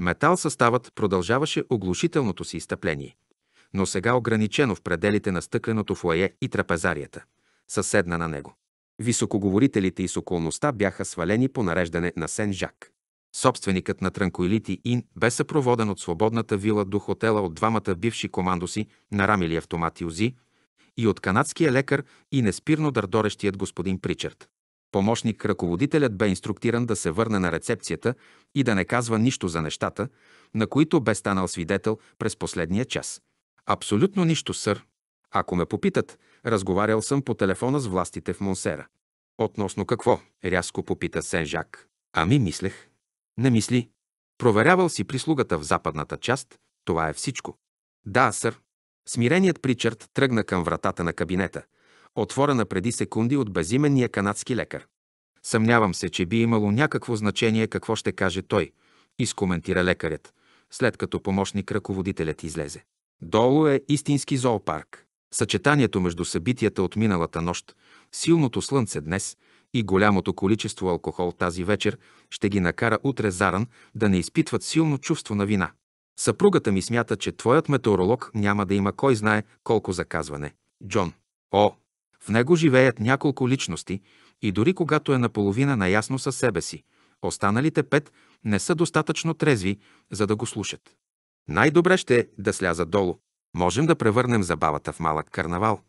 Метал съставът продължаваше оглушителното си изтъпление, но сега ограничено в пределите на стъкленото флое и трапезарията, съседна на него. Високоговорителите и соколността бяха свалени по нареждане на Сен-Жак. Собственикът на Транкоилити Ин бе съпроводен от свободната вила до хотела от двамата бивши командоси, на рамили автомати УЗИ, и от канадския лекар и неспирно дърдорещият господин Причард. Помощник-ръководителят бе инструктиран да се върне на рецепцията и да не казва нищо за нещата, на които бе станал свидетел през последния час. Абсолютно нищо, сър. Ако ме попитат, разговарял съм по телефона с властите в Монсера. Относно какво? Рязко попита Сен-Жак. Ами мислех. Не мисли. Проверявал си прислугата в западната част. Това е всичко. Да, сър. Смиреният Причард тръгна към вратата на кабинета – отворена преди секунди от безименния канадски лекар. Съмнявам се, че би имало някакво значение какво ще каже той, изкоментира лекарят, след като помощник ръководителят излезе. Долу е истински зоопарк. Съчетанието между събитията от миналата нощ, силното слънце днес и голямото количество алкохол тази вечер ще ги накара утре заран да не изпитват силно чувство на вина. Съпругата ми смята, че твоят метеоролог няма да има кой знае колко заказване. Джон. О, в него живеят няколко личности и дори когато е наполовина наясно със себе си, останалите пет не са достатъчно трезви, за да го слушат. Най-добре ще е да сляза долу. Можем да превърнем забавата в малък карнавал.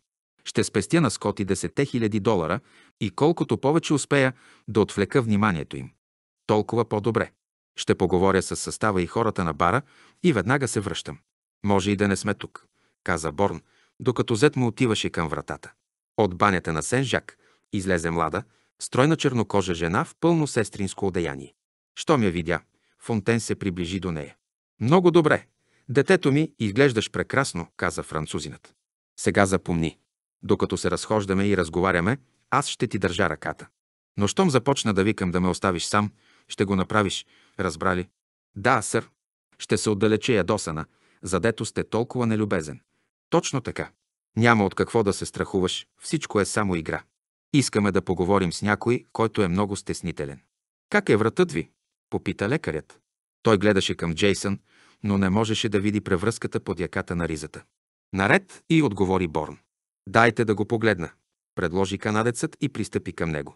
Ще спестя на Скоти 10 000 долара и колкото повече успея да отвлека вниманието им. Толкова по-добре. Ще поговоря с състава и хората на бара и веднага се връщам. Може и да не сме тук, каза Борн, докато Зет му отиваше към вратата. От банята на Сен-Жак излезе млада, стройна чернокожа жена в пълно сестринско одеяние. Щом я видя, Фонтен се приближи до нея. Много добре. Детето ми, изглеждаш прекрасно, каза французинът. Сега запомни. Докато се разхождаме и разговаряме, аз ще ти държа ръката. Но щом започна да викам да ме оставиш сам, ще го направиш, разбрали? Да, сър. Ще се отдалече ядосана, задето сте толкова нелюбезен. Точно така. Няма от какво да се страхуваш, всичко е само игра. Искаме да поговорим с някой, който е много стеснителен. Как е вратът ви? Попита лекарят. Той гледаше към Джейсън, но не можеше да види превръзката под яката на ризата. Наред и отговори Борн. Дайте да го погледна, предложи канадецът и пристъпи към него.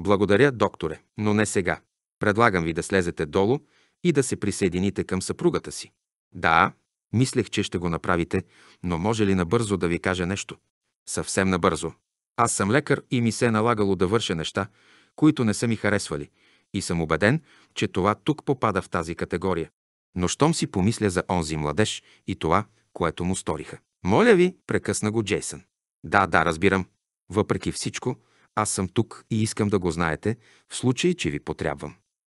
Благодаря, докторе, но не сега. Предлагам ви да слезете долу и да се присъедините към съпругата си. Да, Мислех, че ще го направите, но може ли набързо да ви кажа нещо? Съвсем набързо. Аз съм лекар и ми се е налагало да върша неща, които не са ми харесвали, и съм убеден, че това тук попада в тази категория. Но щом си помисля за онзи младеж и това, което му сториха. Моля ви, прекъсна го Джейсън. Да, да, разбирам. Въпреки всичко, аз съм тук и искам да го знаете, в случай, че ви потрябвам.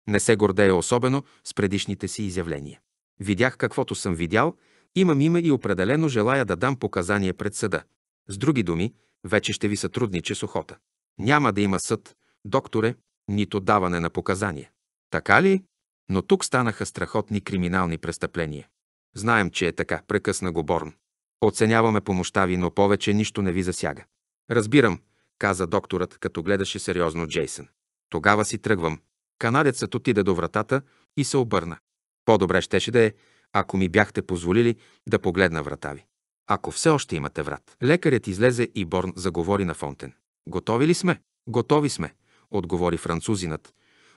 Не се гордея особено с предишните си изявления. Видях каквото съм видял, имам име и определено желая да дам показания пред съда. С други думи, вече ще ви сътрудниче с охота. Няма да има съд, докторе, нито даване на показания. Така ли? Но тук станаха страхотни криминални престъпления. Знаем, че е така, прекъсна го Борн. Оценяваме помощта ви, но повече нищо не ви засяга. Разбирам, каза докторът, като гледаше сериозно Джейсън. Тогава си тръгвам. Канадецът отиде до вратата и се обърна. По-добре щеше да е, ако ми бяхте позволили да погледна врата ви. Ако все още имате врат. Лекарят излезе и Борн заговори на Фонтен. Готови ли сме? Готови сме, отговори французинът,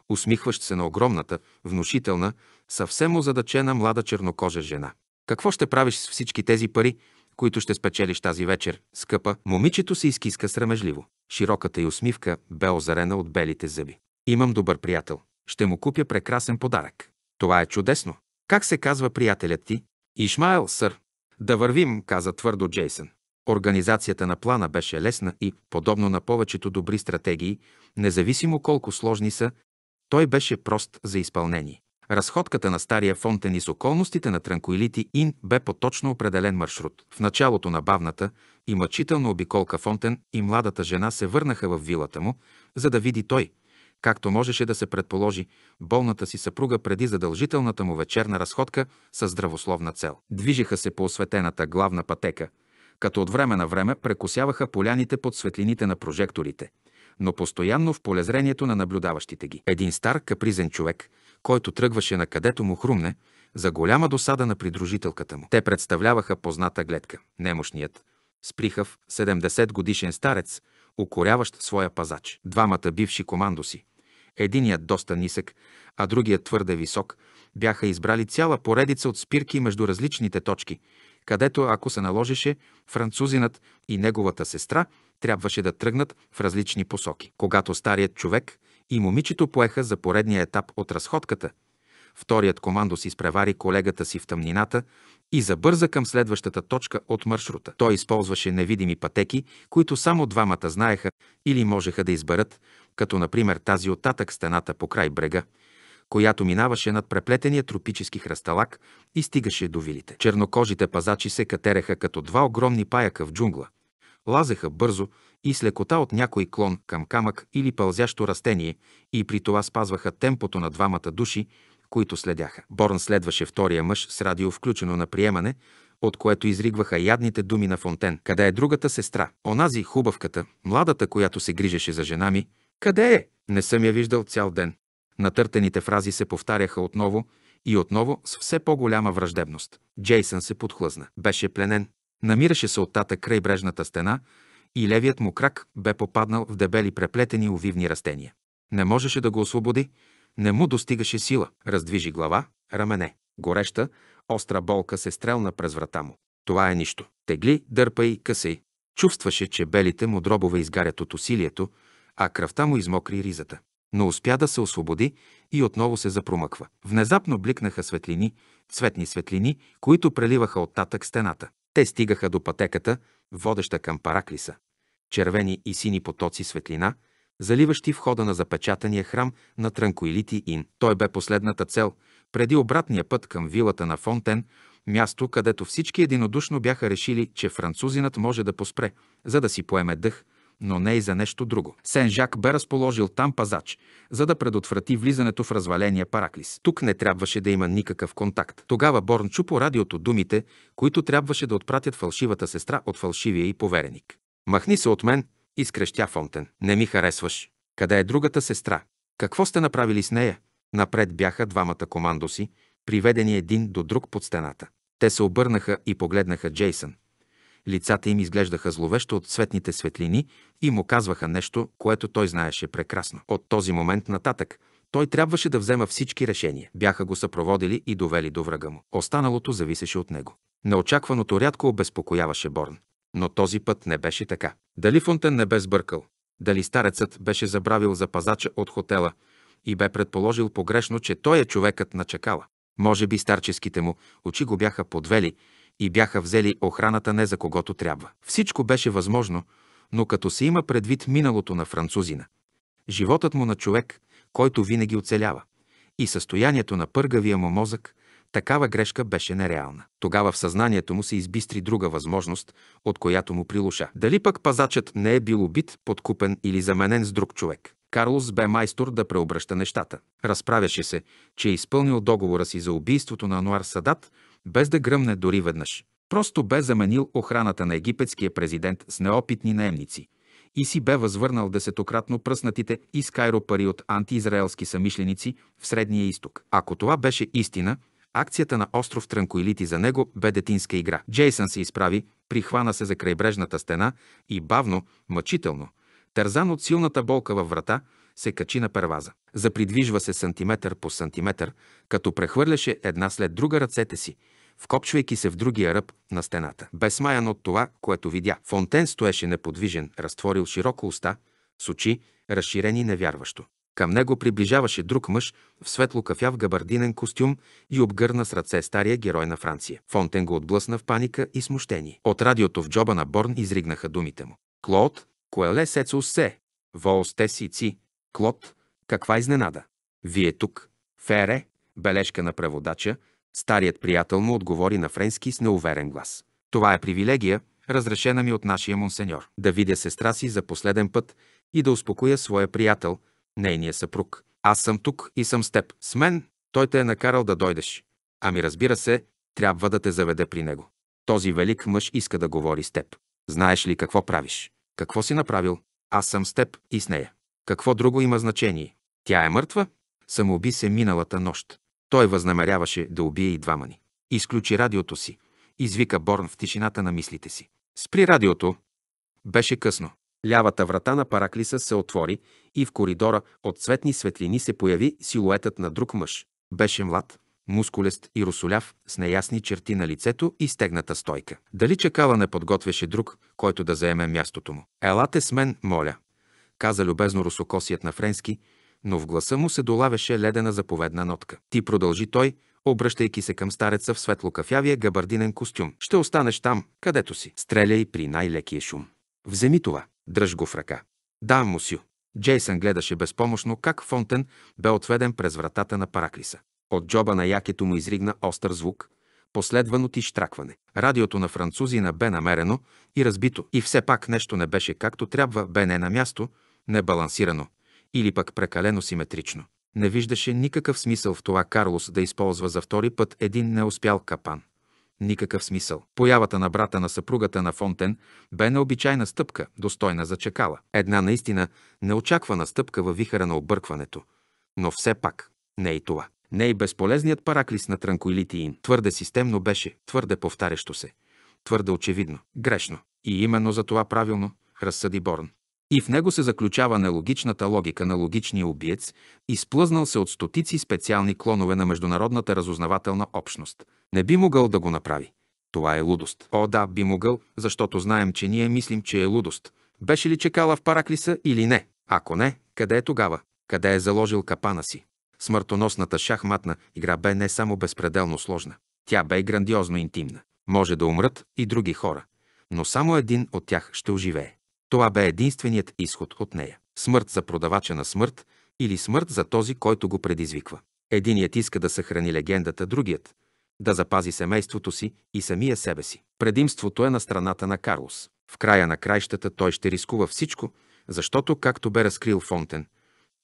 усмихващ се на огромната, внушителна, съвсем озадачена млада чернокожа жена. Какво ще правиш с всички тези пари, които ще спечелиш тази вечер, скъпа? Момичето се изкиска срамежливо. Широката й усмивка бе озарена от белите зъби. Имам добър приятел. Ще му купя прекрасен подарък. Това е чудесно. Как се казва приятелят ти? Ишмайл сър. Да вървим, каза твърдо Джейсън. Организацията на плана беше лесна и, подобно на повечето добри стратегии, независимо колко сложни са, той беше прост за изпълнение. Разходката на стария фонтен и с околностите на Транкуилити Ин бе по точно определен маршрут. В началото на бавната и мъчителна обиколка фонтен и младата жена се върнаха в вилата му, за да види той – Както можеше да се предположи, болната си съпруга преди задължителната му вечерна разходка със здравословна цел. Движеха се по осветената главна пътека, като от време на време прекосяваха поляните под светлините на прожекторите, но постоянно в полезрението на наблюдаващите ги. Един стар капризен човек, който тръгваше на където му хрумне, за голяма досада на придружителката му. Те представляваха позната гледка. Немощният, сприхав 70 годишен старец, укоряващ своя пазач. Двамата бивши командоси – единият доста нисък, а другият твърде висок, бяха избрали цяла поредица от спирки между различните точки, където, ако се наложеше, французинът и неговата сестра трябваше да тръгнат в различни посоки. Когато старият човек и момичето поеха за поредния етап от разходката, вторият командос изпревари колегата си в тъмнината и забърза към следващата точка от маршрута. Той използваше невидими пътеки, които само двамата знаеха или можеха да изберат, като например тази оттатък стената по край брега, която минаваше над преплетения тропически хръсталак и стигаше до вилите. Чернокожите пазачи се катереха като два огромни паяка в джунгла. Лазеха бързо и с лекота от някой клон към камък или пълзящо растение и при това спазваха темпото на двамата души, които следяха. Борн следваше втория мъж с радио включено на приемане, от което изригваха ядните думи на Фонтен. Къде е другата сестра? Онази, хубавката, младата, която се грижеше за жена ми, къде е? Не съм я виждал цял ден. Натъртените фрази се повтаряха отново и отново с все по-голяма враждебност. Джейсън се подхлъзна. Беше пленен. Намираше се от тата край брежната стена и левият му крак бе попаднал в дебели преплетени увивни растения. Не можеше да го освободи, не му достигаше сила. Раздвижи глава, рамене. Гореща, остра болка се стрелна през врата му. Това е нищо. Тегли, дърпай, късай. Чувстваше, че белите му дробове изгарят от усилието, а кръвта му измокри ризата. Но успя да се освободи и отново се запромъква. Внезапно бликнаха светлини, цветни светлини, които преливаха оттатък стената. Те стигаха до пътеката, водеща към Параклиса. Червени и сини потоци светлина, заливащи входа на запечатания храм на Транкуилити Ин. Той бе последната цел, преди обратния път към вилата на Фонтен, място, където всички единодушно бяха решили, че французинът може да поспре, за да си поеме дъх, но не и за нещо друго. Сен-Жак бе разположил там пазач, за да предотврати влизането в разваления Параклис. Тук не трябваше да има никакъв контакт. Тогава Борн чу по радиото думите, които трябваше да отпратят фалшивата сестра от фалшивия и повереник. Махни се от мен, изкрещя Фонтен. Не ми харесваш. Къде е другата сестра? Какво сте направили с нея? Напред бяха двамата командоси, приведени един до друг под стената. Те се обърнаха и погледнаха Джейсън. Лицата им изглеждаха зловещо от цветните светлини и му казваха нещо, което той знаеше прекрасно. От този момент нататък той трябваше да взема всички решения. Бяха го съпроводили и довели до врага му. Останалото зависеше от него. Неочакваното рядко обезпокояваше Борн. Но този път не беше така. Дали Фонтен не бе сбъркал? Дали старецът беше забравил за пазача от хотела и бе предположил погрешно, че той е човекът на чакала? Може би старческите му очи го бяха подвели и бяха взели охраната не за когото трябва. Всичко беше възможно, но като се има предвид миналото на французина, животът му на човек, който винаги оцелява, и състоянието на пъргавия му мозък, такава грешка беше нереална. Тогава в съзнанието му се избистри друга възможност, от която му прилуша. Дали пък пазачът не е бил убит, подкупен или заменен с друг човек? Карлос бе майстор да преобръща нещата. Разправяше се, че е изпълнил договора си за убийството на Ануар Садат без да гръмне дори веднъж. Просто бе заменил охраната на египетския президент с неопитни наемници и си бе възвърнал десетократно пръснатите и Кайро пари от антиизраелски самишленици в Средния изток. Ако това беше истина, акцията на остров Транкоилити за него бе детинска игра. Джейсън се изправи, прихвана се за крайбрежната стена и бавно, мъчително, тързан от силната болка във врата, се качи на перваза. Запридвижва се сантиметър по сантиметър, като прехвърляше една след друга ръцете си, вкопчвайки се в другия ръб на стената. Безмаян от това, което видя, Фонтен стоеше неподвижен, разтворил широко уста, с очи, разширени невярващо. Към него приближаваше друг мъж в светло-кафяв габардинен костюм и обгърна с ръце стария герой на Франция. Фонтен го отблъсна в паника и смущение. От радиото в джоба на Борн изригнаха думите му. Клод, коеле сецо се, воос ци, Клод, каква изненада! Вие тук, Фере, бележка на преводача, старият приятел му отговори на френски с неуверен глас. Това е привилегия, разрешена ми от нашия монсеньор. Да видя сестра си за последен път и да успокоя своя приятел, нейния съпруг. Аз съм тук и съм с теб. С мен той те е накарал да дойдеш. Ами разбира се, трябва да те заведе при него. Този велик мъж иска да говори с теб. Знаеш ли какво правиш? Какво си направил? Аз съм с теб и с нея. Какво друго има значение? Тя е мъртва? Самоуби се миналата нощ. Той възнамеряваше да убие и двама ни. Изключи радиото си. Извика Борн в тишината на мислите си. Спри радиото. Беше късно. Лявата врата на параклиса се отвори и в коридора от цветни светлини се появи силуетът на друг мъж. Беше млад, мускулест и русоляв, с неясни черти на лицето и стегната стойка. Дали чакала не подготвяше друг, който да заеме мястото му? Елате с мен, моля каза любезно русокосият на Френски, но в гласа му се долавяше ледена заповедна нотка. Ти продължи той, обръщайки се към стареца в светлокафявия габардинен костюм. Ще останеш там, където си. Стреляй при най-лекия шум. Вземи това. Дръж го в ръка. Да, мусю. Джейсън гледаше безпомощно как Фонтен бе отведен през вратата на параклиса. От джоба на якето му изригна остър звук, последван от изтракване. Радиото на французина бе намерено и разбито, и все пак нещо не беше както трябва, бе не на място, небалансирано или пък прекалено симетрично. Не виждаше никакъв смисъл в това Карлос да използва за втори път един неуспял капан. Никакъв смисъл. Появата на брата на съпругата на Фонтен бе необичайна стъпка, достойна за чекала. Една наистина неочаквана стъпка във вихара на объркването. Но все пак не и това. Не и безполезният параклис на транкуилитиин. Твърде системно беше, твърде повтарящо се, твърде очевидно, грешно. И именно за това правилно разсъди Борн. И в него се заключава нелогичната логика на логичния убиец, изплъзнал се от стотици специални клонове на международната разузнавателна общност. Не би могъл да го направи. Това е лудост. О, да, би могъл, защото знаем, че ние мислим, че е лудост. Беше ли чекала в Параклиса или не? Ако не, къде е тогава? Къде е заложил капана си? Смъртоносната шахматна игра бе не само безпределно сложна. Тя бе и грандиозно интимна. Може да умрат и други хора, но само един от тях ще оживее. Това бе единственият изход от нея. Смърт за продавача на смърт или смърт за този, който го предизвиква. Единият иска да съхрани легендата, другият – да запази семейството си и самия себе си. Предимството е на страната на Карлос. В края на краищата той ще рискува всичко, защото, както бе разкрил Фонтен,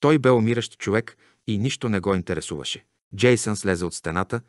той бе умиращ човек и нищо не го интересуваше. Джейсън слезе от стената,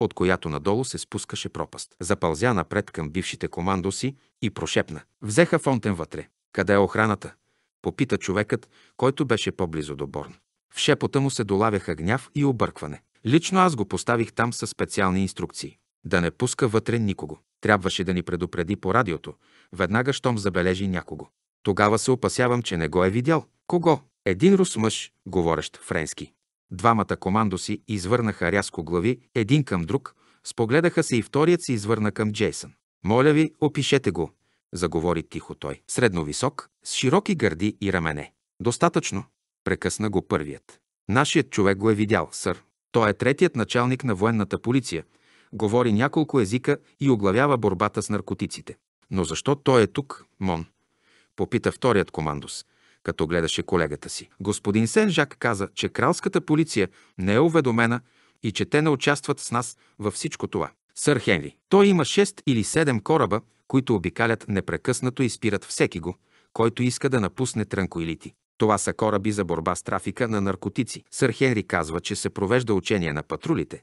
от която надолу се спускаше пропаст. Запълзя напред към бившите командоси и прошепна. Взеха Фонтен вътре. Къде е охраната? Попита човекът, който беше по-близо до Борн. В шепота му се долавяха гняв и объркване. Лично аз го поставих там със специални инструкции. Да не пуска вътре никого. Трябваше да ни предупреди по радиото, веднага щом забележи някого. Тогава се опасявам, че не го е видял. Кого? Един рус мъж, говорещ френски. Двамата командоси извърнаха рязко глави, един към друг, спогледаха се и вторият се извърна към Джейсън. Моля ви, опишете го, заговори тихо той, средновисок, с широки гърди и рамене. Достатъчно, прекъсна го първият. Нашият човек го е видял, сър. Той е третият началник на военната полиция, говори няколко езика и оглавява борбата с наркотиците. Но защо той е тук, Мон? Попита вторият командос, като гледаше колегата си. Господин Сен-Жак каза, че кралската полиция не е уведомена и че те не участват с нас във всичко това. Сър Хенри. Той има 6 или 7 кораба, които обикалят непрекъснато и спират всеки го, който иска да напусне транкуилити. Това са кораби за борба с трафика на наркотици. Сър Хенри казва, че се провежда учение на патрулите,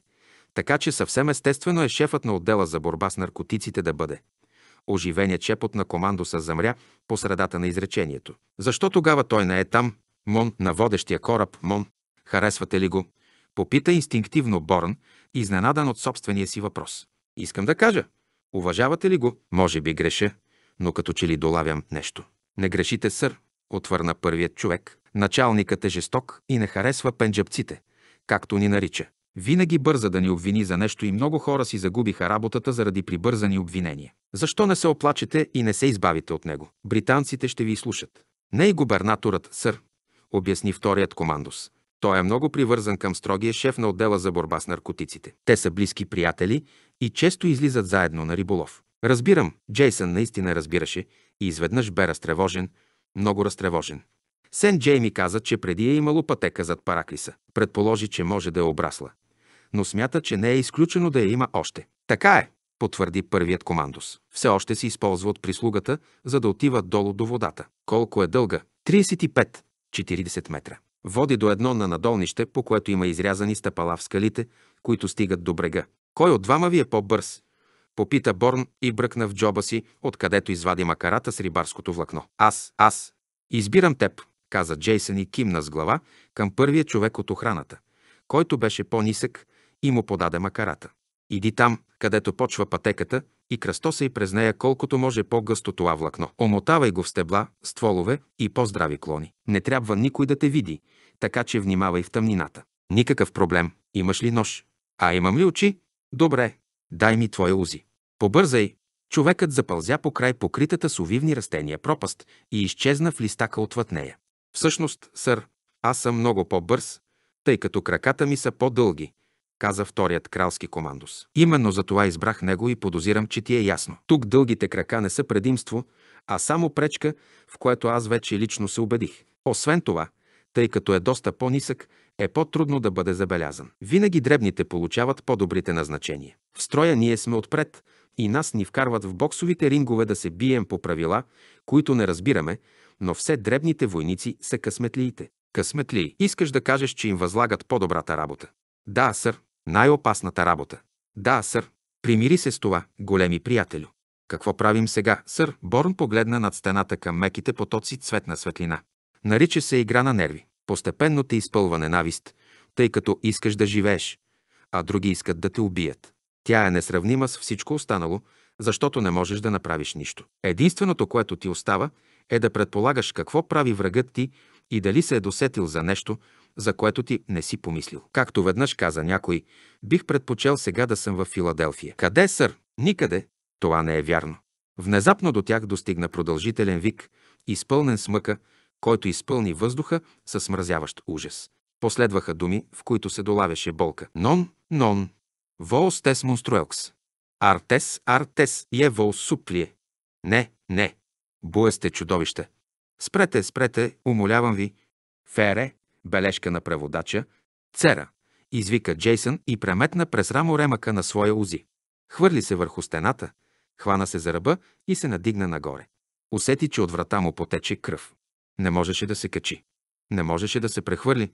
така че съвсем естествено е шефът на отдела за борба с наркотиците да бъде. Оживеният чепот на командоса замря по средата на изречението. Защо тогава той не е там? Мон на водещия кораб, Мон. Харесвате ли го? Попита инстинктивно Борн, изненадан от собствения си въпрос. Искам да кажа. Уважавате ли го? Може би греша, но като че ли долавям нещо. Не грешите, сър, отвърна първият човек. Началникът е жесток и не харесва пенджапците, както ни нарича. Винаги бърза да ни обвини за нещо и много хора си загубиха работата заради прибързани обвинения. Защо не се оплачете и не се избавите от него? Британците ще ви слушат. Не и губернаторът, сър, обясни вторият командос. Той е много привързан към строгия шеф на отдела за борба с наркотиците. Те са близки приятели и често излизат заедно на риболов. Разбирам, Джейсън наистина разбираше и изведнъж бе разтревожен, много разтревожен. Сен Джей ми каза, че преди е имало пътека зад параклиса. Предположи, че може да е обрасла. Но смята, че не е изключено да я има още. Така е, потвърди първият командос. Все още се използва от прислугата, за да отива долу до водата. Колко е дълга? 35-40 метра води до едно на надолнище, по което има изрязани стъпала в скалите, които стигат до брега. Кой от двама ви е по-бърз? Попита Борн и бръкна в джоба си, откъдето извади макарата с рибарското влакно. Аз, аз. Избирам теб, каза Джейсън и кимна с глава към първия човек от охраната, който беше по-нисък и му подаде макарата. Иди там, където почва пътеката, и и през нея колкото може по-гъсто това влакно. Омотавай го в стебла, стволове и по-здрави клони. Не трябва никой да те види, така че внимавай в тъмнината. Никакъв проблем. Имаш ли нож? А имам ли очи? Добре, дай ми твоя узи. Побързай. Човекът запълзя по край покритата с увивни растения пропаст и изчезна в листака отвъд нея. Всъщност, сър, аз съм много по-бърз, тъй като краката ми са по-дълги, каза вторият кралски командос. Именно за това избрах него и подозирам, че ти е ясно. Тук дългите крака не са предимство, а само пречка, в което аз вече лично се убедих. Освен това, тъй като е доста по-нисък, е по-трудно да бъде забелязан. Винаги дребните получават по-добрите назначения. В строя ние сме отпред и нас ни вкарват в боксовите рингове да се бием по правила, които не разбираме, но все дребните войници са късметлиите. Късметлии. Искаш да кажеш, че им възлагат по-добрата работа. Да, сър, най-опасната работа. Да, сър, примири се с това, големи приятелю. Какво правим сега, сър? Борн погледна над стената към меките потоци цветна светлина. Нарича се игра на нерви. Постепенно те изпълва ненавист, тъй като искаш да живееш, а други искат да те убият. Тя е несравнима с всичко останало, защото не можеш да направиш нищо. Единственото, което ти остава, е да предполагаш какво прави врагът ти и дали се е досетил за нещо, за което ти не си помислил. Както веднъж каза някой, бих предпочел сега да съм в Филаделфия. Къде, сър? Никъде. Това не е вярно. Внезапно до тях достигна продължителен вик, изпълнен с мъка, който изпълни въздуха със смразяващ ужас. Последваха думи, в които се долавяше болка. Нон, нон, воос тес монструелкс. Артес, артес, е волс суплие. Не, не, буе сте чудовище. Спрете, спрете, умолявам ви. Фере, бележка на преводача, цера, извика Джейсън и преметна през рамо ремъка на своя узи. Хвърли се върху стената, хвана се за ръба и се надигна нагоре. Усети, че от врата му потече кръв. Не можеше да се качи. Не можеше да се прехвърли.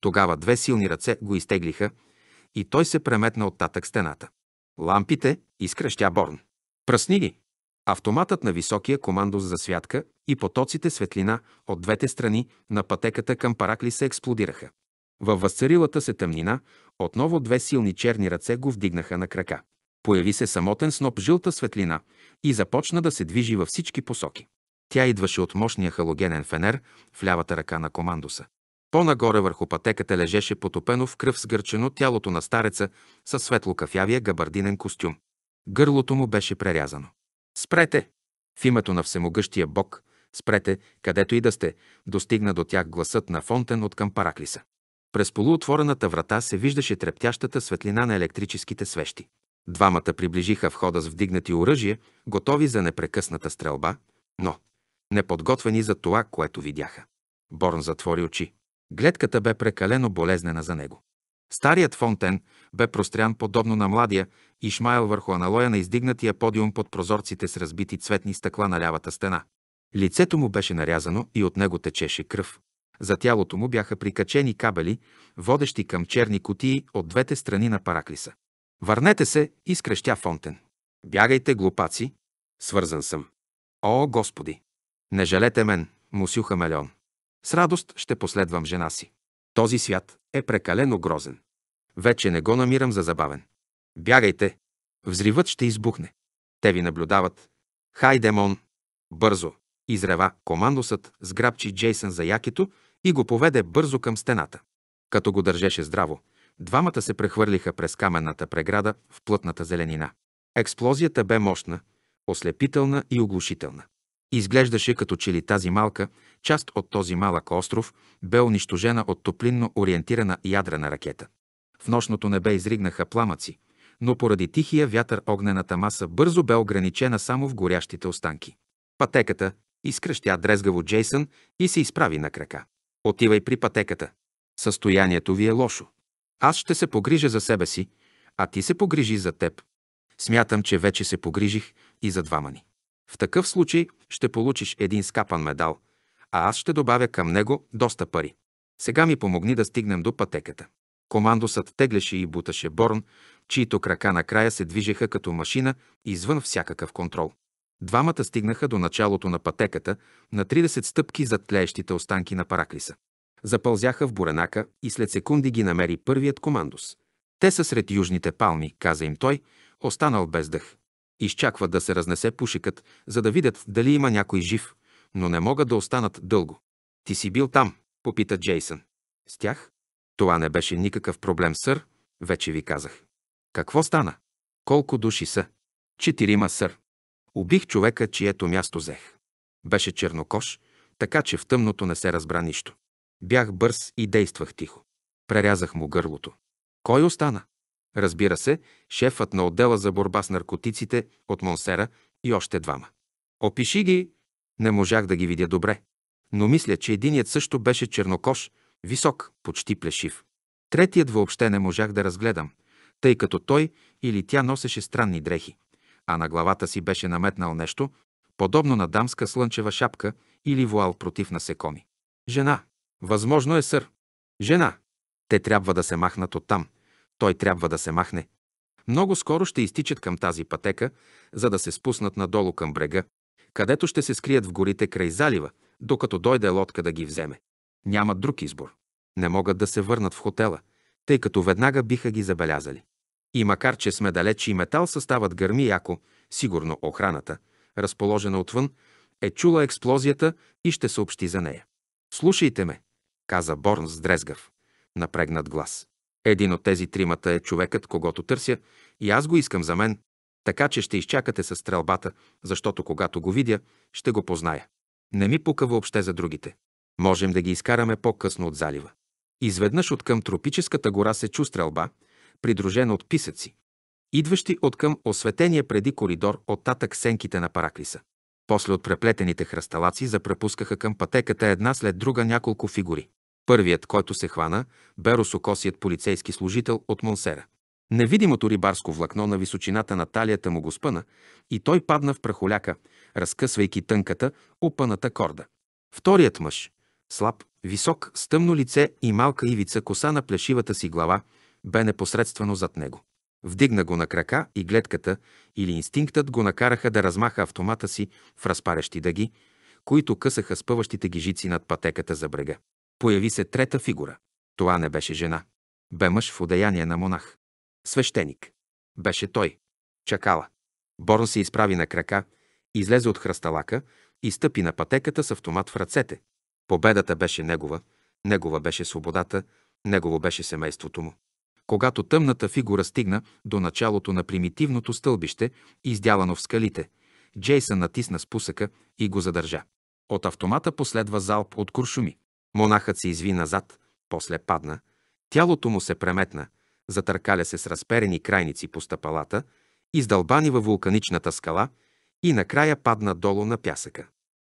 Тогава две силни ръце го изтеглиха и той се преметна оттатък стената. Лампите изкръщя Борн. Пръсни ги! Автоматът на високия командос за святка и потоците светлина от двете страни на пътеката към Паракли се експлодираха. Във възцарилата се тъмнина отново две силни черни ръце го вдигнаха на крака. Появи се самотен сноп жълта светлина и започна да се движи във всички посоки. Тя идваше от мощния халогенен фенер в лявата ръка на командоса. По-нагоре върху пътеката лежеше потопено в кръв сгърчено тялото на стареца със светло-кафявия габардинен костюм. Гърлото му беше прерязано. «Спрете!» В името на всемогъщия бог, спрете, където и да сте, достигна до тях гласът на Фонтен от към Параклиса. През полуотворената врата се виждаше трептящата светлина на електрическите свещи. Двамата приближиха входа с вдигнати оръжия, готови за непрекъсната стрелба, но неподготвени за това, което видяха. Борн затвори очи. Гледката бе прекалено болезнена за него. Старият фонтен бе прострян подобно на младия Ишмайл върху аналоя на издигнатия подиум под прозорците с разбити цветни стъкла на лявата стена. Лицето му беше нарязано и от него течеше кръв. За тялото му бяха прикачени кабели, водещи към черни кутии от двете страни на параклиса. Върнете се, изкрещя Фонтен. Бягайте, глупаци! Свързан съм. О, Господи! Не жалете мен, мусю хамелеон. С радост ще последвам жена си. Този свят е прекалено грозен. Вече не го намирам за забавен. Бягайте! Взривът ще избухне. Те ви наблюдават. Хай, демон! Бързо! Изрева командосът, сграбчи Джейсън за якето и го поведе бързо към стената. Като го държеше здраво, двамата се прехвърлиха през каменната преграда в плътната зеленина. Експлозията бе мощна, ослепителна и оглушителна. Изглеждаше като че ли тази малка част от този малък остров бе унищожена от топлинно ориентирана ядрена ракета. В нощното небе изригнаха пламъци, но поради тихия вятър огнената маса бързо бе ограничена само в горящите останки. Пътеката изкръщя дрезгаво Джейсън и се изправи на крака. Отивай при пътеката. Състоянието ви е лошо. Аз ще се погрижа за себе си, а ти се погрижи за теб. Смятам, че вече се погрижих и за двама ни. В такъв случай ще получиш един скапан медал, а аз ще добавя към него доста пари. Сега ми помогни да стигнем до пътеката. Командосът теглеше и буташе Борн, чието крака накрая се движеха като машина извън всякакъв контрол. Двамата стигнаха до началото на пътеката на 30 стъпки зад тлеещите останки на параклиса. Запълзяха в буренака и след секунди ги намери първият командос. Те са сред южните палми, каза им той, останал без дъх. Изчакват да се разнесе пушикът, за да видят дали има някой жив, но не могат да останат дълго. Ти си бил там, попита Джейсън. С тях? Това не беше никакъв проблем, сър, вече ви казах. Какво стана? Колко души са? Четирима, сър. Убих човека, чието място взех. Беше чернокош, така че в тъмното не се разбра нищо. Бях бърз и действах тихо. Прерязах му гърлото. Кой остана? Разбира се, шефът на отдела за борба с наркотиците от Монсера и още двама. Опиши ги. Не можах да ги видя добре. Но мисля, че единият също беше чернокош, висок, почти плешив. Третият въобще не можах да разгледам, тъй като той или тя носеше странни дрехи, а на главата си беше наметнал нещо, подобно на дамска слънчева шапка или вуал против насекоми. Жена. Възможно е, сър. Жена. Те трябва да се махнат оттам, той трябва да се махне. Много скоро ще изтичат към тази пътека, за да се спуснат надолу към брега, където ще се скрият в горите край залива, докато дойде лодка да ги вземе. Няма друг избор. Не могат да се върнат в хотела, тъй като веднага биха ги забелязали. И макар, че сме далеч и метал състават гърми яко, сигурно охраната, разположена отвън, е чула експлозията и ще съобщи за нея. Слушайте ме, каза Борн с дрезгав, напрегнат глас. Един от тези тримата е човекът, когато търся, и аз го искам за мен, така че ще изчакате с стрелбата, защото когато го видя, ще го позная. Не ми пука въобще за другите. Можем да ги изкараме по-късно от залива. Изведнъж от към тропическата гора се чу стрелба, придружена от писъци, идващи от към осветения преди коридор от татък сенките на параклиса. После от преплетените хръсталаци запрепускаха към пътеката една след друга няколко фигури. Първият, който се хвана, бе русокосият полицейски служител от Монсера. Невидимото рибарско влакно на височината на талията му го спъна и той падна в прахоляка, разкъсвайки тънката, опъната корда. Вторият мъж, слаб, висок, с тъмно лице и малка ивица коса на плешивата си глава, бе непосредствено зад него. Вдигна го на крака и гледката или инстинктът го накараха да размаха автомата си в разпарещи дъги, които късаха спъващите ги жици над пътеката за брега. Появи се трета фигура. Това не беше жена. Бе мъж в одеяние на монах. Свещеник. Беше той. Чакала. Борн се изправи на крака, излезе от хръсталака и стъпи на пътеката с автомат в ръцете. Победата беше негова, негова беше свободата, негово беше семейството му. Когато тъмната фигура стигна до началото на примитивното стълбище, издялано в скалите, Джейсън натисна спусъка и го задържа. От автомата последва залп от куршуми. Монахът се изви назад, после падна, тялото му се преметна, затъркаля се с разперени крайници по стъпалата, издълбани във вулканичната скала и накрая падна долу на пясъка.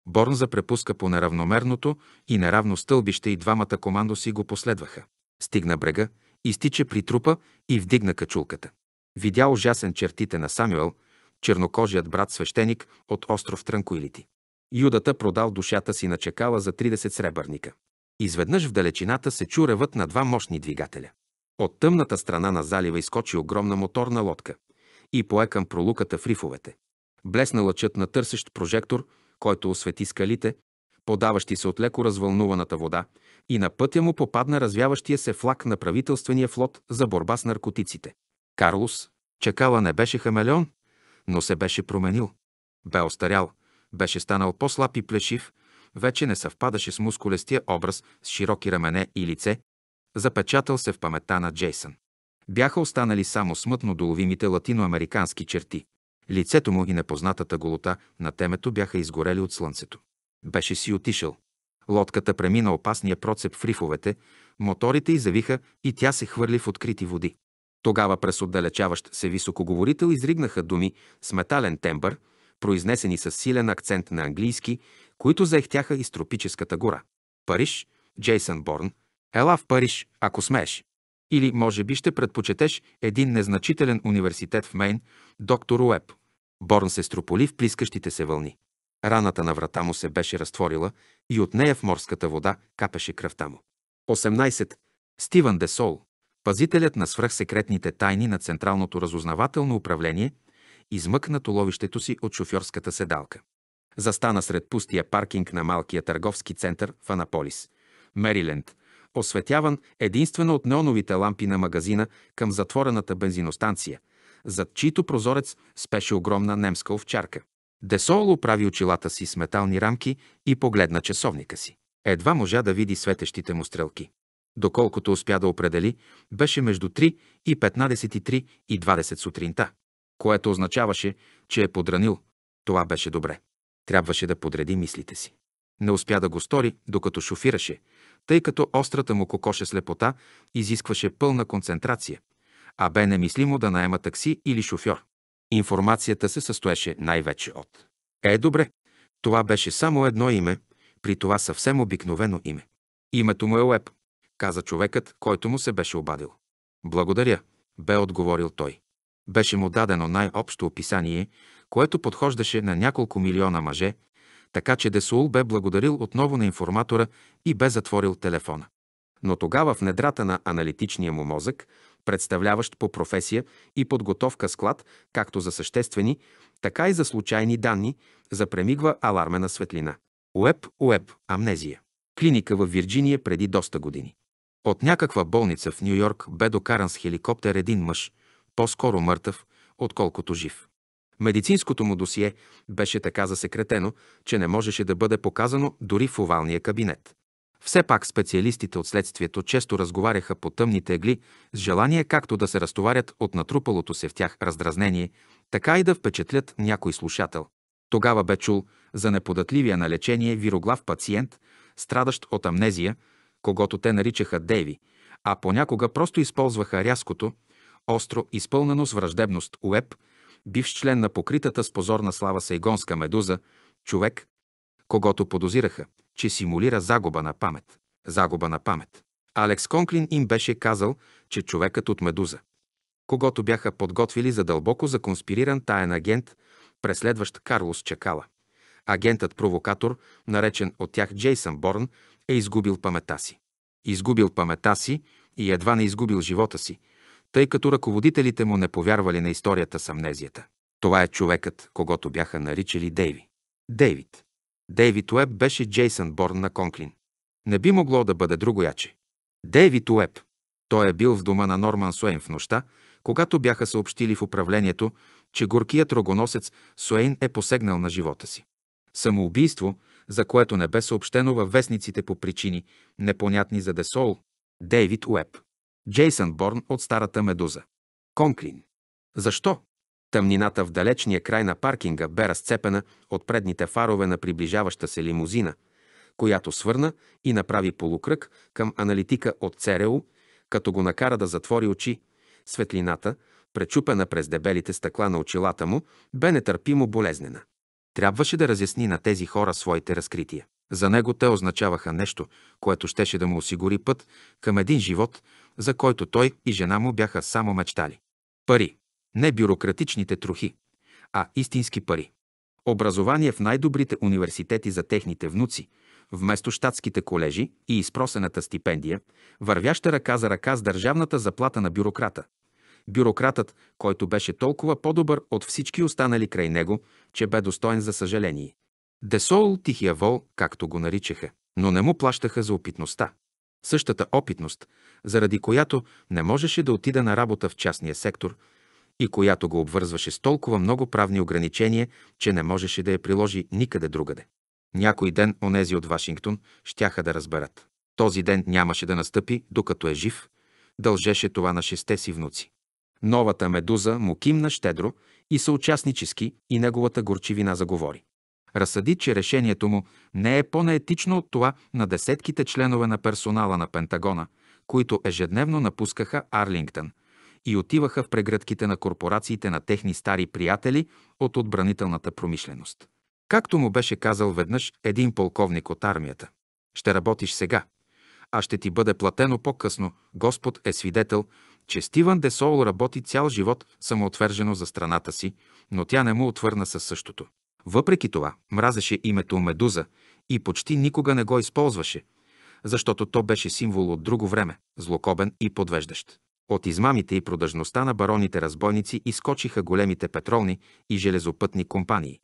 Борн запрепуска по неравномерното и неравно стълбище и двамата командо си го последваха. Стигна брега, изтича при трупа и вдигна качулката. Видя ужасен чертите на Самюел, чернокожият брат свещеник от остров Транкуилити. Юдата продал душата си на чекала за 30 сребърника. Изведнъж в далечината се чу ревът на два мощни двигателя. От тъмната страна на залива изкочи огромна моторна лодка и пое към пролуката в рифовете. Блесна лъчът на търсещ прожектор, който освети скалите, подаващи се от леко развълнуваната вода, и на пътя му попадна развяващия се флаг на правителствения флот за борба с наркотиците. Карлос, чакала не беше хамелеон, но се беше променил. Бе остарял, беше станал по-слаб и плешив, вече не съвпадаше с мускулестия образ с широки рамене и лице, запечатал се в паметта на Джейсън. Бяха останали само смътно доловимите латиноамерикански черти. Лицето му и непознатата голота на темето бяха изгорели от слънцето. Беше си отишъл. Лодката премина опасния процеп в рифовете, моторите й завиха и тя се хвърли в открити води. Тогава през отдалечаващ се високоговорител изригнаха думи с метален тембър, произнесени с силен акцент на английски които заехтяха из тропическата гора. Париж, Джейсън Борн, ела в Париж, ако смееш. Или, може би, ще предпочетеш един незначителен университет в Мейн, доктор Уеб. Борн се строполи в плискащите се вълни. Раната на врата му се беше разтворила и от нея в морската вода капеше кръвта му. 18. Стивън Десол, пазителят на свръхсекретните тайни на Централното разузнавателно управление, измъкнато ловището си от шофьорската седалка. Застана сред пустия паркинг на малкия търговски център в Анаполис, Мериленд, осветяван единствено от неоновите лампи на магазина към затворената бензиностанция, зад чийто прозорец спеше огромна немска овчарка. Десоол оправи очилата си с метални рамки и погледна часовника си. Едва можа да види светещите му стрелки. Доколкото успя да определи, беше между 3 и 15.30 и 20 сутринта, което означаваше, че е подранил. Това беше добре. Трябваше да подреди мислите си. Не успя да го стори, докато шофираше, тъй като острата му кокоша слепота изискваше пълна концентрация, а бе немислимо да наема такси или шофьор. Информацията се състоеше най-вече от «Е, добре, това беше само едно име, при това съвсем обикновено име. Името му е Леп, каза човекът, който му се беше обадил. Благодаря, бе отговорил той. Беше му дадено най-общо описание, което подхождаше на няколко милиона мъже, така че Десул бе благодарил отново на информатора и бе затворил телефона. Но тогава в недрата на аналитичния му мозък, представляващ по професия и подготовка склад, както за съществени, така и за случайни данни, запремигва алармена светлина. Уеб, уеб, амнезия. Клиника във Вирджиния преди доста години. От някаква болница в Нью-Йорк бе докаран с хеликоптер един мъж, по-скоро мъртъв, отколкото жив. Медицинското му досие беше така засекретено, че не можеше да бъде показано дори в овалния кабинет. Все пак специалистите от следствието често разговаряха по тъмните егли с желание както да се разтоварят от натрупалото се в тях раздразнение, така и да впечатлят някой слушател. Тогава бе чул за неподатливия на лечение вироглав пациент, страдащ от амнезия, когато те наричаха Деви, а понякога просто използваха рязкото, остро изпълнено с враждебност уеб – бивш член на покритата с позорна слава Сайгонска медуза, човек, когато подозираха, че симулира загуба на памет. Загуба на памет. Алекс Конклин им беше казал, че човекът от Медуза, когато бяха подготвили за дълбоко законспириран таен агент, преследващ Карлос Чакала. Агентът-провокатор, наречен от тях Джейсън Борн, е изгубил памета си. Изгубил памета си и едва не изгубил живота си – тъй като ръководителите му не повярвали на историята с амнезията. Това е човекът, когато бяха наричали Дейви. Дейвид. Дейвид Уеб беше Джейсън Борн на Конклин. Не би могло да бъде другояче. Дейвид Уеб. Той е бил в дома на Норман Суейн в нощта, когато бяха съобщили в управлението, че горкият рогоносец Суейн е посегнал на живота си. Самоубийство, за което не бе съобщено във вестниците по причини, непонятни за Десол, Дейвид Уеб. Джейсън Борн от Старата Медуза. Конклин. Защо? Тъмнината в далечния край на паркинга бе разцепена от предните фарове на приближаваща се лимузина, която свърна и направи полукръг към аналитика от ЦРУ, като го накара да затвори очи. Светлината, пречупена през дебелите стъкла на очилата му, бе нетърпимо болезнена. Трябваше да разясни на тези хора своите разкрития. За него те означаваха нещо, което щеше да му осигури път към един живот, за който той и жена му бяха само мечтали. Пари. Не бюрократичните трохи, а истински пари. Образование в най-добрите университети за техните внуци, вместо щатските колежи и изпросената стипендия, вървяща ръка за ръка с държавната заплата на бюрократа. Бюрократът, който беше толкова по-добър от всички останали край него, че бе достоен за съжаление. Десоул Тихия вол, както го наричаха, но не му плащаха за опитността. Същата опитност, заради която не можеше да отида на работа в частния сектор и която го обвързваше с толкова много правни ограничения, че не можеше да я приложи никъде другаде. Някой ден онези от Вашингтон щяха да разберат. Този ден нямаше да настъпи, докато е жив, дължеше това на шесте си внуци. Новата медуза му кимна щедро и съучастнически и неговата горчивина заговори разсъди, че решението му не е по-неетично от това на десетките членове на персонала на Пентагона, които ежедневно напускаха Арлингтън и отиваха в прегръдките на корпорациите на техни стари приятели от отбранителната промишленост. Както му беше казал веднъж един полковник от армията. Ще работиш сега, а ще ти бъде платено по-късно. Господ е свидетел, че Стиван Десол работи цял живот самоотвержено за страната си, но тя не му отвърна със същото. Въпреки това, мразеше името Медуза и почти никога не го използваше, защото то беше символ от друго време, злокобен и подвеждащ. От измамите и продъжността на бароните разбойници изкочиха големите петролни и железопътни компании.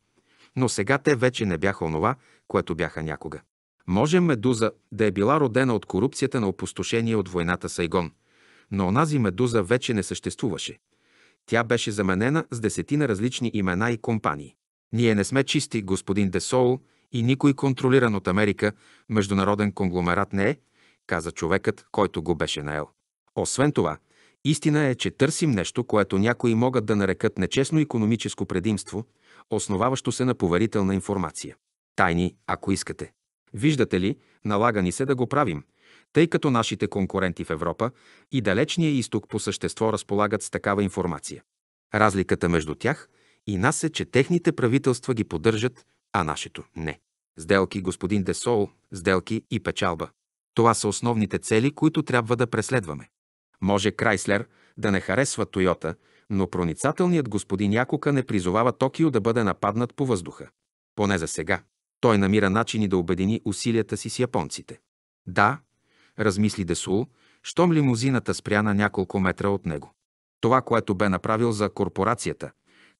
Но сега те вече не бяха онова, което бяха някога. Може Медуза да е била родена от корупцията на опустошение от войната Сайгон, но онази Медуза вече не съществуваше. Тя беше заменена с десетина различни имена и компании. Ние не сме чисти, господин Десол, и никой контролиран от Америка международен конгломерат не е, каза човекът, който го беше наел. Освен това, истина е, че търсим нещо, което някои могат да нарекат нечестно економическо предимство, основаващо се на поверителна информация. Тайни, ако искате. Виждате ли, налага ни се да го правим, тъй като нашите конкуренти в Европа и далечния изток по същество разполагат с такава информация. Разликата между тях – и нас е, че техните правителства ги поддържат, а нашето не. Сделки, господин Десол, сделки и печалба. Това са основните цели, които трябва да преследваме. Може Крайслер да не харесва Тойота, но проницателният господин Якока не призовава Токио да бъде нападнат по въздуха. Поне за сега. Той намира начини да обедини усилията си с японците. Да, размисли Десул, щом лимузината спря на няколко метра от него. Това, което бе направил за корпорацията,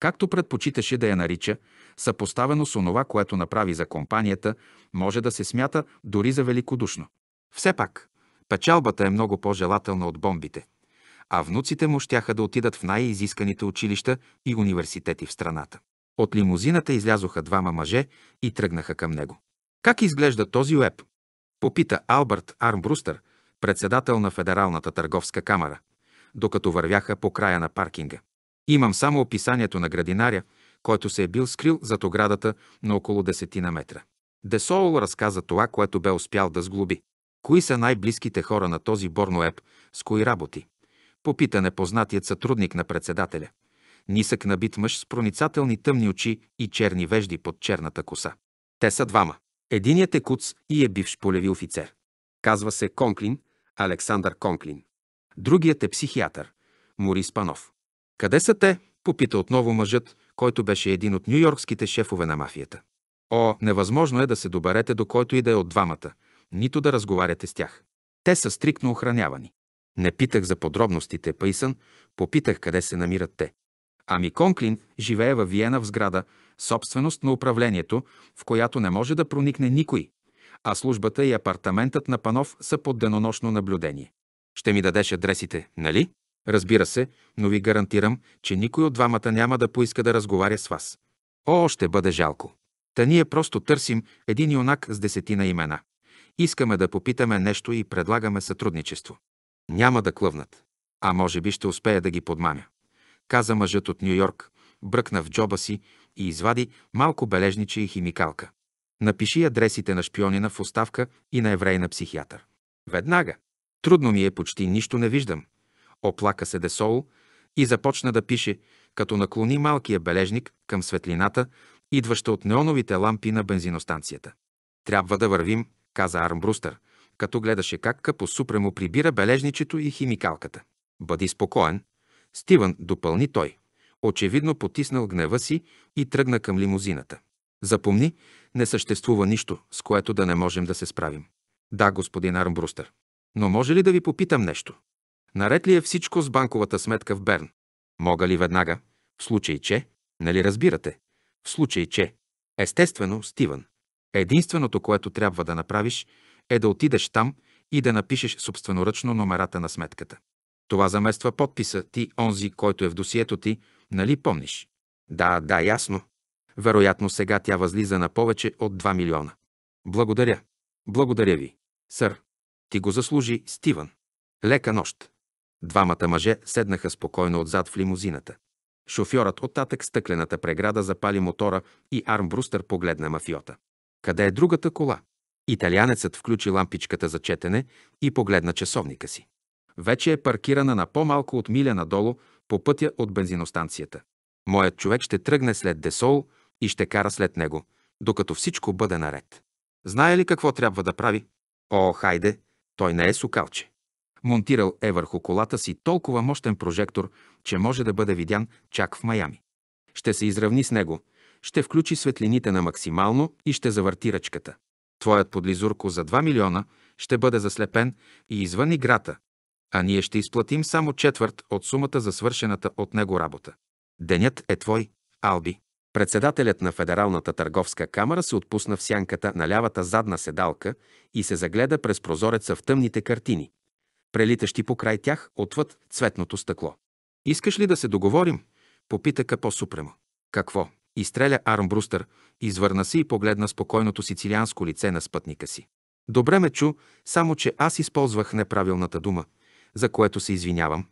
както предпочиташе да я нарича, съпоставено с онова, което направи за компанията, може да се смята дори за великодушно. Все пак, печалбата е много по-желателна от бомбите, а внуците му щяха да отидат в най-изисканите училища и университети в страната. От лимузината излязоха двама мъже и тръгнаха към него. Как изглежда този уеб? Попита Албърт Армбрустър, председател на Федералната търговска камера, докато вървяха по края на паркинга. Имам само описанието на градинаря, който се е бил скрил зад оградата на около десетина метра. Десоул разказа това, което бе успял да сглоби. Кои са най-близките хора на този Борноеп, с кои работи? Попита непознатият сътрудник на председателя. Нисък набит мъж с проницателни тъмни очи и черни вежди под черната коса. Те са двама. Единият е куц и е бивш полеви офицер. Казва се Конклин, Александър Конклин. Другият е психиатър, Морис Панов. Къде са те? попита отново мъжът, който беше един от нюйоркските шефове на мафията. О, невъзможно е да се доберете до който и да е от двамата, нито да разговаряте с тях. Те са стриктно охранявани. Не питах за подробностите, Пайсън, попитах къде се намират те. Ами Конклин живее във Виена в сграда, собственост на управлението, в която не може да проникне никой, а службата и апартаментът на Панов са под денонощно наблюдение. Ще ми дадеш адресите, нали? Разбира се, но ви гарантирам, че никой от двамата няма да поиска да разговаря с вас. О, ще бъде жалко. Та ние просто търсим един юнак с десетина имена. Искаме да попитаме нещо и предлагаме сътрудничество. Няма да клъвнат. А може би ще успея да ги подмамя. Каза мъжът от Нью Йорк, бръкна в джоба си и извади малко бележниче и химикалка. Напиши адресите на шпионина в оставка и на еврейна психиатър. Веднага. Трудно ми е, почти нищо не виждам оплака се Десол и започна да пише, като наклони малкия бележник към светлината, идваща от неоновите лампи на бензиностанцията. Трябва да вървим, каза Армбрустър, като гледаше как Капо супремо прибира бележничето и химикалката. Бъди спокоен. Стивън, допълни той. Очевидно потиснал гнева си и тръгна към лимузината. Запомни, не съществува нищо, с което да не можем да се справим. Да, господин Армбрустър. Но може ли да ви попитам нещо? Наред ли е всичко с банковата сметка в Берн? Мога ли веднага? В случай, че... Нали разбирате? В случай, че... Естествено, Стивън. Единственото, което трябва да направиш, е да отидеш там и да напишеш собственоръчно номерата на сметката. Това замества подписа ти, онзи, който е в досието ти, нали помниш? Да, да, ясно. Вероятно сега тя възлиза на повече от 2 милиона. Благодаря. Благодаря ви. Сър, ти го заслужи, Стивън. Лека нощ. Двамата мъже седнаха спокойно отзад в лимузината. Шофьорът оттатък стъклената преграда запали мотора и Армбрустър погледна мафиота. Къде е другата кола? Италианецът включи лампичката за четене и погледна часовника си. Вече е паркирана на по-малко от миля надолу по пътя от бензиностанцията. Моят човек ще тръгне след Десол и ще кара след него, докато всичко бъде наред. Знае ли какво трябва да прави? О, хайде, той не е сукалче. Монтирал е върху колата си толкова мощен прожектор, че може да бъде видян чак в Майами. Ще се изравни с него, ще включи светлините на максимално и ще завърти ръчката. Твоят подлизурко за 2 милиона ще бъде заслепен и извън играта, а ние ще изплатим само четвърт от сумата за свършената от него работа. Денят е твой, Алби. Председателят на Федералната търговска камера се отпусна в сянката на лявата задна седалка и се загледа през прозореца в тъмните картини прелитащи по край тях отвъд цветното стъкло. Искаш ли да се договорим? Попита Капо Супремо. Какво? Изстреля Арм Брустър, извърна се и погледна спокойното сицилианско лице на спътника си. Добре ме чу, само че аз използвах неправилната дума, за което се извинявам.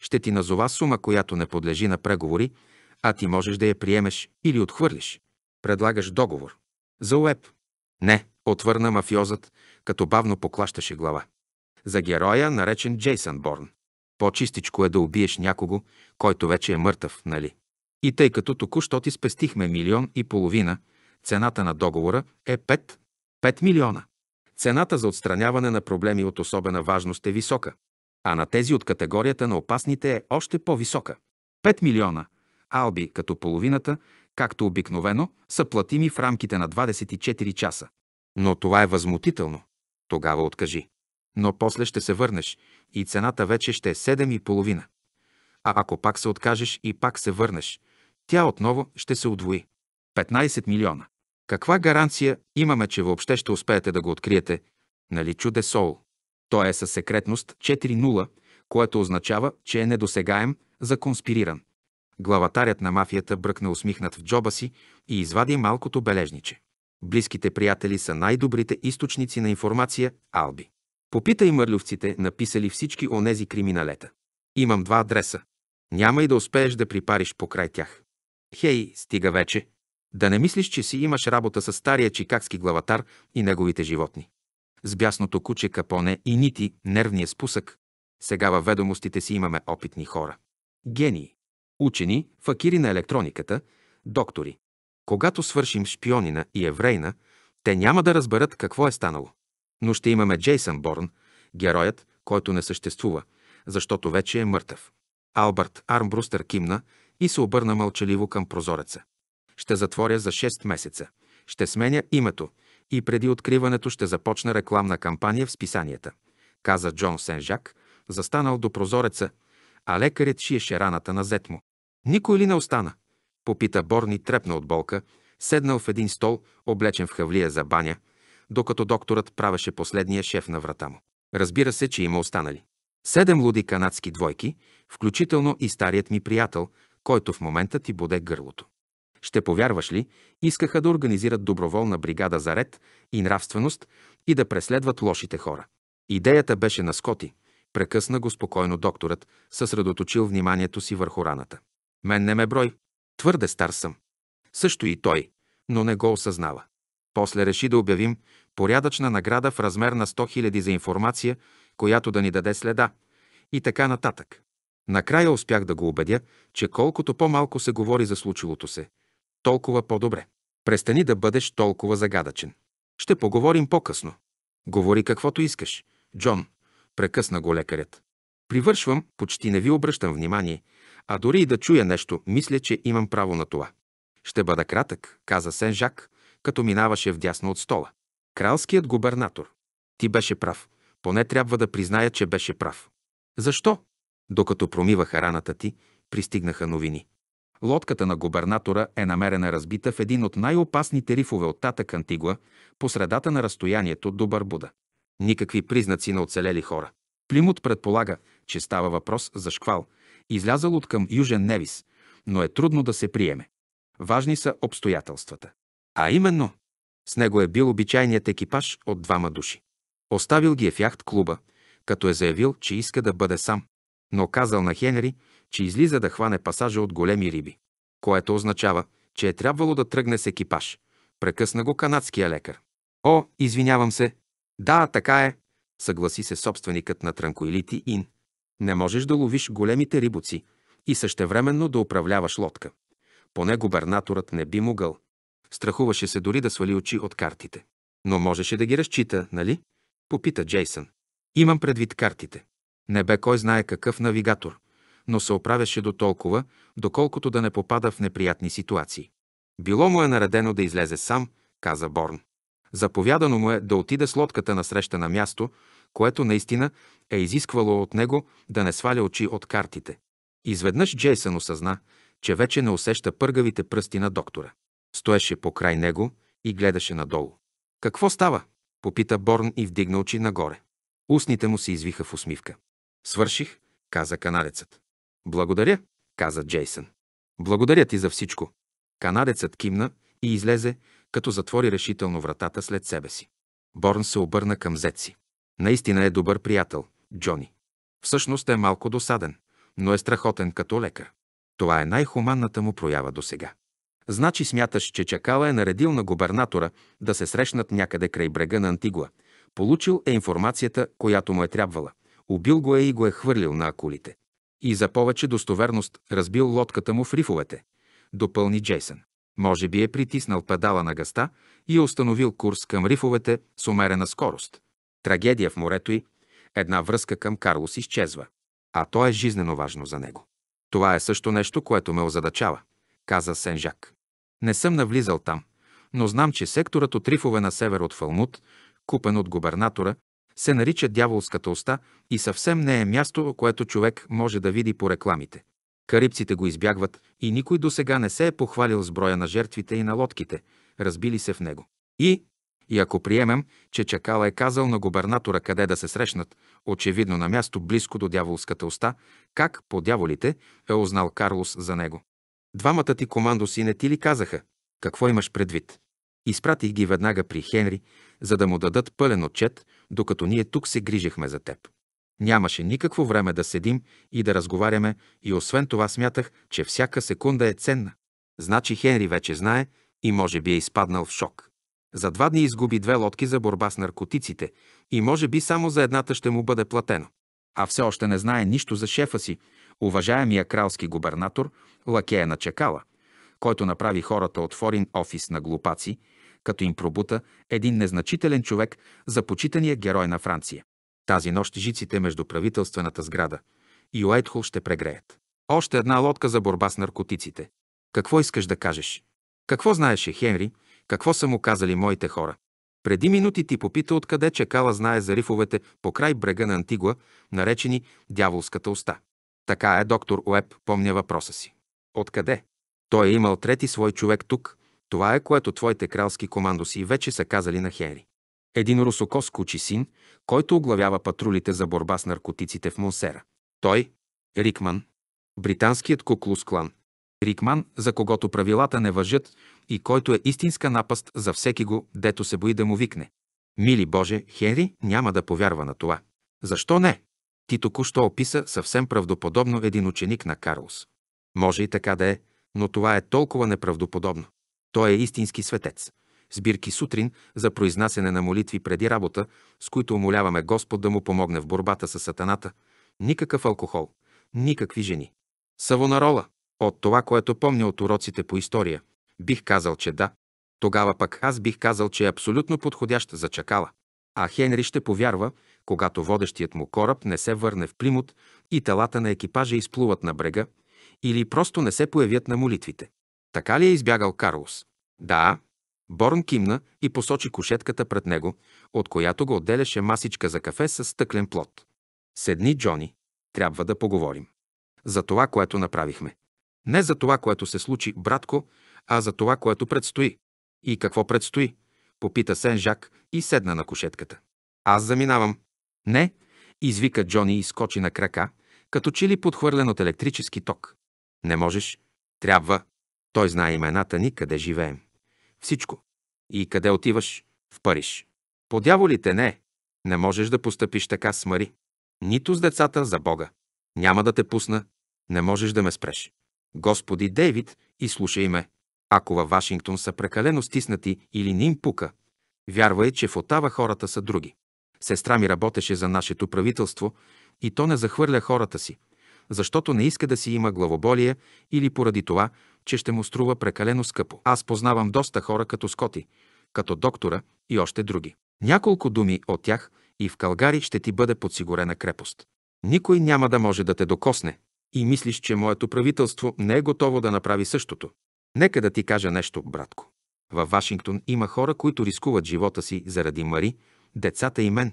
Ще ти назова сума, която не подлежи на преговори, а ти можеш да я приемеш или отхвърлиш. Предлагаш договор. За УЕП. Не, отвърна мафиозът, като бавно поклащаше глава за героя, наречен Джейсън Борн. По-чистичко е да убиеш някого, който вече е мъртъв, нали? И тъй като току-що ти спестихме милион и половина, цената на договора е 5, 5 милиона. Цената за отстраняване на проблеми от особена важност е висока, а на тези от категорията на опасните е още по-висока. 5 милиона, алби като половината, както обикновено, са платими в рамките на 24 часа. Но това е възмутително. Тогава откажи но после ще се върнеш и цената вече ще е 7,5. А ако пак се откажеш и пак се върнеш, тя отново ще се удвои. 15 милиона. Каква гаранция имаме, че въобще ще успеете да го откриете? Нали чуде сол? Той е със секретност 4.0, което означава, че е недосегаем, законспириран. Главатарят на мафията бръкна усмихнат в джоба си и извади малкото бележниче. Близките приятели са най-добрите източници на информация, Алби. Попитай мърлювците, написали всички онези криминалета. Имам два адреса. Няма и да успееш да припариш покрай тях. Хей, стига вече. Да не мислиш, че си имаш работа с стария чикагски главатар и неговите животни. С бясното куче капоне и нити, нервния спусък. Сега във ведомостите си имаме опитни хора. Гении. Учени, факири на електрониката, доктори. Когато свършим шпионина и еврейна, те няма да разберат какво е станало. Но ще имаме Джейсън Борн, героят, който не съществува, защото вече е мъртъв. Албърт Армбрустър кимна и се обърна мълчаливо към прозореца. Ще затворя за 6 месеца. Ще сменя името и преди откриването ще започна рекламна кампания в списанията, каза Джон Сен-Жак, застанал до прозореца, а лекарят шиеше раната на зет му. Никой ли не остана? Попита Борни трепна от болка, седнал в един стол, облечен в хавлия за баня, докато докторът правеше последния шеф на врата му. Разбира се, че има останали. Седем луди канадски двойки, включително и старият ми приятел, който в момента ти боде гърлото. Ще повярваш ли, искаха да организират доброволна бригада за ред и нравственост и да преследват лошите хора. Идеята беше на Скоти. Прекъсна го спокойно докторът, съсредоточил вниманието си върху раната. Мен не ме брой. Твърде стар съм. Също и той, но не го осъзнава. После реши да обявим порядъчна награда в размер на 100 000 за информация, която да ни даде следа и така нататък. Накрая успях да го убедя, че колкото по-малко се говори за случилото се, толкова по-добре. Престани да бъдеш толкова загадъчен. Ще поговорим по-късно. Говори каквото искаш. Джон, прекъсна го лекарят. Привършвам, почти не ви обръщам внимание, а дори и да чуя нещо, мисля, че имам право на това. Ще бъда кратък, каза Сен-Жак, като минаваше вдясно от стола. Кралският губернатор. Ти беше прав. Поне трябва да призная, че беше прав. Защо? Докато промиваха раната ти, пристигнаха новини. Лодката на губернатора е намерена разбита в един от най-опасните рифове от Тата Кантигуа, по средата на разстоянието до Барбуда. Никакви признаци на оцелели хора. Плимут предполага, че става въпрос за шквал, излязъл от към Южен Невис, но е трудно да се приеме. Важни са обстоятелствата. А именно, с него е бил обичайният екипаж от двама души. Оставил ги е в яхт-клуба, като е заявил, че иска да бъде сам, но казал на Хенри, че излиза да хване пасажа от големи риби, което означава, че е трябвало да тръгне с екипаж. Прекъсна го канадския лекар. О, извинявам се. Да, така е, съгласи се собственикът на Транкуилити Ин. Не можеш да ловиш големите рибоци и същевременно да управляваш лодка. Поне губернаторът не би могъл. Страхуваше се дори да свали очи от картите. Но можеше да ги разчита, нали? Попита Джейсън. Имам предвид картите. Не бе кой знае какъв навигатор, но се оправяше до толкова, доколкото да не попада в неприятни ситуации. Било му е наредено да излезе сам, каза Борн. Заповядано му е да отида с лодката на среща на място, което наистина е изисквало от него да не сваля очи от картите. Изведнъж Джейсън осъзна, че вече не усеща пъргавите пръсти на доктора. Стоеше по край него и гледаше надолу. Какво става? попита Борн и вдигна очи нагоре. Устните му се извиха в усмивка. Свърших, каза канадецът. Благодаря, каза Джейсън. Благодаря ти за всичко. Канадецът кимна и излезе, като затвори решително вратата след себе си. Борн се обърна към Зеци. Наистина е добър приятел, Джони. Всъщност е малко досаден, но е страхотен като лекар. Това е най-хуманната му проява до сега. Значи смяташ, че Чакала е наредил на губернатора да се срещнат някъде край брега на Антигуа. Получил е информацията, която му е трябвала. Убил го е и го е хвърлил на акулите. И за повече достоверност разбил лодката му в рифовете. Допълни Джейсън. Може би е притиснал педала на гъста и е установил курс към рифовете с умерена скорост. Трагедия в морето й, една връзка към Карлос изчезва. А то е жизнено важно за него. Това е също нещо, което ме озадачава, каза Сенжак. Не съм навлизал там, но знам, че секторът от рифове на север от Фалмут, купен от губернатора, се нарича Дяволската уста и съвсем не е място, което човек може да види по рекламите. Карибците го избягват и никой до сега не се е похвалил с броя на жертвите и на лодките, разбили се в него. И, и ако приемем, че Чакала е казал на губернатора къде да се срещнат, очевидно на място близко до дяволската уста, как по дяволите е узнал Карлос за него. Двамата ти командоси не ти ли казаха? Какво имаш предвид? Изпратих ги веднага при Хенри, за да му дадат пълен отчет, докато ние тук се грижехме за теб. Нямаше никакво време да седим и да разговаряме и освен това смятах, че всяка секунда е ценна. Значи Хенри вече знае и може би е изпаднал в шок. За два дни изгуби две лодки за борба с наркотиците и може би само за едната ще му бъде платено. А все още не знае нищо за шефа си, уважаемия кралски губернатор, лакея на чекала, който направи хората от форин офис на глупаци, като им пробута един незначителен човек за почитания герой на Франция. Тази нощ жиците между правителствената сграда и Уайтхол ще прегреят. Още една лодка за борба с наркотиците. Какво искаш да кажеш? Какво знаеше Хенри? Какво са му казали моите хора? Преди минути ти попита откъде чекала знае за рифовете по край брега на Антигла, наречени Дяволската уста. Така е, доктор Уеб помня въпроса си. Откъде? Той е имал трети свой човек тук. Това е което твоите кралски командоси вече са казали на Хенри. Един русокос кучи син, който оглавява патрулите за борба с наркотиците в Монсера. Той, Рикман, британският куклус клан. Рикман, за когото правилата не въжат и който е истинска напаст за всеки го, дето се бои да му викне. Мили Боже, Хенри няма да повярва на това. Защо не? Ти току-що описа съвсем правдоподобно един ученик на Карлс. Може и така да е, но това е толкова неправдоподобно. Той е истински светец. Сбирки сутрин за произнасяне на молитви преди работа, с които умоляваме Господ да му помогне в борбата с сатаната. Никакъв алкохол, никакви жени. Савонарола. От това, което помня от уроците по история, бих казал, че да. Тогава пък аз бих казал, че е абсолютно подходящ за чакала. А Хенри ще повярва, когато водещият му кораб не се върне в Плимут и телата на екипажа изплуват на брега, или просто не се появят на молитвите. Така ли е избягал Карлос? Да. Борн кимна и посочи кошетката пред него, от която го отделяше масичка за кафе с стъклен плод. Седни, Джони. Трябва да поговорим. За това, което направихме. Не за това, което се случи, братко, а за това, което предстои. И какво предстои? Попита Сен-Жак и седна на кошетката. Аз заминавам. Не, извика Джони и скочи на крака, като че ли подхвърлен от електрически ток. Не можеш. Трябва. Той знае имената ни, къде живеем. Всичко. И къде отиваш? В Париж. По дяволите не. Не можеш да постъпиш така с Мари. Нито с децата за Бога. Няма да те пусна. Не можеш да ме спреш. Господи Дейвид, и слушай ме. Ако във Вашингтон са прекалено стиснати или ни им пука, вярвай, че в Отава хората са други. Сестра ми работеше за нашето правителство и то не захвърля хората си, защото не иска да си има главоболие или поради това, че ще му струва прекалено скъпо. Аз познавам доста хора като Скоти, като доктора и още други. Няколко думи от тях и в Калгари ще ти бъде подсигурена крепост. Никой няма да може да те докосне. И мислиш, че моето правителство не е готово да направи същото. Нека да ти кажа нещо, братко. Във Вашингтон има хора, които рискуват живота си заради Мари, децата и мен.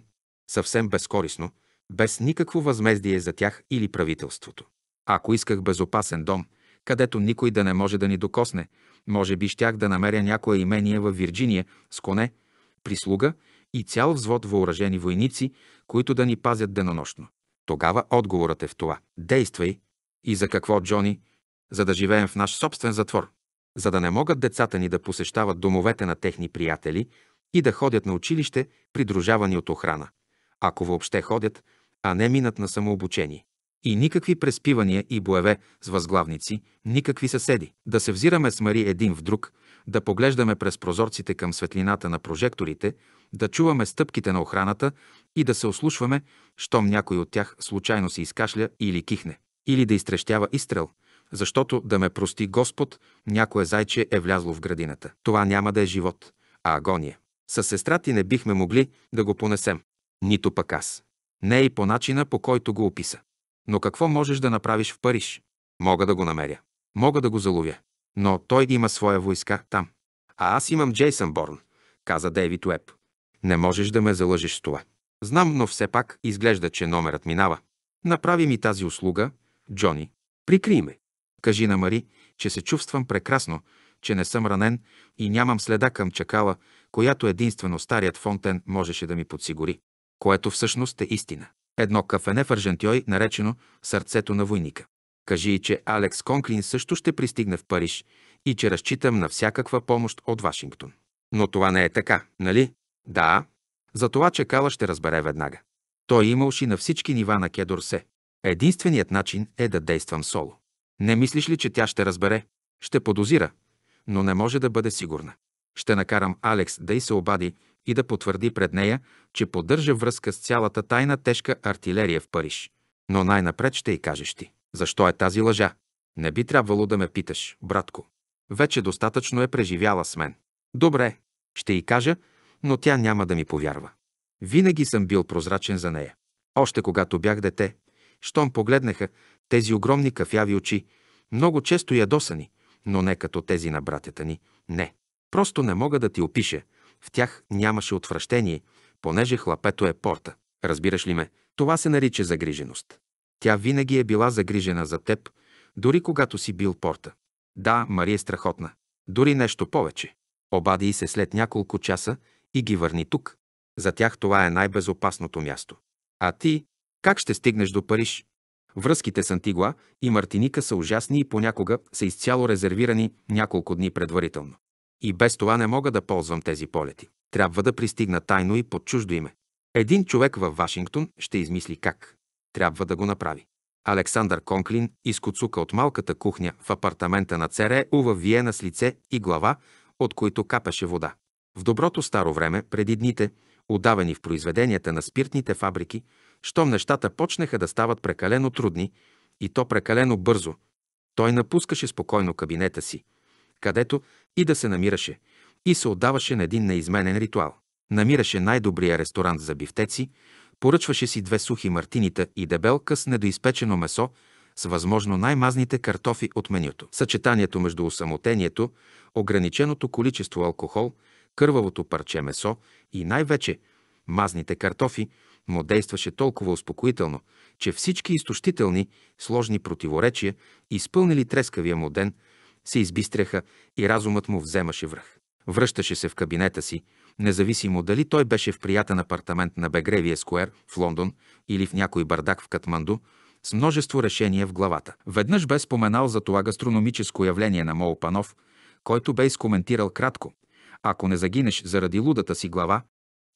Съвсем безкорисно, без никакво възмездие за тях или правителството. Ако исках безопасен дом, където никой да не може да ни докосне, може би щях да намеря някое имение във Вирджиния с коне, прислуга и цял взвод въоръжени войници, които да ни пазят денонощно. Тогава отговорът е в това. Действай. И за какво, Джони? За да живеем в наш собствен затвор. За да не могат децата ни да посещават домовете на техни приятели и да ходят на училище, придружавани от охрана. Ако въобще ходят, а не минат на самообучение. И никакви преспивания и боеве с възглавници, никакви съседи. Да се взираме с Мари един в друг, да поглеждаме през прозорците към светлината на прожекторите, да чуваме стъпките на охраната и да се ослушваме, щом някой от тях случайно се изкашля или кихне, или да изтрещява изстрел, защото да ме прости Господ, някое зайче е влязло в градината. Това няма да е живот, а агония. С сестра ти не бихме могли да го понесем. Нито пък аз. Не е и по начина, по който го описа. Но какво можеш да направиш в Париж? Мога да го намеря. Мога да го заловя. Но той има своя войска там. А аз имам Джейсън Борн, каза Дейвид Уеб. Не можеш да ме залъжиш с това. Знам, но все пак изглежда, че номерът минава. Направи ми тази услуга, Джони. Прикрий ме. Кажи на Мари, че се чувствам прекрасно, че не съм ранен и нямам следа към чакала, която единствено старият фонтен можеше да ми подсигури което всъщност е истина. Едно кафене в Аржентьой, наречено Сърцето на войника. Кажи и, че Алекс Конклин също ще пристигне в Париж и че разчитам на всякаква помощ от Вашингтон. Но това не е така, нали? Да. За това чекала ще разбере веднага. Той има уши на всички нива на Кедорсе. Единственият начин е да действам соло. Не мислиш ли, че тя ще разбере? Ще подозира, но не може да бъде сигурна. Ще накарам Алекс да й се обади, и да потвърди пред нея, че поддържа връзка с цялата тайна тежка артилерия в Париж. Но най-напред ще й кажеш ти. Защо е тази лъжа? Не би трябвало да ме питаш, братко. Вече достатъчно е преживяла с мен. Добре, ще й кажа, но тя няма да ми повярва. Винаги съм бил прозрачен за нея. Още когато бях дете, щом погледнаха тези огромни кафяви очи, много често ядосани, но не като тези на братята ни, не. Просто не мога да ти опиша в тях нямаше отвращение, понеже хлапето е порта. Разбираш ли ме? Това се нарича загриженост. Тя винаги е била загрижена за теб, дори когато си бил порта. Да, Мария е страхотна. Дори нещо повече. Обади и се след няколко часа и ги върни тук. За тях това е най-безопасното място. А ти, как ще стигнеш до Париж? Връзките с Антигуа и Мартиника са ужасни и понякога са изцяло резервирани няколко дни предварително. И без това не мога да ползвам тези полети. Трябва да пристигна тайно и под чуждо име. Един човек във Вашингтон ще измисли как. Трябва да го направи. Александър Конклин изкоцука от малката кухня в апартамента на ЦРУ ува Виена с лице и глава, от които капеше вода. В доброто старо време, преди дните, удавени в произведенията на спиртните фабрики, щом нещата почнаха да стават прекалено трудни и то прекалено бързо, той напускаше спокойно кабинета си, където и да се намираше, и се отдаваше на един неизменен ритуал. Намираше най-добрия ресторант за бифтеци, поръчваше си две сухи мартинита и дебелка с недоизпечено месо, с възможно най-мазните картофи от менюто. Съчетанието между осамотението, ограниченото количество алкохол, кървавото парче месо и най-вече мазните картофи му действаше толкова успокоително, че всички изтощителни, сложни противоречия, изпълнили трескавия му ден – се избистряха и разумът му вземаше връх. Връщаше се в кабинета си, независимо дали той беше в приятен апартамент на Бегревия Скуер в Лондон или в някой бардак в Катманду, с множество решения в главата. Веднъж бе споменал за това гастрономическо явление на Моу Панов, който бе изкоментирал кратко. Ако не загинеш заради лудата си глава,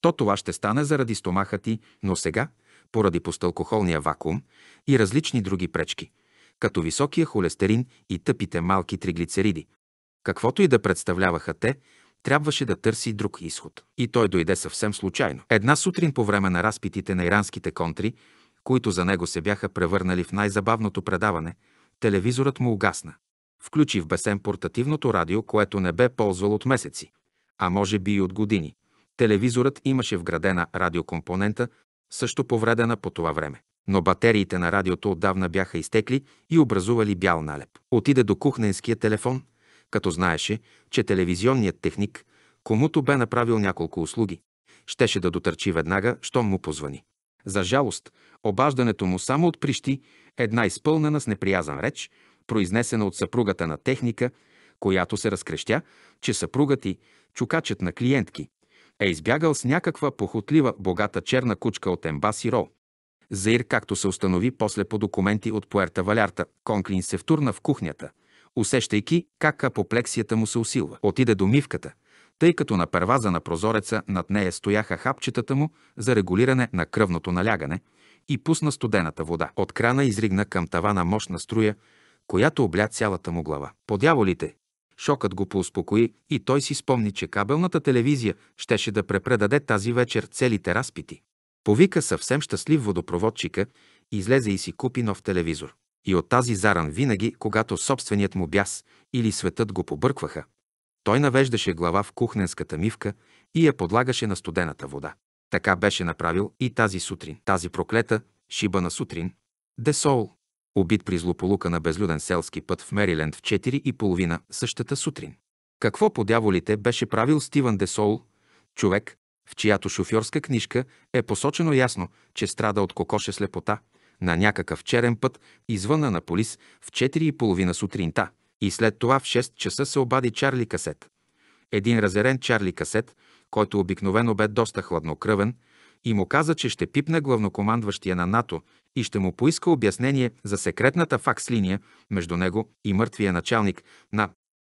то това ще стане заради стомаха ти, но сега, поради посталкохолния вакуум и различни други пречки – като високия холестерин и тъпите малки триглицериди. Каквото и да представляваха те, трябваше да търси друг изход. И той дойде съвсем случайно. Една сутрин по време на разпитите на иранските контри, които за него се бяха превърнали в най-забавното предаване, телевизорът му угасна. Включи в бесен портативното радио, което не бе ползвал от месеци, а може би и от години. Телевизорът имаше вградена радиокомпонента, също повредена по това време но батериите на радиото отдавна бяха изтекли и образували бял налеп. Отиде до кухненския телефон, като знаеше, че телевизионният техник, комуто бе направил няколко услуги, щеше да дотърчи веднага, щом му позвани. За жалост, обаждането му само отприщи една изпълнена с неприязан реч, произнесена от съпругата на техника, която се разкрещя, че съпругът и, чукачът на клиентки, е избягал с някаква похотлива богата черна кучка от Ембаси Роу. Заир, както се установи после по документи от Пуерта Валярта, Конклин се втурна в кухнята, усещайки как апоплексията му се усилва. Отиде до мивката, тъй като на перваза на прозореца над нея стояха хапчетата му за регулиране на кръвното налягане и пусна студената вода. От крана изригна към тавана мощна струя, която обля цялата му глава. Подяволите! Шокът го поуспокои и той си спомни, че кабелната телевизия щеше да препредаде тази вечер целите разпити. Повика съвсем щастлив водопроводчика излезе и си купи нов телевизор. И от тази заран винаги, когато собственият му бяс или светът го побъркваха, той навеждаше глава в кухненската мивка и я подлагаше на студената вода. Така беше направил и тази сутрин, тази проклета, шиба на сутрин. Десол, убит при злополука на безлюден селски път в Мериленд в 4 и половина същата сутрин. Какво по дяволите беше правил Стивън Десол, човек, в чиято шофьорска книжка е посочено ясно, че страда от кокоше слепота на някакъв черен път извън Анаполис в 4.30 сутринта и след това в 6 часа се обади Чарли Касет. Един разерен Чарли Касет, който обикновено бе доста хладнокръвен, и му каза, че ще пипне главнокомандващия на НАТО и ще му поиска обяснение за секретната факс-линия между него и мъртвия началник на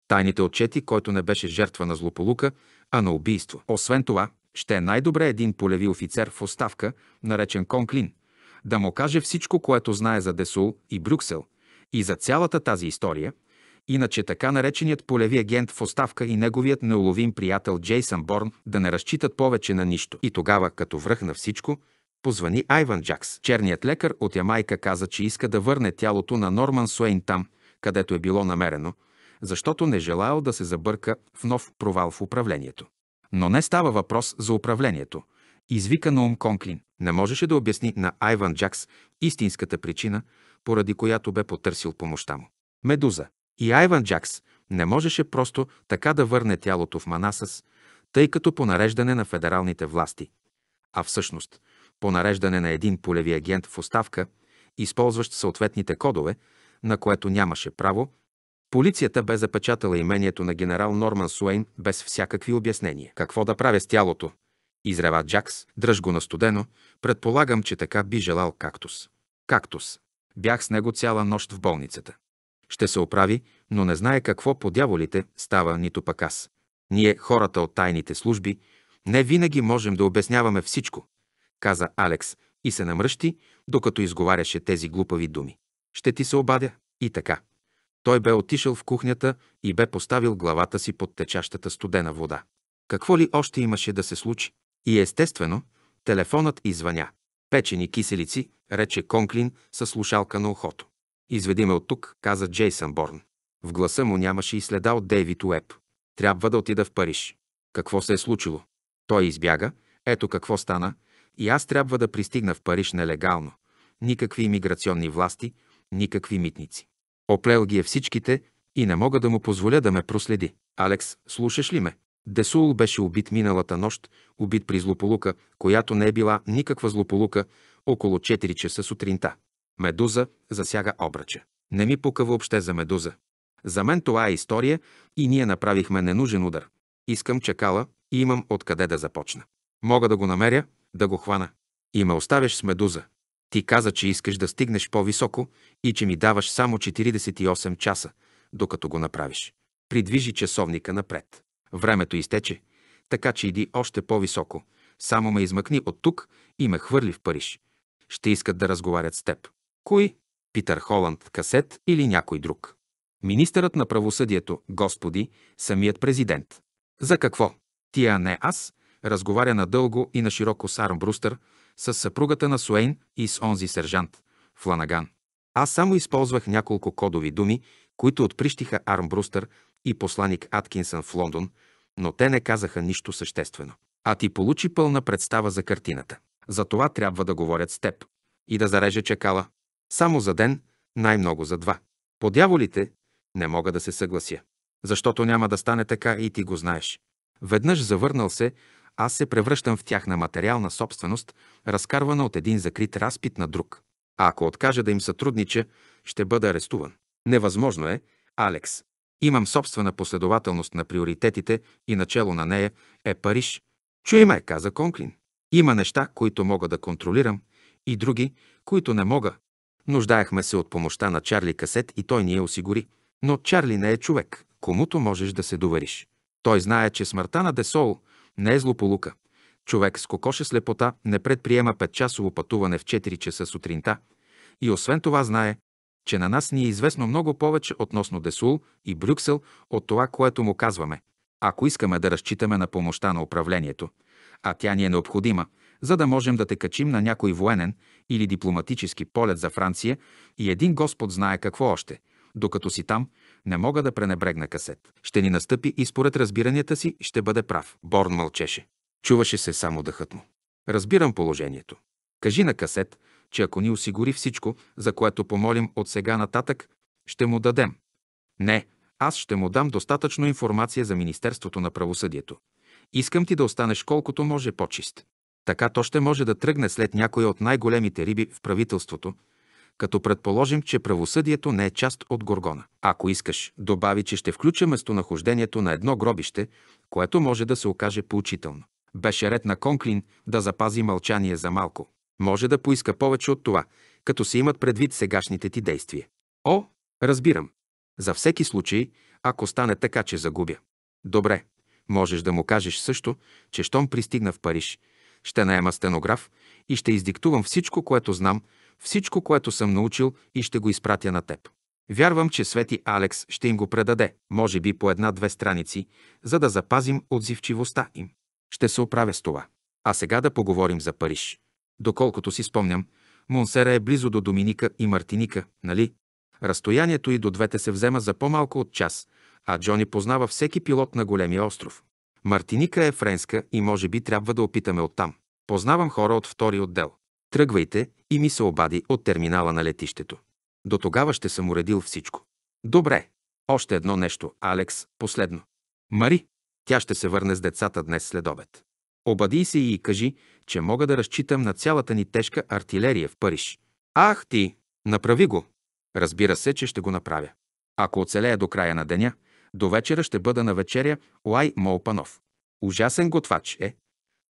тайните отчети, който не беше жертва на злополука, а на убийство. Освен това, ще е най-добре един полеви офицер в оставка, наречен Конклин, да му каже всичко, което знае за Десул и Брюксел и за цялата тази история, иначе така нареченият полеви агент в оставка и неговият неуловим приятел Джейсън Борн да не разчитат повече на нищо. И тогава, като връх на всичко, позвани Айван Джакс. Черният лекар от Ямайка каза, че иска да върне тялото на Норман Суейн там, където е било намерено, защото не желаял да се забърка в нов провал в управлението. Но не става въпрос за управлението, извика на Ум Конклин. Не можеше да обясни на Айван Джакс истинската причина, поради която бе потърсил помощта му. Медуза. И Айван Джакс не можеше просто така да върне тялото в Манасас, тъй като по нареждане на федералните власти, а всъщност по нареждане на един полеви агент в оставка, използващ съответните кодове, на което нямаше право, Полицията бе запечатала имението на генерал Норман Суейн без всякакви обяснения. Какво да правя с тялото? Изрева Джакс, дръж го на студено. Предполагам, че така би желал кактус. Кактус. Бях с него цяла нощ в болницата. Ще се оправи, но не знае какво по дяволите става нито пък аз. Ние, хората от тайните служби, не винаги можем да обясняваме всичко, каза Алекс и се намръщи, докато изговаряше тези глупави думи. Ще ти се обадя. И така. Той бе отишъл в кухнята и бе поставил главата си под течащата студена вода. Какво ли още имаше да се случи? И естествено, телефонът извъня. Печени киселици, рече Конклин със слушалка на ухото. Изведи ме от тук, каза Джейсън Борн. В гласа му нямаше и следа от Дейвид Уеб. Трябва да отида в Париж. Какво се е случило? Той избяга, ето какво стана, и аз трябва да пристигна в Париж нелегално. Никакви имиграционни власти, никакви митници. Оплел ги е всичките и не мога да му позволя да ме проследи. Алекс, слушаш ли ме? Десул беше убит миналата нощ, убит при злополука, която не е била никаква злополука, около 4 часа сутринта. Медуза засяга обръча. Не ми пука въобще за Медуза. За мен това е история и ние направихме ненужен удар. Искам чакала и имам откъде да започна. Мога да го намеря, да го хвана. И ме оставяш с Медуза. Ти каза, че искаш да стигнеш по-високо и че ми даваш само 48 часа, докато го направиш. Придвижи часовника напред. Времето изтече, така че иди още по-високо. Само ме измъкни от тук и ме хвърли в Париж. Ще искат да разговарят с теб. Кой? Питър Холанд, Касет или някой друг? Министърът на правосъдието, господи, самият президент. За какво? Тия не аз, разговаря надълго и на широко с Брустър с съпругата на Суейн и с онзи сержант, Фланаган. Аз само използвах няколко кодови думи, които отприщиха Армбрустър и посланик Аткинсън в Лондон, но те не казаха нищо съществено. А ти получи пълна представа за картината. За това трябва да говорят с теб и да зарежа чекала. Само за ден, най-много за два. По дяволите не мога да се съглася, защото няма да стане така и ти го знаеш. Веднъж завърнал се, аз се превръщам в тяхна материална собственост, разкарвана от един закрит разпит на друг. А ако откажа да им сътруднича, ще бъда арестуван. Невъзможно е, Алекс. Имам собствена последователност на приоритетите и начало на нея е Париж. Чуй ме, каза Конклин. Има неща, които мога да контролирам и други, които не мога. Нуждаехме се от помощта на Чарли Касет и той ни я осигури. Но Чарли не е човек, комуто можеш да се довериш. Той знае, че смъртта на Десол – не е злополука. Човек с кокоша слепота не предприема петчасово пътуване в 4 часа сутринта и освен това знае, че на нас ни е известно много повече относно Десул и Брюксел от това, което му казваме. Ако искаме да разчитаме на помощта на управлението, а тя ни е необходима, за да можем да те качим на някой военен или дипломатически полет за Франция и един Господ знае какво още, докато си там, не мога да пренебрегна касет. Ще ни настъпи и според разбиранията си ще бъде прав. Борн мълчеше. Чуваше се само дъхът му. Разбирам положението. Кажи на касет, че ако ни осигури всичко, за което помолим от сега нататък, ще му дадем. Не, аз ще му дам достатъчно информация за Министерството на правосъдието. Искам ти да останеш колкото може по-чист. Така то ще може да тръгне след някоя от най-големите риби в правителството, като предположим, че правосъдието не е част от Горгона. Ако искаш, добави, че ще включа местонахождението на едно гробище, което може да се окаже поучително. Беше ред на Конклин да запази мълчание за малко. Може да поиска повече от това, като се имат предвид сегашните ти действия. О, разбирам. За всеки случай, ако стане така, че загубя. Добре, можеш да му кажеш също, че щом пристигна в Париж, ще наема стенограф и ще издиктувам всичко, което знам, всичко, което съм научил и ще го изпратя на теб. Вярвам, че Свети Алекс ще им го предаде, може би по една-две страници, за да запазим отзивчивостта им. Ще се оправя с това. А сега да поговорим за Париж. Доколкото си спомням, Монсера е близо до Доминика и Мартиника, нали? Разстоянието и до двете се взема за по-малко от час, а Джони познава всеки пилот на големия остров. Мартиника е френска и може би трябва да опитаме оттам. Познавам хора от втори отдел. Тръгвайте и ми се обади от терминала на летището. До тогава ще съм уредил всичко. Добре. Още едно нещо, Алекс, последно. Мари, тя ще се върне с децата днес след обед. Обади се и кажи, че мога да разчитам на цялата ни тежка артилерия в Париж. Ах ти! Направи го! Разбира се, че ще го направя. Ако оцелея до края на деня, до вечера ще бъда на вечеря Лай Молпанов. Ужасен готвач е,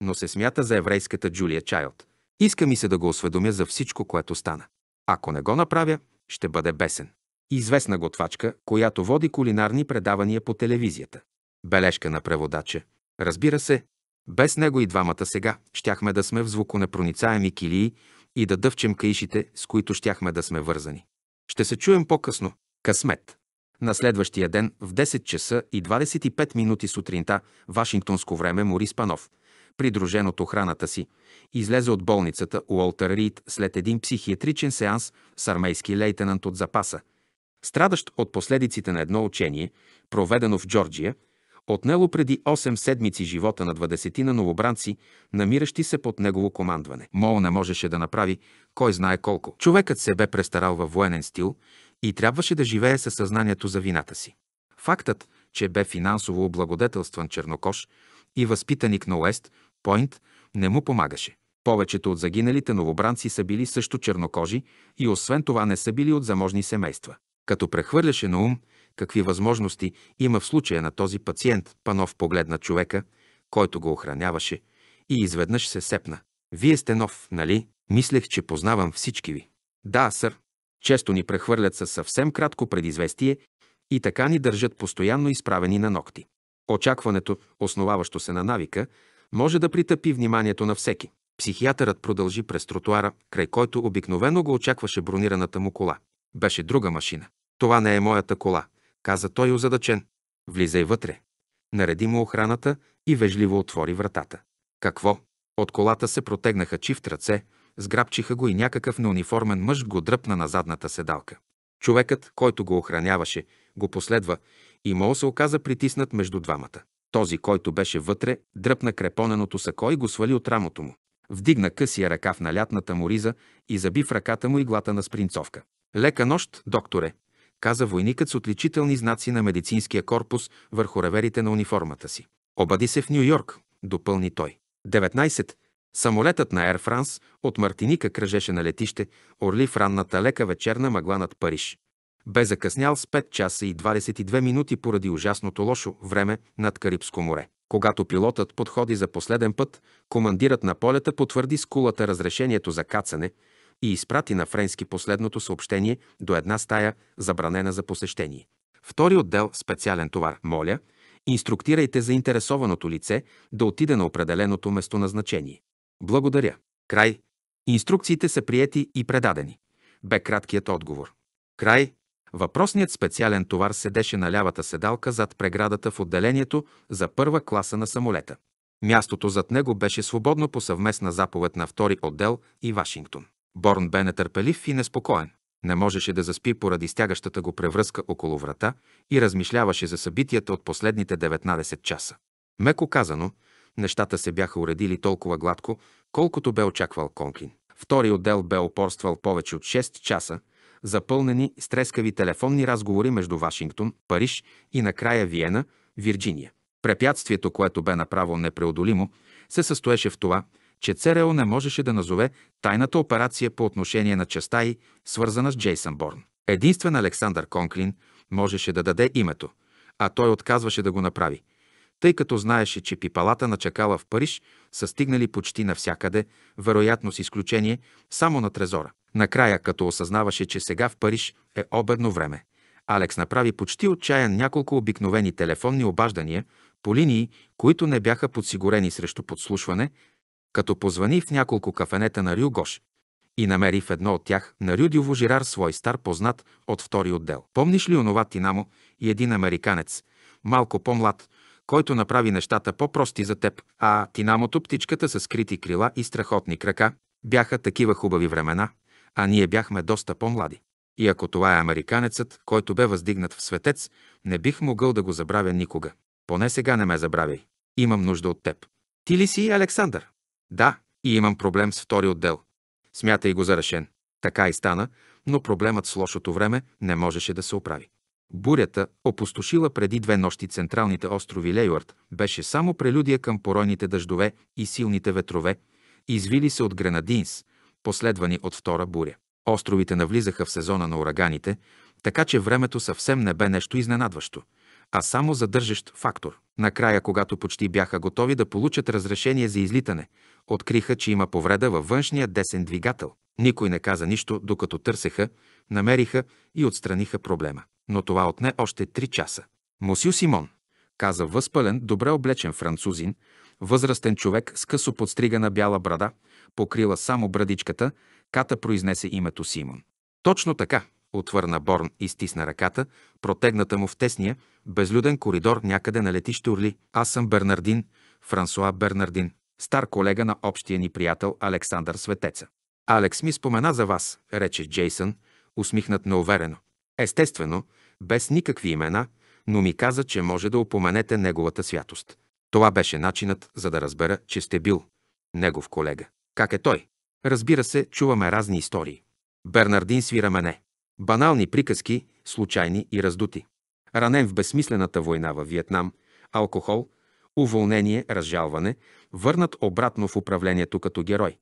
но се смята за еврейската Джулия Чайлд. Иска ми се да го осведомя за всичко, което стана. Ако не го направя, ще бъде бесен. Известна готвачка, която води кулинарни предавания по телевизията. Бележка на преводача. Разбира се, без него и двамата сега щяхме да сме в звуконепроницаеми килии и да дъвчем каишите, с които щяхме да сме вързани. Ще се чуем по-късно. Късмет. На следващия ден в 10 часа и 25 минути сутринта, вашингтонско време, Морис Панов – придружен от охраната си, излезе от болницата Уолтер Рид след един психиатричен сеанс с армейски лейтенант от запаса, страдащ от последиците на едно учение, проведено в Джорджия, отнело преди 8 седмици живота на 20 на новобранци, намиращи се под негово командване. Мол не можеше да направи кой знае колко. Човекът се бе престарал във военен стил и трябваше да живее със съзнанието за вината си. Фактът, че бе финансово облагодетелстван чернокош и възпитаник на Уест – Пойнт не му помагаше. Повечето от загиналите новобранци са били също чернокожи и освен това не са били от заможни семейства. Като прехвърляше на ум какви възможности има в случая на този пациент, Панов погледна човека, който го охраняваше, и изведнъж се сепна. Вие сте нов, нали? Мислех, че познавам всички ви. Да, сър. Често ни прехвърлят със съвсем кратко предизвестие и така ни държат постоянно изправени на ногти. Очакването, основаващо се на навика, може да притъпи вниманието на всеки. Психиатърът продължи през тротуара, край който обикновено го очакваше бронираната му кола. Беше друга машина. Това не е моята кола, каза той озадачен. Влизай вътре. Нареди му охраната и вежливо отвори вратата. Какво? От колата се протегнаха чифт ръце, сграбчиха го и някакъв неуниформен мъж го дръпна на задната седалка. Човекът, който го охраняваше, го последва и Мол се оказа притиснат между двамата. Този, който беше вътре, дръпна крепоненото сако и го свали от рамото му. Вдигна късия ръкав на лятната му риза и заби в ръката му иглата на спринцовка. «Лека нощ, докторе!» каза войникът с отличителни знаци на медицинския корпус върху реверите на униформата си. Обади се в Нью Йорк, допълни той. 19. Самолетът на Air France от Мартиника кръжеше на летище Орли в ранната лека вечерна мъгла над Париж бе закъснял с 5 часа и 22 минути поради ужасното лошо време над Карибско море. Когато пилотът подходи за последен път, командирът на полета потвърди с кулата разрешението за кацане и изпрати на Френски последното съобщение до една стая, забранена за посещение. Втори отдел специален товар «Моля», инструктирайте заинтересованото лице да отиде на определеното местоназначение. Благодаря. Край. Инструкциите са приети и предадени. Бе краткият отговор. Край. Въпросният специален товар седеше на лявата седалка зад преградата в отделението за първа класа на самолета. Мястото зад него беше свободно по съвместна заповед на втори отдел и Вашингтон. Борн бе нетърпелив и неспокоен. Не можеше да заспи поради стягащата го превръзка около врата и размишляваше за събитията от последните 19 часа. Меко казано, нещата се бяха уредили толкова гладко, колкото бе очаквал Конкин. Втори отдел бе опорствал повече от 6 часа, запълнени с трескави телефонни разговори между Вашингтон, Париж и накрая Виена, Вирджиния. Препятствието, което бе направо непреодолимо, се състоеше в това, че ЦРО не можеше да назове тайната операция по отношение на частта й, свързана с Джейсън Борн. Единствен Александър Конклин можеше да даде името, а той отказваше да го направи, тъй като знаеше, че пипалата на чакала в Париж са стигнали почти навсякъде, вероятно с изключение само на трезора. Накрая, като осъзнаваше, че сега в Париж е обедно време, Алекс направи почти отчаян няколко обикновени телефонни обаждания по линии, които не бяха подсигурени срещу подслушване, като позвани в няколко кафенета на Рю Гош и намери в едно от тях на Дюво Жирар свой стар познат от втори отдел. Помниш ли онова Тинамо и един американец, малко по-млад, който направи нещата по-прости за теб, а Тинамото птичката с скрити крила и страхотни крака бяха такива хубави времена а ние бяхме доста по-млади. И ако това е американецът, който бе въздигнат в светец, не бих могъл да го забравя никога. Поне сега не ме забравяй. Имам нужда от теб. Ти ли си Александър? Да, и имам проблем с втори отдел. Смятай го за решен. Така и стана, но проблемът с лошото време не можеше да се оправи. Бурята, опустошила преди две нощи централните острови Лейуарт, беше само прелюдия към поройните дъждове и силните ветрове, извили се от Гренадинс, последвани от втора буря. Островите навлизаха в сезона на ураганите, така че времето съвсем не бе нещо изненадващо, а само задържащ фактор. Накрая, когато почти бяха готови да получат разрешение за излитане, откриха, че има повреда във външния десен двигател. Никой не каза нищо, докато търсеха, намериха и отстраниха проблема. Но това отне още три часа. Мосю Симон, каза възпален, добре облечен французин, Възрастен човек с късо подстригана бяла брада, покрила само брадичката, Ката произнесе името Симон. Точно така, отвърна Борн и стисна ръката, протегната му в тесния, безлюден коридор някъде на летище Орли. Аз съм Бернардин, Франсуа Бернардин, стар колега на общия ни приятел Александър Светеца. Алекс ми спомена за вас, рече Джейсън, усмихнат неуверено. Естествено, без никакви имена, но ми каза, че може да упоменете неговата святост. Това беше начинът, за да разбера, че сте бил негов колега. Как е той? Разбира се, чуваме разни истории. Бернардин свира мене. Банални приказки, случайни и раздути. Ранен в безсмислената война във Виетнам, алкохол, уволнение, разжалване, върнат обратно в управлението като герой.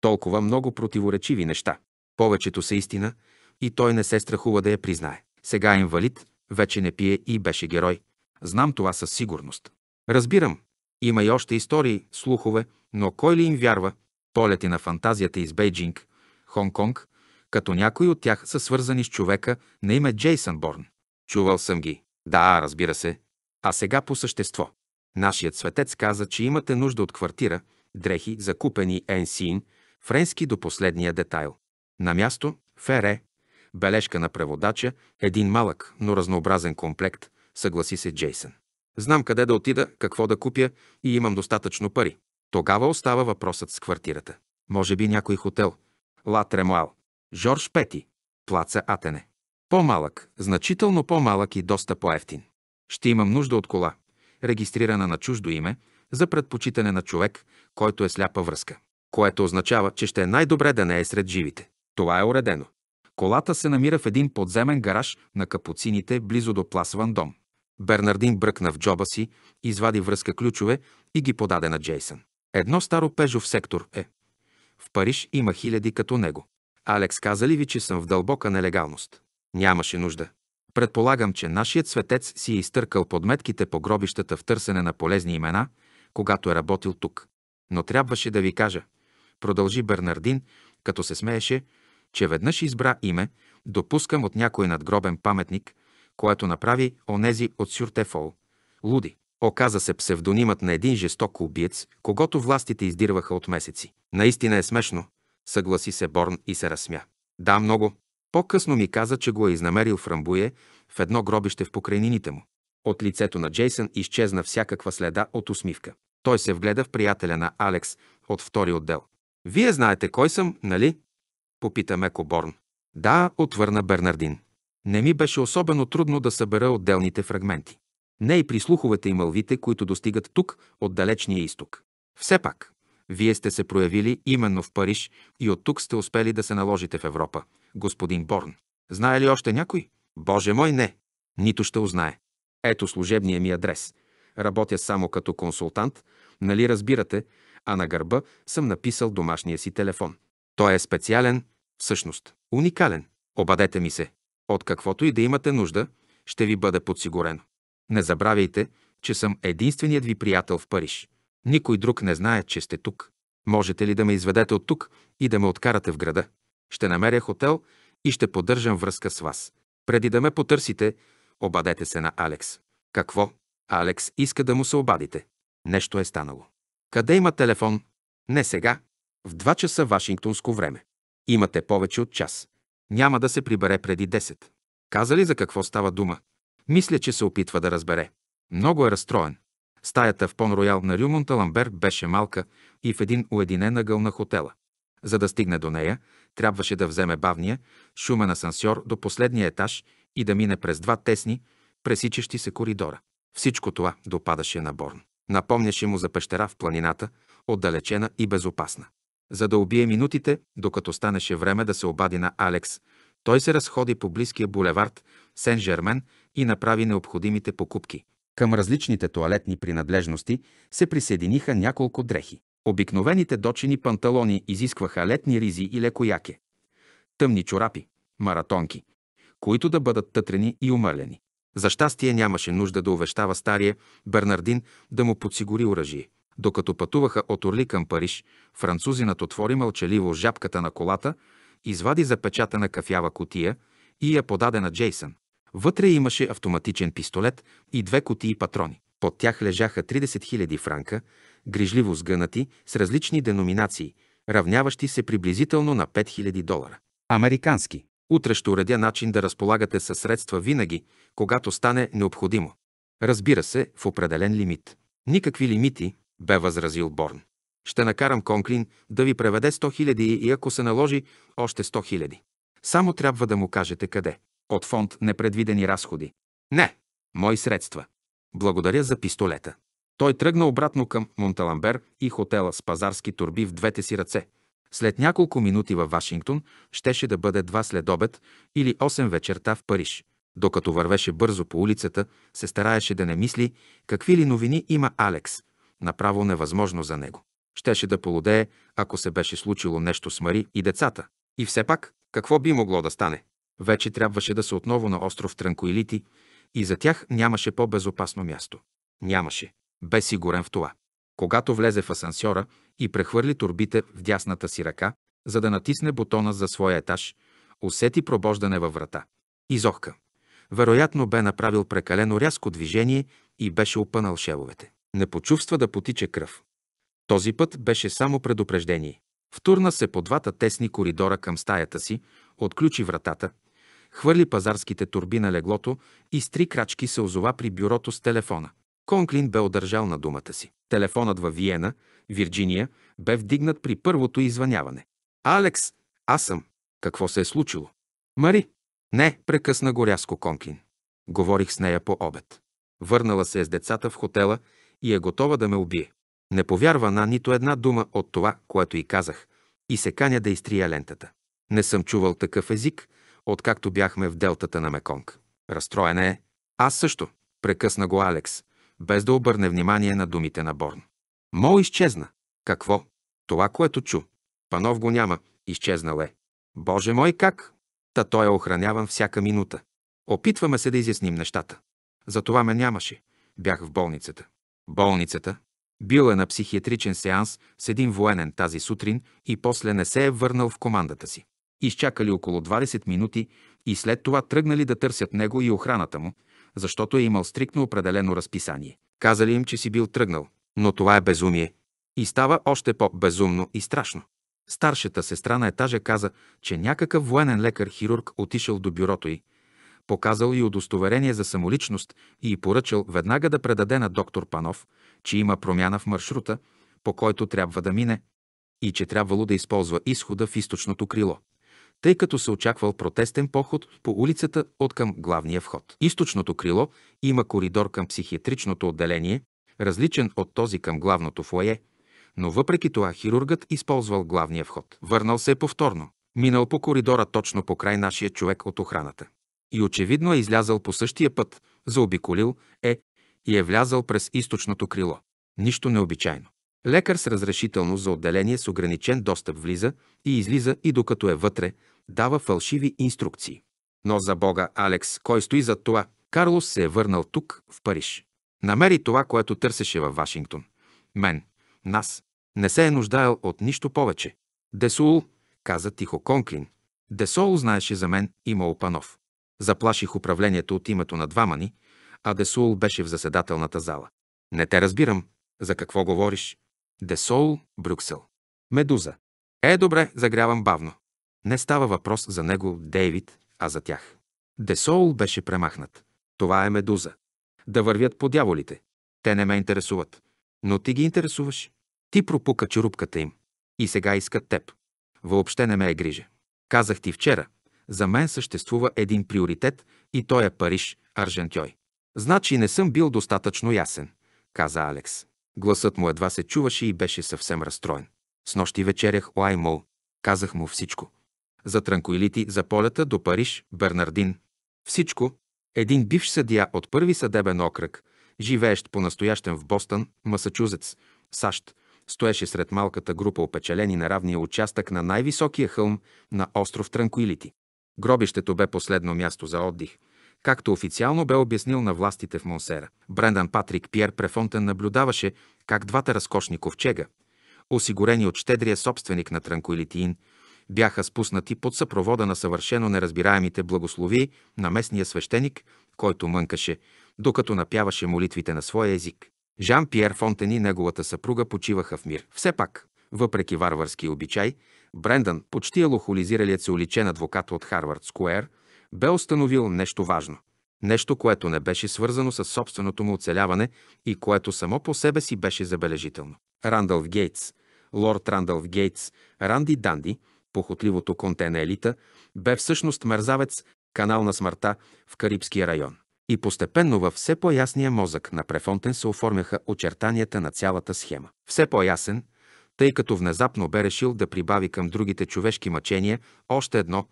Толкова много противоречиви неща. Повечето са истина и той не се страхува да я признае. Сега е инвалид, вече не пие и беше герой. Знам това със сигурност. Разбирам, има и още истории, слухове, но кой ли им вярва? Полети на фантазията из Бейджинг, Хонг-Конг, като някои от тях са свързани с човека на име Джейсън Борн. Чувал съм ги. Да, разбира се. А сега по същество. Нашият светец каза, че имате нужда от квартира, дрехи, закупени енсин, френски до последния детайл. На място – фере, бележка на преводача, един малък, но разнообразен комплект, съгласи се Джейсън. Знам къде да отида, какво да купя и имам достатъчно пари. Тогава остава въпросът с квартирата. Може би някой хотел. Ла Тремуал. Жорж Пети. Плаца Атене. По-малък, значително по-малък и доста по-ефтин. Ще имам нужда от кола, регистрирана на чуждо име, за предпочитане на човек, който е сляпа връзка. Което означава, че ще е най-добре да не е сред живите. Това е уредено. Колата се намира в един подземен гараж на капуцините близо до пласван дом. Бернардин бръкна в джоба си, извади връзка ключове и ги подаде на Джейсън. Едно старо Пежов сектор е. В Париж има хиляди като него. Алекс каза ли ви, че съм в дълбока нелегалност? Нямаше нужда. Предполагам, че нашият светец си е изтъркал подметките по гробищата в търсене на полезни имена, когато е работил тук. Но трябваше да ви кажа, продължи Бернардин, като се смееше, че веднъж избра име, допускам от някой надгробен паметник – което направи онези от Сюртефол. Луди. Оказа се псевдонимът на един жесток убиец, когато властите издирваха от месеци. Наистина е смешно, съгласи се Борн и се разсмя. Да, много. По-късно ми каза, че го е изнамерил в Рамбуе, в едно гробище в покрайнините му. От лицето на Джейсън изчезна всякаква следа от усмивка. Той се вгледа в приятеля на Алекс от втори отдел. Вие знаете кой съм, нали? Попита Меко Борн. Да, отвърна Бернардин. Не ми беше особено трудно да събера отделните фрагменти. Не и при слуховете и мълвите, които достигат тук, от далечния изток. Все пак, вие сте се проявили именно в Париж и от тук сте успели да се наложите в Европа, господин Борн. Знае ли още някой? Боже мой, не! Нито ще узнае. Ето служебния ми адрес. Работя само като консултант, нали разбирате, а на гърба съм написал домашния си телефон. Той е специален, всъщност, уникален. Обадете ми се. От каквото и да имате нужда, ще ви бъде подсигурено. Не забравяйте, че съм единственият ви приятел в Париж. Никой друг не знае, че сте тук. Можете ли да ме изведете от тук и да ме откарате в града? Ще намеря хотел и ще поддържам връзка с вас. Преди да ме потърсите, обадете се на Алекс. Какво? Алекс иска да му се обадите. Нещо е станало. Къде има телефон? Не сега. В 2 часа вашингтонско време. Имате повече от час. Няма да се прибере преди 10. Каза ли за какво става дума? Мисля, че се опитва да разбере. Много е разстроен. Стаята в Пон-Роял на Рюмонт Ламбер беше малка и в един уединен ъгъл на хотела. За да стигне до нея, трябваше да вземе бавния, шумен асансьор до последния етаж и да мине през два тесни, пресичащи се коридора. Всичко това допадаше на Борн. Напомняше му за пещера в планината, отдалечена и безопасна. За да убие минутите, докато станеше време да се обади на Алекс, той се разходи по близкия булевард Сен-Жермен и направи необходимите покупки. Към различните туалетни принадлежности се присъединиха няколко дрехи. Обикновените дочени панталони изискваха летни ризи и лекояке. тъмни чорапи, маратонки, които да бъдат тътрени и умърлени. За щастие нямаше нужда да увещава стария Бернардин да му подсигури оръжие. Докато пътуваха от Орли към Париж, французинът отвори мълчаливо жабката на колата, извади запечатана кафява котия и я подаде на Джейсън. Вътре имаше автоматичен пистолет и две котии патрони. Под тях лежаха 30 000 франка, грижливо сгънати с различни деноминации, равняващи се приблизително на 5000 долара. Американски. Утре ще уредя начин да разполагате със средства винаги, когато стане необходимо. Разбира се, в определен лимит. Никакви лимити, бе възразил Борн. Ще накарам Конклин да ви преведе 100 хиляди и ако се наложи, още 100 хиляди. Само трябва да му кажете къде. От фонд непредвидени разходи. Не, мои средства. Благодаря за пистолета. Той тръгна обратно към Монталамбер и хотела с пазарски турби в двете си ръце. След няколко минути във Вашингтон щеше да бъде два след обед или 8 вечерта в Париж. Докато вървеше бързо по улицата, се стараеше да не мисли какви ли новини има Алекс – направо невъзможно за него. Щеше да полудее, ако се беше случило нещо с Мари и децата. И все пак, какво би могло да стане? Вече трябваше да са отново на остров Транкоилити и за тях нямаше по-безопасно място. Нямаше. Бе сигурен в това. Когато влезе в асансьора и прехвърли турбите в дясната си ръка, за да натисне бутона за своя етаж, усети пробождане във врата. Изохка. Вероятно бе направил прекалено рязко движение и беше опънал шевовете не почувства да потича кръв. Този път беше само предупреждение. Втурна се по двата тесни коридора към стаята си, отключи вратата, хвърли пазарските турби на леглото и с три крачки се озова при бюрото с телефона. Конклин бе удържал на думата си. Телефонът във Виена, Вирджиния, бе вдигнат при първото извъняване. «Алекс, аз съм. Какво се е случило?» «Мари!» «Не», прекъсна го рязко Конклин. Говорих с нея по обед. Върнала се е с децата в хотела и е готова да ме убие. Не повярва на нито една дума от това, което и казах, и се каня да изтрия лентата. Не съм чувал такъв език, откакто бяхме в делтата на Меконг. Разстроена е. Аз също, прекъсна го Алекс, без да обърне внимание на думите на Борн. Мо изчезна. Какво? Това, което чу. Панов го няма. Изчезнал е. Боже мой, как? Та той е охраняван всяка минута. Опитваме се да изясним нещата. За това ме нямаше. Бях в болницата болницата. Бил е на психиатричен сеанс с един военен тази сутрин и после не се е върнал в командата си. Изчакали около 20 минути и след това тръгнали да търсят него и охраната му, защото е имал стрикно определено разписание. Казали им, че си бил тръгнал, но това е безумие. И става още по-безумно и страшно. Старшата сестра на етажа каза, че някакъв военен лекар-хирург отишъл до бюрото й, показал и удостоверение за самоличност и поръчал веднага да предаде на доктор Панов, че има промяна в маршрута, по който трябва да мине, и че трябвало да използва изхода в източното крило, тъй като се очаквал протестен поход по улицата от към главния вход. Източното крило има коридор към психиатричното отделение, различен от този към главното фойе, но въпреки това хирургът използвал главния вход. Върнал се повторно. Минал по коридора точно по край нашия човек от охраната и очевидно е излязал по същия път, заобиколил е и е влязал през източното крило. Нищо необичайно. Лекар с разрешително за отделение с ограничен достъп влиза и излиза и докато е вътре, дава фалшиви инструкции. Но за Бога, Алекс, кой стои зад това? Карлос се е върнал тук, в Париж. Намери това, което търсеше във Вашингтон. Мен, нас. Не се е нуждаел от нищо повече. Десул, каза тихо Конклин. Десол знаеше за мен и Молпанов. Заплаших управлението от името на двама ни, а Десоул беше в заседателната зала. Не те разбирам. За какво говориш? Десоул, Брюксел. Медуза. Е, добре, загрявам бавно. Не става въпрос за него, Дейвид, а за тях. Десоул беше премахнат. Това е Медуза. Да вървят по дяволите. Те не ме интересуват. Но ти ги интересуваш. Ти пропука черупката им. И сега искат теб. Въобще не ме е грижа. Казах ти вчера, за мен съществува един приоритет и той е Париж, Аржентьой. Значи не съм бил достатъчно ясен, каза Алекс. Гласът му едва се чуваше и беше съвсем разстроен. С нощи вечерях Лаймол. Казах му всичко. За транкуилити, за полета до Париж, Бернардин. Всичко. Един бивш съдия от първи съдебен окръг, живеещ по-настоящен в Бостън, Масачузетс, САЩ, стоеше сред малката група опечелени на равния участък на най-високия хълм на остров Транкуилити. Гробището бе последно място за отдих, както официално бе обяснил на властите в Монсера. Брендан Патрик Пьер Префонтен наблюдаваше как двата разкошни ковчега, осигурени от щедрия собственик на Транкуилитиин, бяха спуснати под съпровода на съвършено неразбираемите благослови на местния свещеник, който мънкаше, докато напяваше молитвите на своя език. Жан-Пьер Фонтен и неговата съпруга почиваха в мир. Все пак, въпреки варварски обичай, Брендан, почти алкохолизиралият се уличен адвокат от Харвард Скуер, бе установил нещо важно. Нещо, което не беше свързано с собственото му оцеляване и което само по себе си беше забележително. Рандълф Гейтс, лорд Рандълф Гейтс, Ранди Данди, похотливото конте на елита, бе всъщност мерзавец, канал на смъртта в Карибския район. И постепенно във все по-ясния мозък на Префонтен се оформяха очертанията на цялата схема. Все по-ясен – тъй като внезапно бе решил да прибави към другите човешки мъчения още едно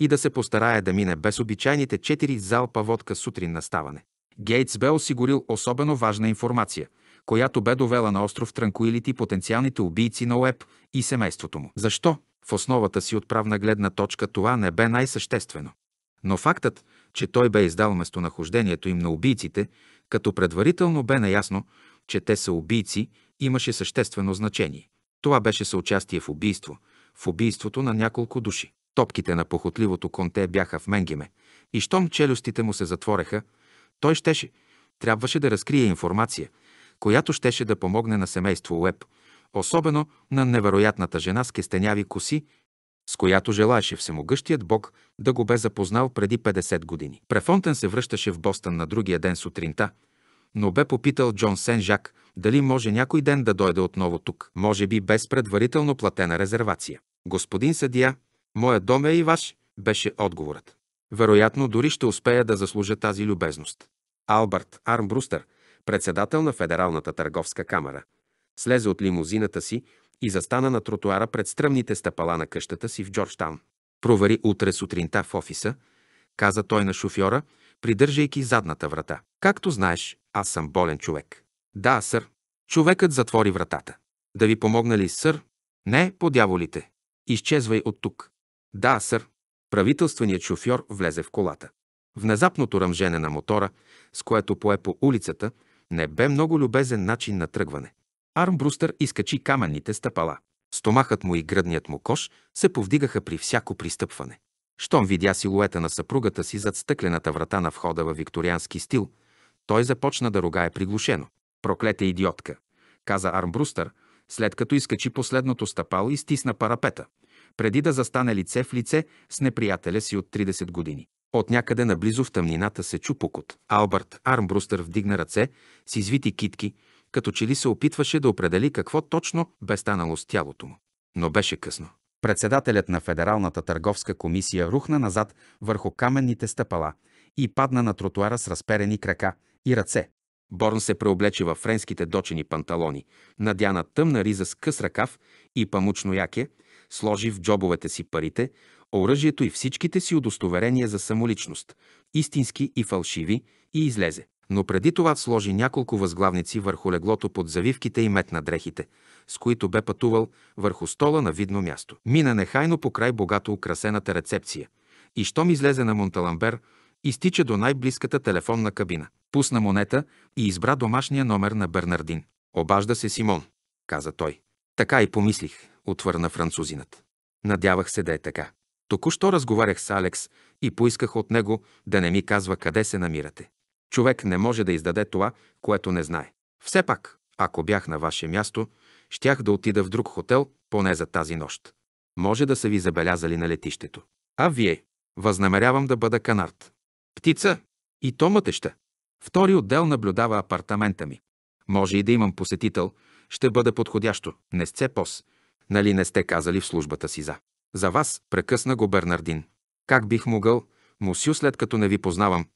и да се постарае да мине без обичайните четири залпа водка сутрин на ставане. Гейтс бе осигурил особено важна информация, която бе довела на остров Транкуилити потенциалните убийци на ОЕП и семейството му. Защо? В основата си отправна гледна точка това не бе най-съществено. Но фактът, че той бе издал местонахождението им на убийците, като предварително бе наясно, че те са убийци, имаше съществено значение. Това беше съучастие в убийство, в убийството на няколко души. Топките на похотливото конте бяха в Менгеме и щом челюстите му се затвореха, той щеше, трябваше да разкрие информация, която щеше да помогне на семейство Уеб, особено на невероятната жена с кестеняви коси, с която желаеше всемогъщият Бог да го бе запознал преди 50 години. Префонтен се връщаше в Бостън на другия ден сутринта, но бе попитал Джон Сен-Жак дали може някой ден да дойде отново тук, може би без предварително платена резервация. Господин съдия, моя дом е и ваш, беше отговорът. Вероятно, дори ще успея да заслужа тази любезност. Албърт Армбрустър, председател на Федералната търговска камера, слезе от лимузината си и застана на тротуара пред стръмните стъпала на къщата си в Джорджтаун. Провери утре сутринта в офиса, каза той на шофьора, придържайки задната врата. Както знаеш, аз съм болен човек. Да, сър. Човекът затвори вратата. Да ви помогна ли, сър? Не, по дяволите. Изчезвай от тук. Да, сър. Правителственият шофьор влезе в колата. Внезапното ръмжене на мотора, с което пое по улицата, не бе много любезен начин на тръгване. Армбрустър изкачи каменните стъпала. Стомахът му и гръдният му кош се повдигаха при всяко пристъпване. Щом видя силуета на съпругата си зад стъклената врата на входа във викториански стил, той започна да ругае приглушено. Проклете идиотка, каза Армбрустър, след като изкачи последното стъпало и стисна парапета, преди да застане лице в лице с неприятеля си от 30 години. От някъде наблизо в тъмнината се чу пукот. Албърт Армбрустър вдигна ръце с извити китки, като че ли се опитваше да определи какво точно бе станало с тялото му. Но беше късно. Председателят на Федералната търговска комисия рухна назад върху каменните стъпала и падна на тротуара с разперени крака и ръце, Борн се преоблече във френските дочени панталони, надяна тъмна риза с къс ръкав и памучно яке, сложи в джобовете си парите, оръжието и всичките си удостоверения за самоличност, истински и фалшиви, и излезе. Но преди това сложи няколко възглавници върху леглото под завивките и мет на дрехите, с които бе пътувал върху стола на видно място. Мина нехайно покрай богато украсената рецепция. И щом излезе на Монталамбер, изтича до най-близката телефонна кабина. Пусна монета и избра домашния номер на Бернардин. Обажда се Симон, каза той. Така и помислих, отвърна французинът. Надявах се да е така. Току-що разговарях с Алекс и поисках от него да не ми казва къде се намирате. Човек не може да издаде това, което не знае. Все пак, ако бях на ваше място, щях да отида в друг хотел, поне за тази нощ. Може да са ви забелязали на летището. А вие? Възнамерявам да бъда канарт. Птица. И то мътеща. Втори отдел наблюдава апартамента ми. Може и да имам посетител. Ще бъде подходящо. Не сте пос. Нали не сте казали в службата си за. За вас прекъсна го Бернардин. Как бих могъл, мусю след като не ви познавам.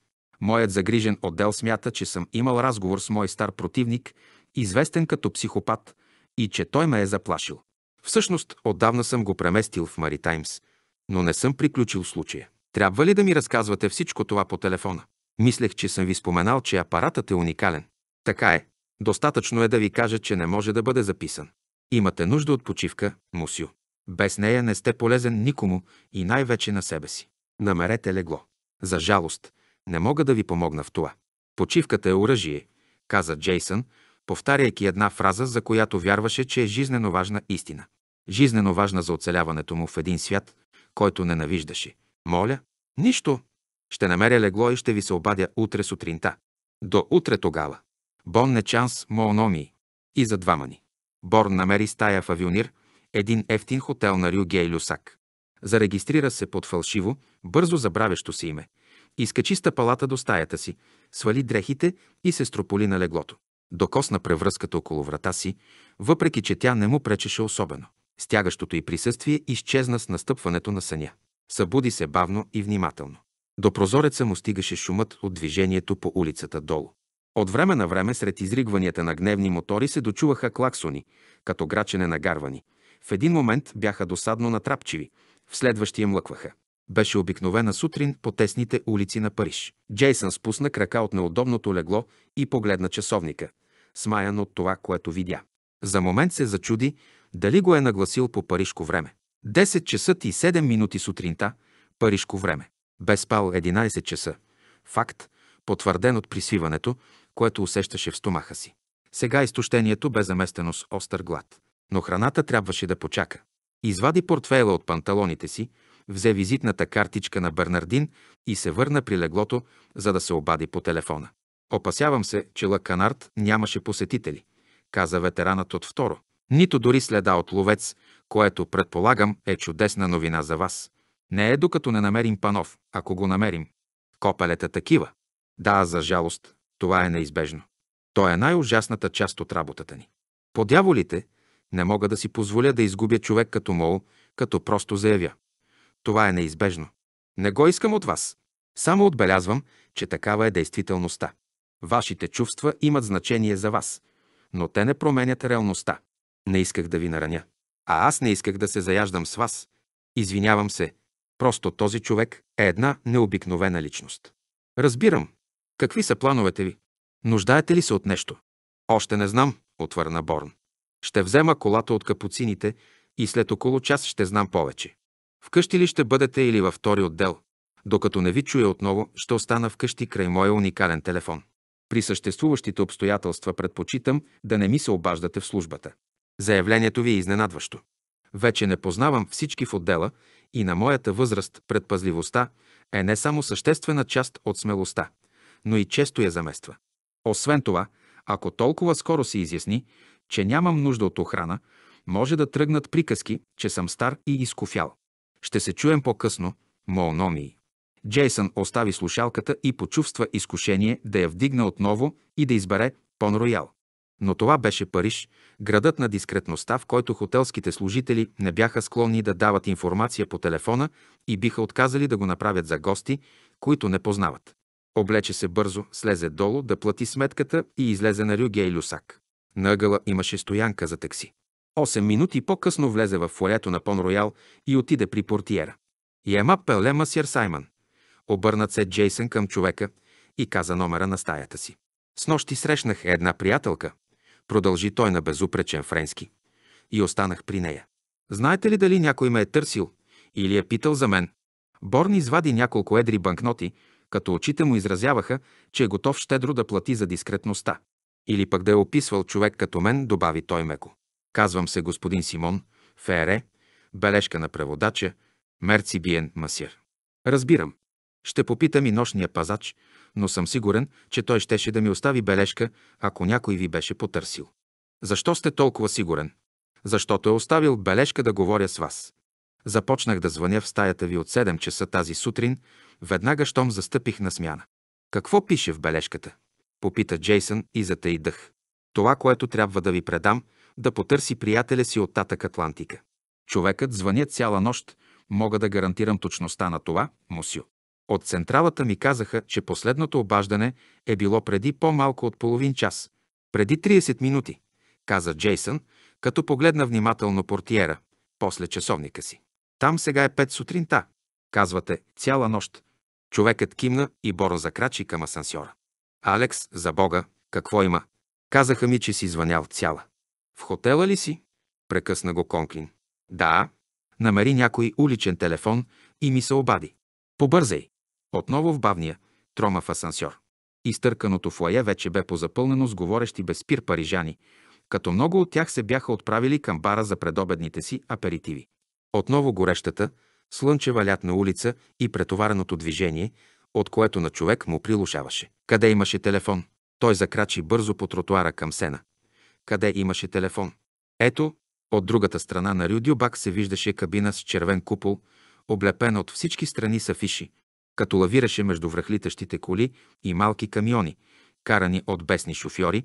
Моят загрижен отдел смята, че съм имал разговор с мой стар противник, известен като психопат, и че той ме е заплашил. Всъщност, отдавна съм го преместил в Маритаймс, но не съм приключил случая. Трябва ли да ми разказвате всичко това по телефона? Мислех, че съм ви споменал, че апаратът е уникален. Така е. Достатъчно е да ви кажа, че не може да бъде записан. Имате нужда от почивка, мусю. Без нея не сте полезен никому и най-вече на себе си. Намерете легло. За жалост, не мога да ви помогна в това. Почивката е оръжие, каза Джейсън, повтаряйки една фраза, за която вярваше, че е жизнено важна истина. Жизнено важна за оцеляването му в един свят, който ненавиждаше – моля? Нищо. Ще намеря легло и ще ви се обадя утре сутринта. До утре тогава. Бон не чанс моономии. И за двама ни. Борн намери стая в Авионир, един ефтин хотел на Рю Гей Люсак. Зарегистрира се под фалшиво, бързо забравящо се име. Изкачи стъпалата до стаята си, свали дрехите и се строполи на леглото. Докосна превръзката около врата си, въпреки че тя не му пречеше особено. Стягащото й присъствие изчезна с настъпването на съня. Събуди се бавно и внимателно. До прозореца му стигаше шумът от движението по улицата долу. От време на време сред изригванията на гневни мотори се дочуваха клаксони, като грачене на гарвани. В един момент бяха досадно натрапчиви, в следващия млъкваха. Беше обикновена сутрин по тесните улици на Париж. Джейсън спусна крака от неудобното легло и погледна часовника, смаян от това, което видя. За момент се зачуди дали го е нагласил по парижко време. 10 часа и 7 минути сутринта, парижко време. Бе спал 11 часа. Факт, потвърден от присиването, което усещаше в стомаха си. Сега изтощението бе заместено с остър глад. Но храната трябваше да почака. Извади портфейла от панталоните си, взе визитната картичка на Бернардин и се върна при леглото, за да се обади по телефона. Опасявам се, че Лаканарт нямаше посетители, каза ветеранът от второ нито дори следа от ловец, което, предполагам, е чудесна новина за вас. Не е докато не намерим панов, ако го намерим. Копелета такива. Да, за жалост, това е неизбежно. То е най-ужасната част от работата ни. По дяволите, не мога да си позволя да изгубя човек като мол, като просто заявя. Това е неизбежно. Не го искам от вас. Само отбелязвам, че такава е действителността. Вашите чувства имат значение за вас, но те не променят реалността. Не исках да ви нараня. А аз не исках да се заяждам с вас. Извинявам се. Просто този човек е една необикновена личност. Разбирам. Какви са плановете ви? Нуждаете ли се от нещо? Още не знам, отвърна Борн. Ще взема колата от капуцините и след около час ще знам повече. Вкъщи ли ще бъдете или във втори отдел? Докато не ви чуя отново, ще остана вкъщи край моя уникален телефон. При съществуващите обстоятелства предпочитам да не ми се обаждате в службата. Заявлението ви е изненадващо. Вече не познавам всички в отдела и на моята възраст предпазливостта е не само съществена част от смелостта, но и често я замества. Освен това, ако толкова скоро се изясни, че нямам нужда от охрана, може да тръгнат приказки, че съм стар и изкофял. Ще се чуем по-късно, молномии. Джейсън остави слушалката и почувства изкушение да я вдигне отново и да избере Пон Роял. Но това беше Париж, градът на дискретността, в който хотелските служители не бяха склонни да дават информация по телефона и биха отказали да го направят за гости, които не познават. Облече се бързо, слезе долу да плати сметката и излезе на Рюгей Люсак. На ъгъла имаше стоянка за такси. Осем минути по-късно влезе в фолето на Пон Роял и отиде при портиера. Яма Пелема Сир Саймън. Обърнат се Джейсън към човека и каза номера на стаята си. С нощи срещнах една приятелка, продължи той на безупречен френски. И останах при нея. Знаете ли дали някой ме е търсил или е питал за мен? Борн извади няколко едри банкноти, като очите му изразяваха, че е готов щедро да плати за дискретността. Или пък да е описвал човек като мен, добави той меко. Казвам се господин Симон, Фере, бележка на преводача, Мерци Биен Масир. Разбирам. Ще попитам и нощния пазач, но съм сигурен, че той щеше да ми остави бележка, ако някой ви беше потърсил. Защо сте толкова сигурен? Защото е оставил бележка да говоря с вас. Започнах да звъня в стаята ви от 7 часа тази сутрин, веднага щом застъпих на смяна. Какво пише в бележката? Попита Джейсън и затъй дъх. Това, което трябва да ви предам, да потърси приятеля си от татък Атлантика. Човекът звъня цяла нощ, мога да гарантирам точността на това, Мусю. От централата ми казаха, че последното обаждане е било преди по-малко от половин час. Преди 30 минути, каза Джейсън, като погледна внимателно портиера, после часовника си. Там сега е 5 сутринта. Казвате, цяла нощ. Човекът кимна и Боро закрачи към асансьора. Алекс, за Бога, какво има? Казаха ми, че си звънял цяла. В хотела ли си? Прекъсна го Конклин. Да. Намери някой уличен телефон и ми се обади. Побързай. Отново в бавния, трома в асансьор. Изтърканото фуае вече бе позапълнено с говорещи без спир парижани, като много от тях се бяха отправили към бара за предобедните си аперитиви. Отново горещата, слънчева лятна улица и претовареното движение, от което на човек му прилушаваше. Къде имаше телефон? Той закрачи бързо по тротуара към сена. Къде имаше телефон? Ето, от другата страна на Рюдиобак се виждаше кабина с червен купол, облепена от всички страни с афиши, като лавираше между връхлитащите коли и малки камиони, карани от бесни шофьори,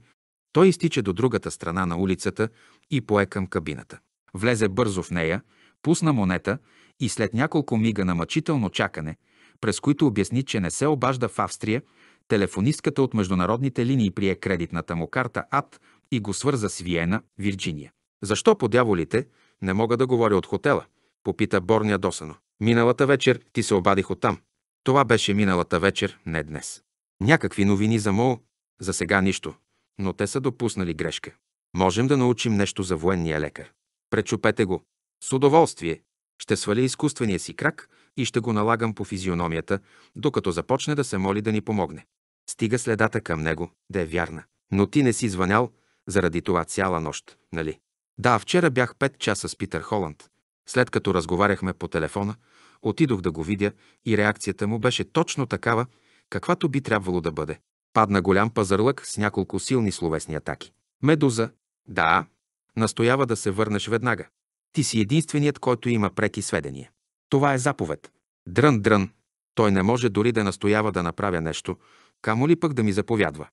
той изтича до другата страна на улицата и пое към кабината. Влезе бързо в нея, пусна монета и след няколко мига на мъчително чакане, през които обясни, че не се обажда в Австрия, телефонистката от международните линии прие кредитната му карта Ад и го свърза с Виена, Вирджиния. Защо по дяволите не мога да говоря от хотела? Попита Борния досано. Миналата вечер ти се обадих оттам. Това беше миналата вечер, не днес. Някакви новини за МОЛ, за сега нищо, но те са допуснали грешка. Можем да научим нещо за военния лекар. Пречупете го. С удоволствие. Ще сваля изкуствения си крак и ще го налагам по физиономията, докато започне да се моли да ни помогне. Стига следата към него, да е вярна. Но ти не си звънял заради това цяла нощ, нали? Да, вчера бях 5 часа с Питър Холанд. След като разговаряхме по телефона, Отидох да го видя и реакцията му беше точно такава, каквато би трябвало да бъде. Падна голям пазарлък с няколко силни словесни атаки. Медуза, да, настоява да се върнеш веднага. Ти си единственият, който има преки сведения. Това е заповед. Дрън, дрън. Той не може дори да настоява да направя нещо, камо ли пък да ми заповядва.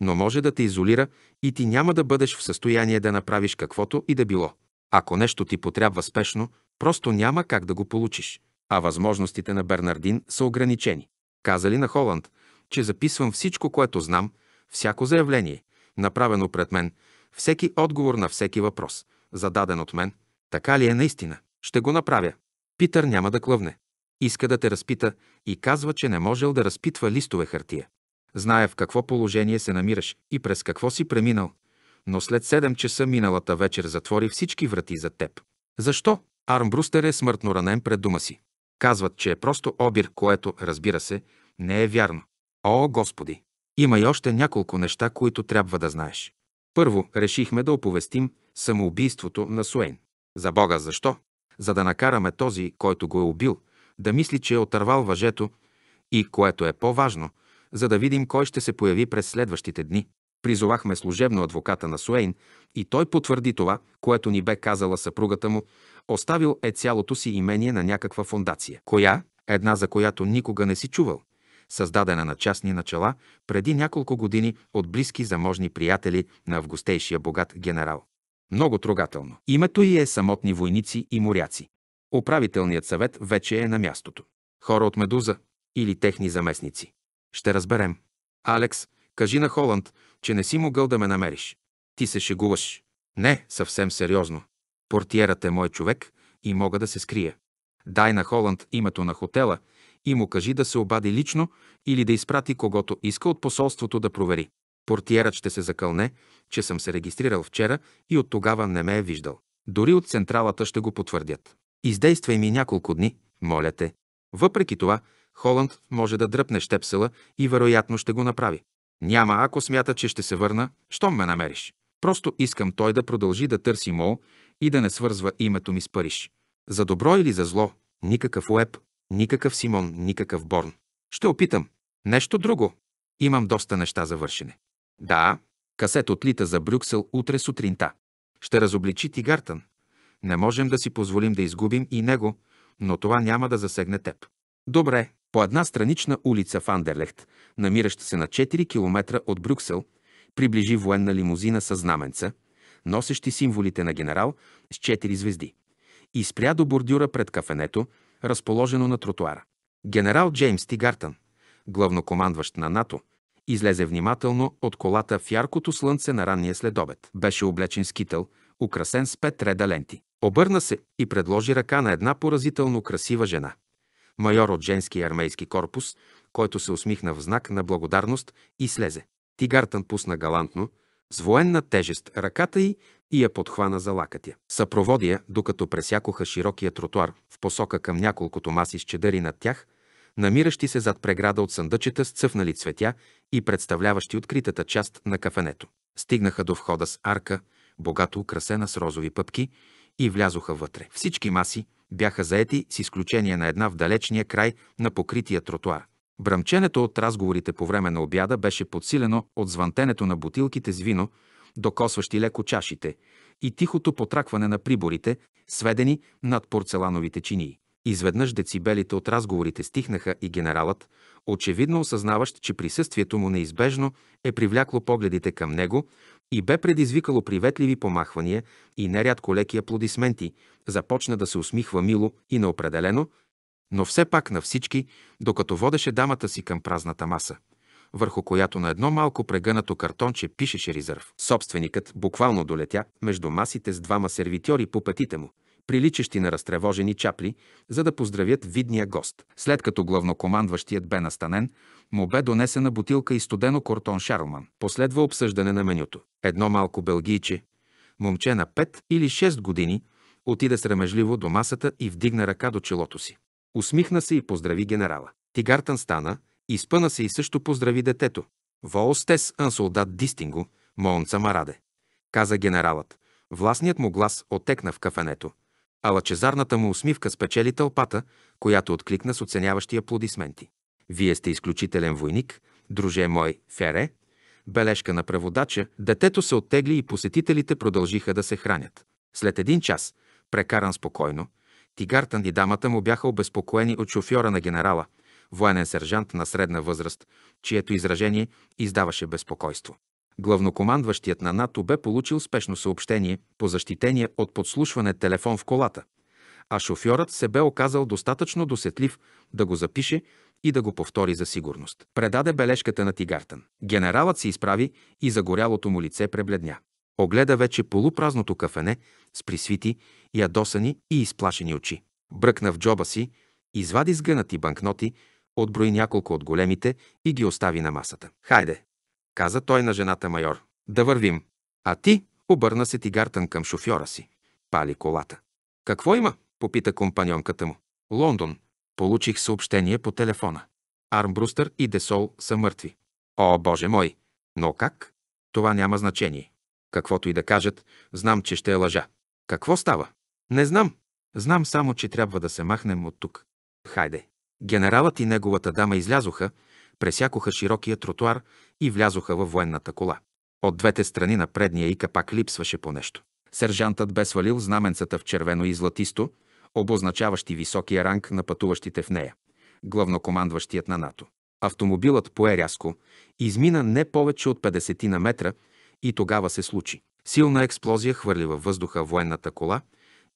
Но може да те изолира и ти няма да бъдеш в състояние да направиш каквото и да било. Ако нещо ти потрябва спешно, просто няма как да го получиш а възможностите на Бернардин са ограничени. Казали на Холанд, че записвам всичко, което знам, всяко заявление, направено пред мен, всеки отговор на всеки въпрос, зададен от мен. Така ли е наистина? Ще го направя. Питър няма да клъвне. Иска да те разпита и казва, че не можел да разпитва листове хартия. Знае в какво положение се намираш и през какво си преминал, но след 7 часа миналата вечер затвори всички врати за теб. Защо? Армбрустер е смъртно ранен пред дома си. Казват, че е просто обир, което, разбира се, не е вярно. О, Господи! Има и още няколко неща, които трябва да знаеш. Първо, решихме да оповестим самоубийството на Суейн. За Бога защо? За да накараме този, който го е убил, да мисли, че е отървал въжето и, което е по-важно, за да видим кой ще се появи през следващите дни. Призовахме служебно адвоката на Суейн и той потвърди това, което ни бе казала съпругата му, оставил е цялото си имение на някаква фундация. Коя? Една, за която никога не си чувал. Създадена на частни начала преди няколко години от близки заможни приятели на августейшия богат генерал. Много трогателно. Името й е самотни войници и моряци. Управителният съвет вече е на мястото. Хора от Медуза или техни заместници. Ще разберем. Алекс, кажи на Холанд, че не си могъл да ме намериш. Ти се шегуваш. Не, съвсем сериозно. Портиерът е мой човек и мога да се скрия. Дай на Холанд името на хотела и му кажи да се обади лично или да изпрати когото иска от посолството да провери. Портиерът ще се закълне, че съм се регистрирал вчера и от тогава не ме е виждал. Дори от централата ще го потвърдят. Издействай ми няколко дни, моля те. Въпреки това, Холанд може да дръпне щепсела и вероятно ще го направи. Няма, ако смята, че ще се върна, щом ме намериш. Просто искам той да продължи да търси Мол и да не свързва името ми с Париж. За добро или за зло, никакъв Уеб, никакъв Симон, никакъв Борн. Ще опитам. Нещо друго. Имам доста неща за вършене. Да, касет отлита за Брюксел утре сутринта. Ще разобличи Тигартън. Не можем да си позволим да изгубим и него, но това няма да засегне теб. Добре, по една странична улица в Андерлехт, намираща се на 4 км от Брюксел, приближи военна лимузина с знаменца, носещи символите на генерал с 4 звезди, и спря до бордюра пред кафенето, разположено на тротуара. Генерал Джеймс Тигартън, главнокомандващ на НАТО, излезе внимателно от колата в яркото слънце на ранния следобед. Беше облечен скител, украсен с пет реда ленти. Обърна се и предложи ръка на една поразително красива жена майор от женски армейски корпус, който се усмихна в знак на благодарност и слезе. Тигартън пусна галантно, с военна тежест ръката й и я подхвана за лакътя. Съпроводия, докато пресякоха широкия тротуар в посока към няколкото маси с чедари над тях, намиращи се зад преграда от съндъчета с цъфнали цветя и представляващи откритата част на кафенето. Стигнаха до входа с арка, богато украсена с розови пъпки, и влязоха вътре. Всички маси, бяха заети с изключение на една в далечния край на покрития тротуар. Бръмченето от разговорите по време на обяда беше подсилено от звънтенето на бутилките с вино, докосващи леко чашите, и тихото потракване на приборите, сведени над порцелановите чинии. Изведнъж децибелите от разговорите стихнаха и генералът, очевидно осъзнаващ, че присъствието му неизбежно е привлякло погледите към него, и бе предизвикало приветливи помахвания и нерядко леки аплодисменти, започна да се усмихва мило и неопределено, но все пак на всички, докато водеше дамата си към празната маса, върху която на едно малко прегънато картонче пишеше резерв. Собственикът буквално долетя между масите с двама сервитьори по петите му – приличащи на разтревожени чапли, за да поздравят видния гост. След като главнокомандващият бе настанен, му бе донесена бутилка и студено кортон Шарлман. Последва обсъждане на менюто. Едно малко белгийче, момче на 5 или 6 години, отиде срамежливо до масата и вдигна ръка до челото си. Усмихна се и поздрави генерала. Тигартън стана, изпъна се и също поздрави детето. Воостес ан солдат дистинго, Монца Мараде. каза генералът. Властният му глас отекна в кафенето а лъчезарната му усмивка спечели тълпата, която откликна с оценяващи аплодисменти. Вие сте изключителен войник, друже мой Фере, бележка на преводача, детето се оттегли и посетителите продължиха да се хранят. След един час, прекаран спокойно, Тигартън и дамата му бяха обезпокоени от шофьора на генерала, военен сержант на средна възраст, чието изражение издаваше безпокойство главнокомандващият на НАТО бе получил спешно съобщение по защитение от подслушване телефон в колата, а шофьорът се бе оказал достатъчно досетлив да го запише и да го повтори за сигурност. Предаде бележката на Тигартън. Генералът се изправи и загорялото му лице пребледня. Огледа вече полупразното кафене с присвити, ядосани и изплашени очи. Бръкна в джоба си, извади сгънати банкноти, отброи няколко от големите и ги остави на масата. Хайде, каза той на жената майор. Да вървим. А ти, обърна се Тигартън към шофьора си. Пали колата. Какво има? попита компаньонката му. Лондон. Получих съобщение по телефона. Армбрустър и Десол са мъртви. О, Боже мой! Но как? Това няма значение. Каквото и да кажат, знам, че ще е лъжа. Какво става? Не знам. Знам само, че трябва да се махнем от тук. Хайде. Генералът и неговата дама излязоха, пресякоха широкия тротуар и влязоха във военната кола. От двете страни на предния и капак липсваше по нещо. Сержантът бе свалил знаменцата в червено и златисто, обозначаващи високия ранг на пътуващите в нея, главнокомандващият на НАТО. Автомобилът пое рязко, измина не повече от 50 на метра и тогава се случи. Силна експлозия хвърли във въздуха военната кола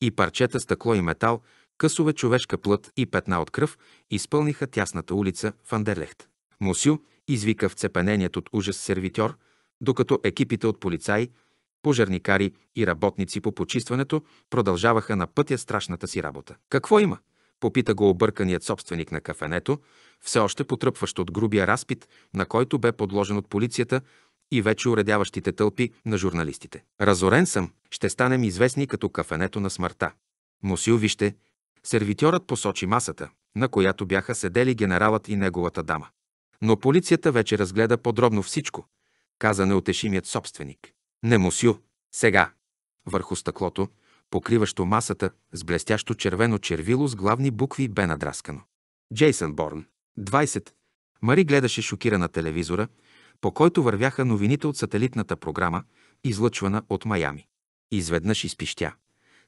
и парчета стъкло и метал, късове човешка плът и петна от кръв изпълниха тясната улица в Андерлехт. Мусю, извика вцепененият от ужас сервитьор, докато екипите от полицаи, пожарникари и работници по почистването продължаваха на пътя страшната си работа. Какво има? Попита го обърканият собственик на кафенето, все още потръпващ от грубия разпит, на който бе подложен от полицията и вече уредяващите тълпи на журналистите. Разорен съм, ще станем известни като кафенето на смъртта. Мусю, вижте, сервитьорът посочи масата, на която бяха седели генералът и неговата дама но полицията вече разгледа подробно всичко, каза неутешимият собственик. Не мусю, сега. Върху стъклото, покриващо масата, с блестящо червено червило с главни букви бе надраскано. Джейсън Борн, 20. Мари гледаше шокирана телевизора, по който вървяха новините от сателитната програма, излъчвана от Майами. Изведнъж изпищя.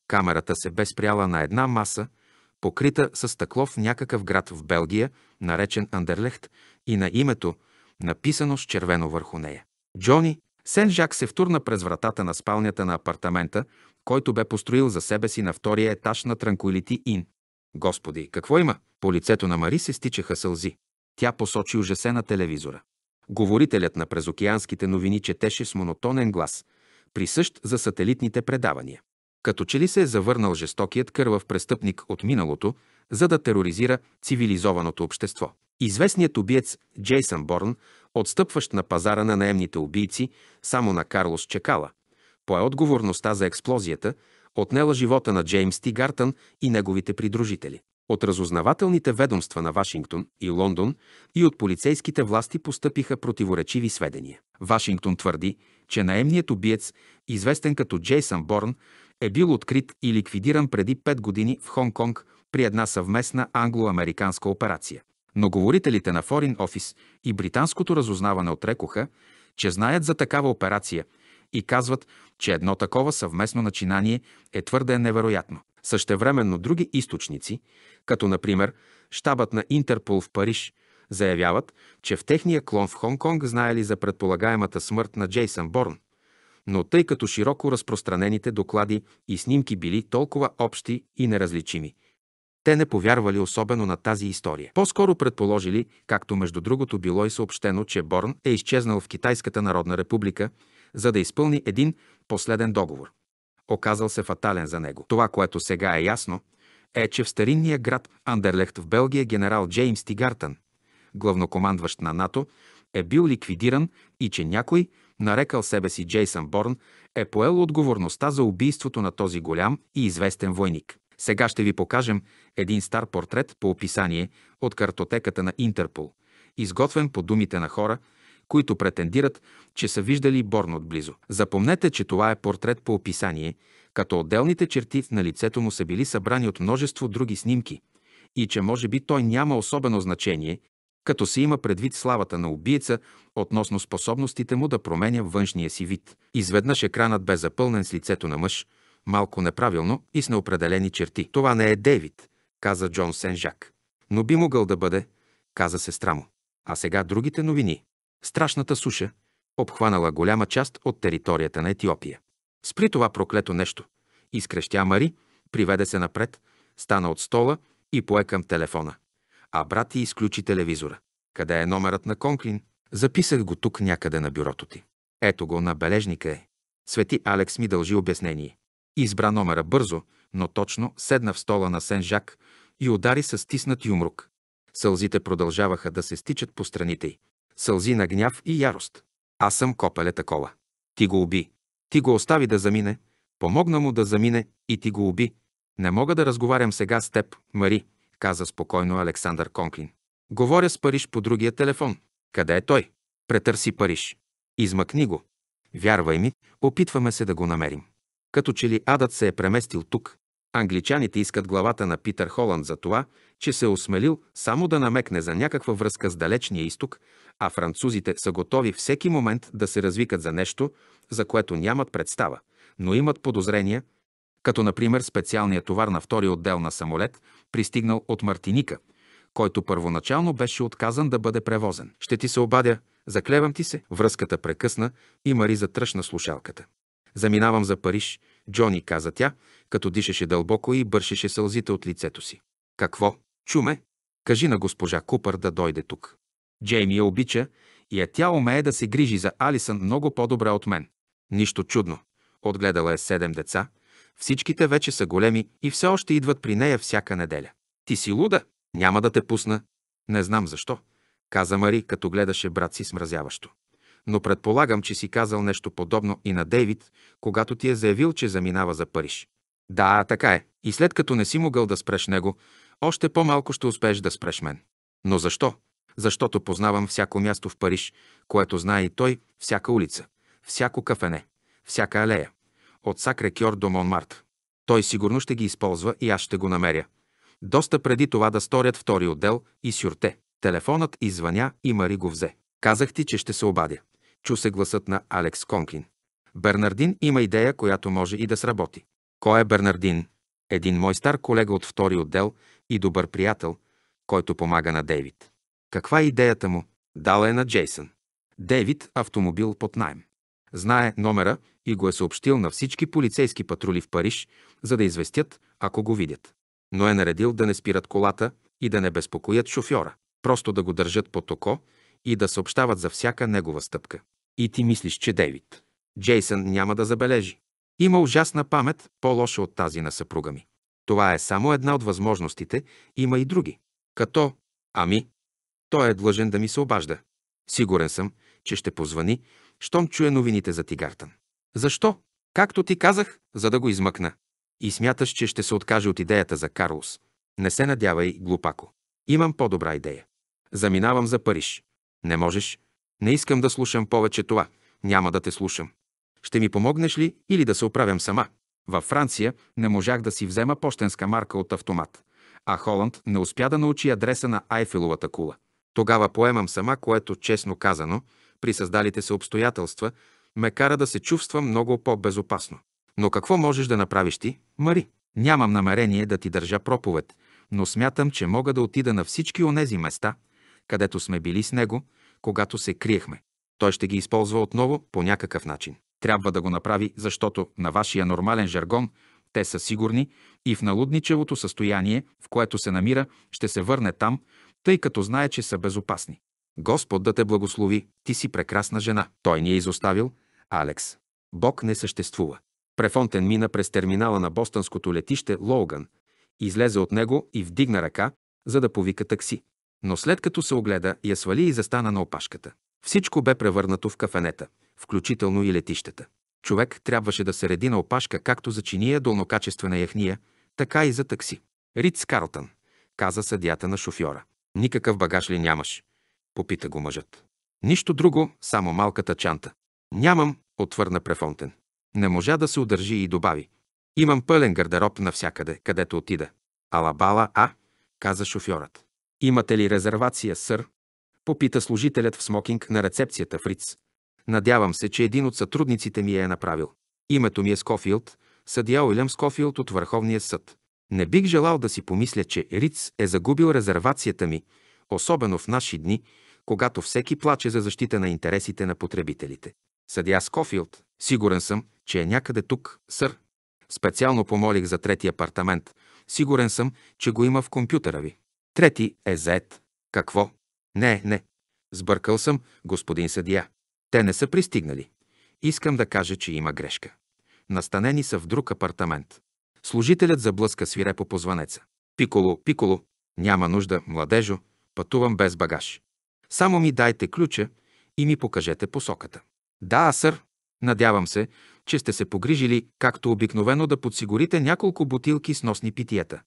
Камерата се бе спряла на една маса, покрита с стъкло в някакъв град в Белгия, наречен Андерлехт, и на името, написано с червено върху нея. Джони Сен-Жак се втурна през вратата на спалнята на апартамента, който бе построил за себе си на втория етаж на Транкуилити Ин. Господи, какво има? По лицето на Мари се стичаха сълзи. Тя посочи ужасена телевизора. Говорителят на презокеанските новини четеше с монотонен глас, присъщ за сателитните предавания. Като че ли се е завърнал жестокият кървав престъпник от миналото, за да тероризира цивилизованото общество. Известният убиец Джейсън Борн, отстъпващ на пазара на наемните убийци само на Карлос Чекала, пое отговорността за експлозията, отнела живота на Джеймс Гартън и неговите придружители. От разузнавателните ведомства на Вашингтон и Лондон и от полицейските власти постъпиха противоречиви сведения. Вашингтон твърди, че наемният убиец, известен като Джейсън Борн, е бил открит и ликвидиран преди 5 години в Хонг-Конг при една съвместна англо-американска операция. Но говорителите на Foreign Office и британското разузнаване отрекоха, че знаят за такава операция и казват, че едно такова съвместно начинание е твърде невероятно. Същевременно други източници, като например щабът на Интерпол в Париж, заявяват, че в техния клон в Хонг-Конг знаели за предполагаемата смърт на Джейсън Борн, но тъй като широко разпространените доклади и снимки били толкова общи и неразличими. Те не повярвали особено на тази история. По-скоро предположили, както между другото било и съобщено, че Борн е изчезнал в Китайската народна република, за да изпълни един последен договор. Оказал се фатален за него. Това, което сега е ясно, е, че в старинния град Андерлехт в Белгия генерал Джеймс Тигартън, главнокомандващ на НАТО, е бил ликвидиран и че някой – нарекал себе си Джейсън Борн, е поел отговорността за убийството на този голям и известен войник. Сега ще ви покажем един стар портрет по описание от картотеката на Интерпол, изготвен по думите на хора, които претендират, че са виждали Борн отблизо. Запомнете, че това е портрет по описание, като отделните черти на лицето му са били събрани от множество други снимки и че може би той няма особено значение, като се има предвид славата на убийца относно способностите му да променя външния си вид. Изведнъж екранът бе запълнен с лицето на мъж, малко неправилно и с неопределени черти. Това не е Дейвид, каза Джон Сен Жак. Но би могъл да бъде, каза сестра му. А сега другите новини. Страшната суша обхванала голяма част от територията на Етиопия. Спри това проклето нещо. Изкрещя Мари, приведе се напред, стана от стола и пое към телефона а брат ти изключи телевизора. Къде е номерът на Конклин? Записах го тук някъде на бюрото ти. Ето го, на бележника е. Свети Алекс ми дължи обяснение. Избра номера бързо, но точно седна в стола на Сен-Жак и удари с стиснат юмрук. Сълзите продължаваха да се стичат по страните й. Сълзи на гняв и ярост. Аз съм копеле такова. Ти го уби. Ти го остави да замине. Помогна му да замине и ти го уби. Не мога да разговарям сега с теб, Мари каза спокойно Александър Конклин. Говоря с Париж по другия телефон. Къде е той? Претърси Париж. Измъкни го. Вярвай ми, опитваме се да го намерим. Като че ли адът се е преместил тук. Англичаните искат главата на Питър Холанд за това, че се е осмелил само да намекне за някаква връзка с далечния изток, а французите са готови всеки момент да се развикат за нещо, за което нямат представа, но имат подозрения, като например специалния товар на втори отдел на самолет, пристигнал от Мартиника, който първоначално беше отказан да бъде превозен. Ще ти се обадя, заклевам ти се, връзката прекъсна и Мариза тръщна слушалката. Заминавам за Париж, Джони каза тя, като дишаше дълбоко и бършеше сълзите от лицето си. Какво? Чуме? Кажи на госпожа Купър да дойде тук. Джейми я обича и е тя умее да се грижи за Алисън много по-добре от мен. Нищо чудно. Отгледала е седем деца – Всичките вече са големи и все още идват при нея всяка неделя. Ти си луда, няма да те пусна. Не знам защо, каза Мари, като гледаше брат си смразяващо. Но предполагам, че си казал нещо подобно и на Дейвид, когато ти е заявил, че заминава за Париж. Да, така е. И след като не си могъл да спреш него, още по-малко ще успееш да спреш мен. Но защо? Защото познавам всяко място в Париж, което знае и той, всяка улица, всяко кафене, всяка алея от сакре Кьор до Монмарт. Той сигурно ще ги използва и аз ще го намеря. Доста преди това да сторят втори отдел и сюрте. Телефонът извъня и Мари го взе. Казах ти, че ще се обадя. Чу се гласът на Алекс Конкин. Бернардин има идея, която може и да сработи. Кой е Бернардин? Един мой стар колега от втори отдел и добър приятел, който помага на Дейвид. Каква е идеята му? Дала е на Джейсън. Дейвид автомобил под найем знае номера и го е съобщил на всички полицейски патрули в Париж, за да известят, ако го видят. Но е наредил да не спират колата и да не безпокоят шофьора, просто да го държат под око и да съобщават за всяка негова стъпка. И ти мислиш, че Дейвид. Джейсън няма да забележи. Има ужасна памет, по-лоша от тази на съпруга ми. Това е само една от възможностите, има и други. Като, ами, той е длъжен да ми се обажда. Сигурен съм, че ще позвани, щом чуе новините за Тигартан. Защо? Както ти казах, за да го измъкна. И смяташ, че ще се откаже от идеята за Карлос. Не се надявай, глупако. Имам по-добра идея. Заминавам за Париж. Не можеш. Не искам да слушам повече това. Няма да те слушам. Ще ми помогнеш ли или да се оправям сама? Във Франция не можах да си взема почтенска марка от автомат, а Холанд не успя да научи адреса на Айфеловата кула. Тогава поемам сама, което, честно казано, при създалите се обстоятелства, ме кара да се чувства много по-безопасно. Но какво можеш да направиш ти, Мари? Нямам намерение да ти държа проповед, но смятам, че мога да отида на всички онези места, където сме били с него, когато се криехме. Той ще ги използва отново по някакъв начин. Трябва да го направи, защото на вашия нормален жаргон те са сигурни и в налудничевото състояние, в което се намира, ще се върне там, тъй като знае, че са безопасни. Господ да те благослови, ти си прекрасна жена. Той ни е изоставил, Алекс. Бог не съществува. Префонтен мина през терминала на бостонското летище Логан, излезе от него и вдигна ръка, за да повика такси. Но след като се огледа, я свали и застана на опашката. Всичко бе превърнато в кафенета, включително и летищата. Човек трябваше да се реди на опашка както за чиния долнокачествена яхния, така и за такси. Риц Карлтън, каза съдята на шофьора. Никакъв багаж ли нямаш? Попита го мъжът. Нищо друго, само малката чанта. Нямам, отвърна Префонтен. Не можа да се удържи и добави. Имам пълен гардероб навсякъде, където отида. Алабала, а? каза шофьорът. Имате ли резервация, сър? Попита служителят в смокинг на рецепцията в Риц. Надявам се, че един от сътрудниците ми е направил. Името ми е Скофилд, съдия Уилям Скофилд от Върховния съд. Не бих желал да си помисля, че Риц е загубил резервацията ми, особено в наши дни, когато всеки плаче за защита на интересите на потребителите. Съдя Скофилд, сигурен съм, че е някъде тук, сър. Специално помолих за третия апартамент. Сигурен съм, че го има в компютъра ви. Трети е заед. Какво? Не, не. Сбъркал съм, господин съдия. Те не са пристигнали. Искам да кажа, че има грешка. Настанени са в друг апартамент. Служителят заблъска свирепо по звънеца. Пиколо, пиколо, няма нужда, младежо, пътувам без багаж. Само ми дайте ключа и ми покажете посоката. Да, сър, надявам се, че сте се погрижили, както обикновено да подсигурите няколко бутилки с носни питиета.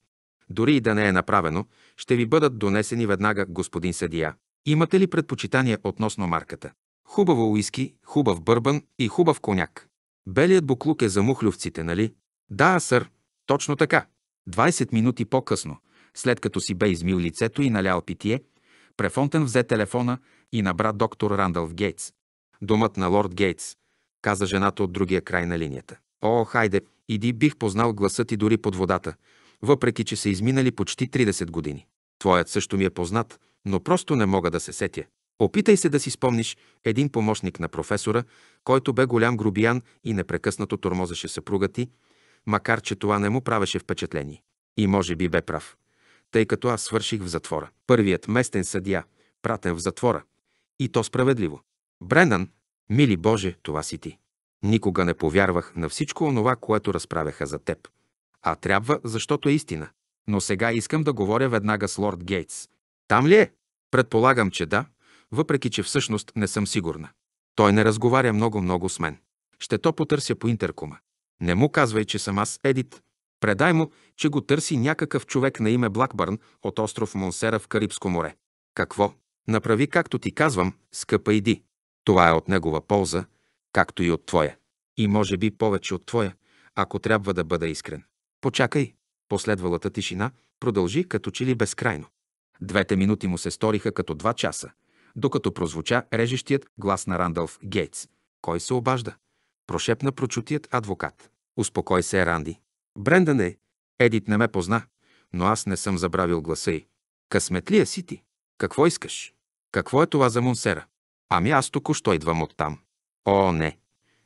Дори и да не е направено, ще ви бъдат донесени веднага, господин съдия. Имате ли предпочитание относно марката? Хубаво уиски, хубав бърбан и хубав коняк. Белият буклук е за мухлювците, нали? Да, сър, точно така. 20 минути по-късно, след като си бе измил лицето и налял питие, Префонтен взе телефона и набра доктор Рандълф Гейтс. Думът на лорд Гейтс, каза жената от другия край на линията. О, хайде, иди бих познал гласа ти дори под водата, въпреки че са изминали почти 30 години. Твоят също ми е познат, но просто не мога да се сетя. Опитай се да си спомниш един помощник на професора, който бе голям грубиян и непрекъснато тормозеше съпруга ти, макар че това не му правеше впечатление. И може би бе прав тъй като аз свърших в затвора. Първият местен съдия, пратен в затвора. И то справедливо. Бренан, мили Боже, това си ти. Никога не повярвах на всичко онова, което разправяха за теб. А трябва, защото е истина. Но сега искам да говоря веднага с лорд Гейтс. Там ли е? Предполагам, че да, въпреки че всъщност не съм сигурна. Той не разговаря много-много с мен. Ще то потърся по Интеркума. Не му казвай, че съм аз, Едит, Предай му, че го търси някакъв човек на име Блакбърн от остров Монсера в Карибско море. Какво? Направи както ти казвам, скъпа иди. Това е от негова полза, както и от твоя. И може би повече от твоя, ако трябва да бъда искрен. Почакай. Последвалата тишина продължи като че ли безкрайно. Двете минути му се сториха като два часа, докато прозвуча режещият глас на Рандълф Гейтс. Кой се обажда? Прошепна прочутият адвокат. Успокой се, Ранди. Бренда не. Е. Едит не ме позна, но аз не съм забравил гласа й. Късметлия е си ти. Какво искаш? Какво е това за Монсера? Ами аз току-що идвам оттам. О, не.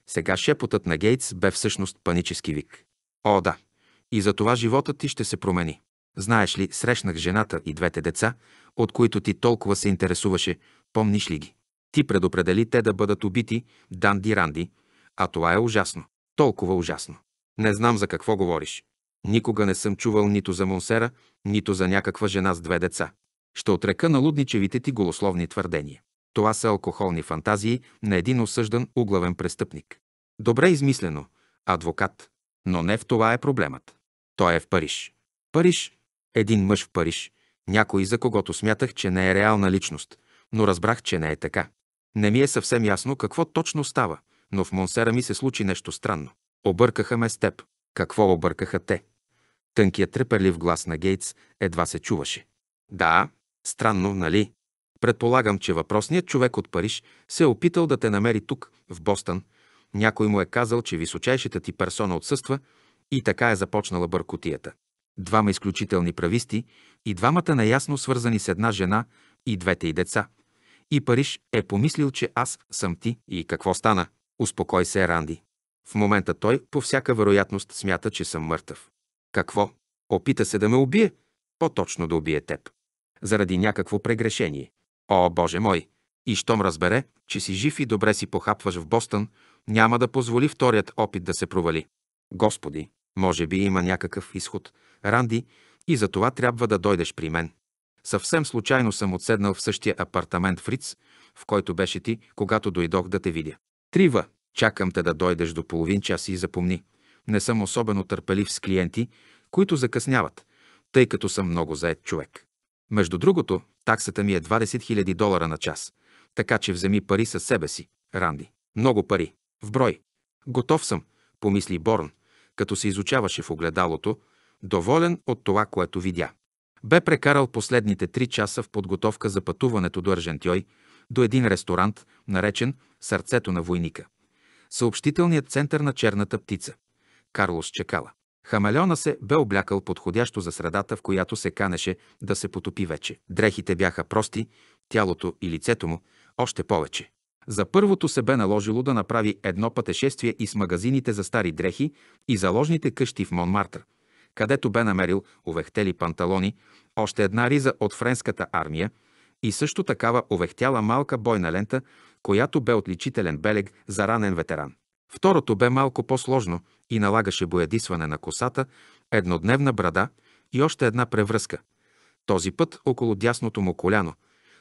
Сега шепотът на Гейтс бе всъщност панически вик. О, да. И за това живота ти ще се промени. Знаеш ли, срещнах жената и двете деца, от които ти толкова се интересуваше, помниш ли ги? Ти предопредели те да бъдат убити, данди-ранди, а това е ужасно. Толкова ужасно. Не знам за какво говориш. Никога не съм чувал нито за Монсера, нито за някаква жена с две деца. Ще отрека на лудничевите ти голословни твърдения. Това са алкохолни фантазии на един осъждан углавен престъпник. Добре измислено, адвокат. Но не в това е проблемът. Той е в Париж. Париж. Един мъж в Париж. Някой, за когото смятах, че не е реална личност, но разбрах, че не е така. Не ми е съвсем ясно какво точно става, но в Монсера ми се случи нещо странно. Объркаха ме с теб. Какво объркаха те? Тънкият треперлив глас на Гейтс едва се чуваше. Да, странно, нали? Предполагам, че въпросният човек от Париж се е опитал да те намери тук, в Бостън. Някой му е казал, че височайшата ти персона отсъства и така е започнала бъркотията. Двама изключителни прависти и двамата наясно свързани с една жена и двете и деца. И Париж е помислил, че аз съм ти. И какво стана? Успокой се, Ранди. В момента той, по всяка вероятност, смята, че съм мъртъв. Какво? Опита се да ме убие? По-точно да убие теб. Заради някакво прегрешение. О, Боже мой! И щом разбере, че си жив и добре си похапваш в Бостън, няма да позволи вторият опит да се провали. Господи, може би има някакъв изход, Ранди, и за това трябва да дойдеш при мен. Съвсем случайно съм отседнал в същия апартамент в Риц, в който беше ти, когато дойдох да те видя. Трива, Чакам те да дойдеш до половин час и запомни. Не съм особено търпелив с клиенти, които закъсняват, тъй като съм много заед човек. Между другото, таксата ми е 20 000 долара на час, така че вземи пари със себе си, Ранди. Много пари. В брой. Готов съм, помисли Борн, като се изучаваше в огледалото, доволен от това, което видя. Бе прекарал последните три часа в подготовка за пътуването до Аржентьой, до един ресторант, наречен Сърцето на войника съобщителният център на черната птица. Карлос Чекала. Хамелеона се бе облякал подходящо за средата, в която се канеше да се потопи вече. Дрехите бяха прости, тялото и лицето му още повече. За първото се бе наложило да направи едно пътешествие и с магазините за стари дрехи и заложните къщи в Монмартр, където бе намерил овехтели панталони, още една риза от френската армия и също такава овехтяла малка бойна лента която бе отличителен белег за ранен ветеран. Второто бе малко по-сложно и налагаше боядисване на косата, еднодневна брада и още една превръзка, този път около дясното му коляно,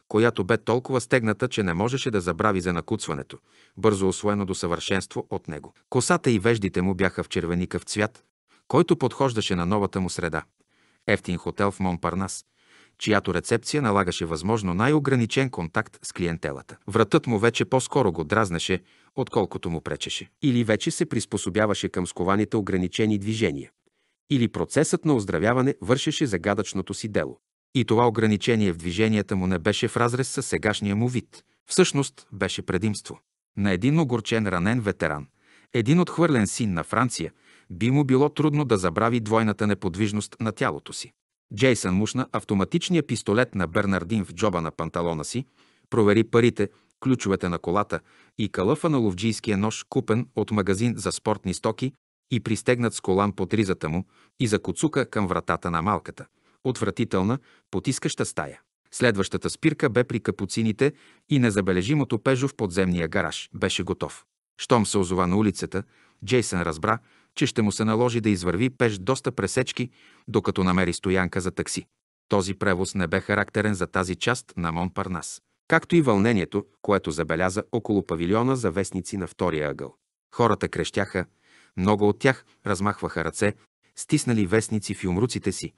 която бе толкова стегната, че не можеше да забрави за накуцването, бързо освоено до съвършенство от него. Косата и веждите му бяха в червеникав цвят, който подхождаше на новата му среда. Ефтин хотел в Монпарнас – чиято рецепция налагаше възможно най-ограничен контакт с клиентелата. Вратът му вече по-скоро го дразнеше, отколкото му пречеше. Или вече се приспособяваше към скованите ограничени движения. Или процесът на оздравяване вършеше загадъчното си дело. И това ограничение в движенията му не беше в разрез с сегашния му вид. Всъщност беше предимство. На един огорчен ранен ветеран, един отхвърлен син на Франция, би му било трудно да забрави двойната неподвижност на тялото си. Джейсън мушна автоматичния пистолет на Бернардин в джоба на панталона си, провери парите, ключовете на колата и калъфа на ловджийския нож, купен от магазин за спортни стоки и пристегнат с колан под ризата му и за коцука към вратата на малката, отвратителна, потискаща стая. Следващата спирка бе при капуцините и незабележимото пежо в подземния гараж беше готов. Щом се озова на улицата, Джейсън разбра, че ще му се наложи да извърви пеш доста пресечки, докато намери стоянка за такси. Този превоз не бе характерен за тази част на Монпарнас, както и вълнението, което забеляза около павилиона за вестници на втория ъгъл. Хората крещяха, много от тях размахваха ръце, стиснали вестници в юмруците си,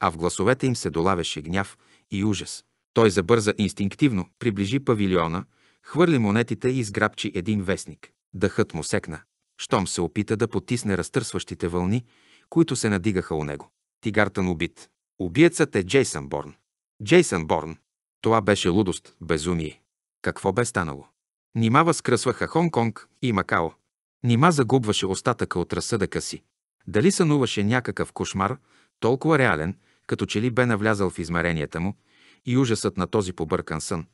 а в гласовете им се долавеше гняв и ужас. Той забърза инстинктивно, приближи павилиона, хвърли монетите и изграбчи един вестник. Дъхът му секна щом се опита да потисне разтърсващите вълни, които се надигаха у него. Тигартън убит. Убиецът е Джейсън Борн. Джейсън Борн. Това беше лудост, безумие. Какво бе станало? Нима възкръсваха Хонг-Конг и Макао. Нима загубваше остатъка от разсъдъка си. Дали сънуваше някакъв кошмар, толкова реален, като че ли бе навлязал в измеренията му, и ужасът на този побъркан сън,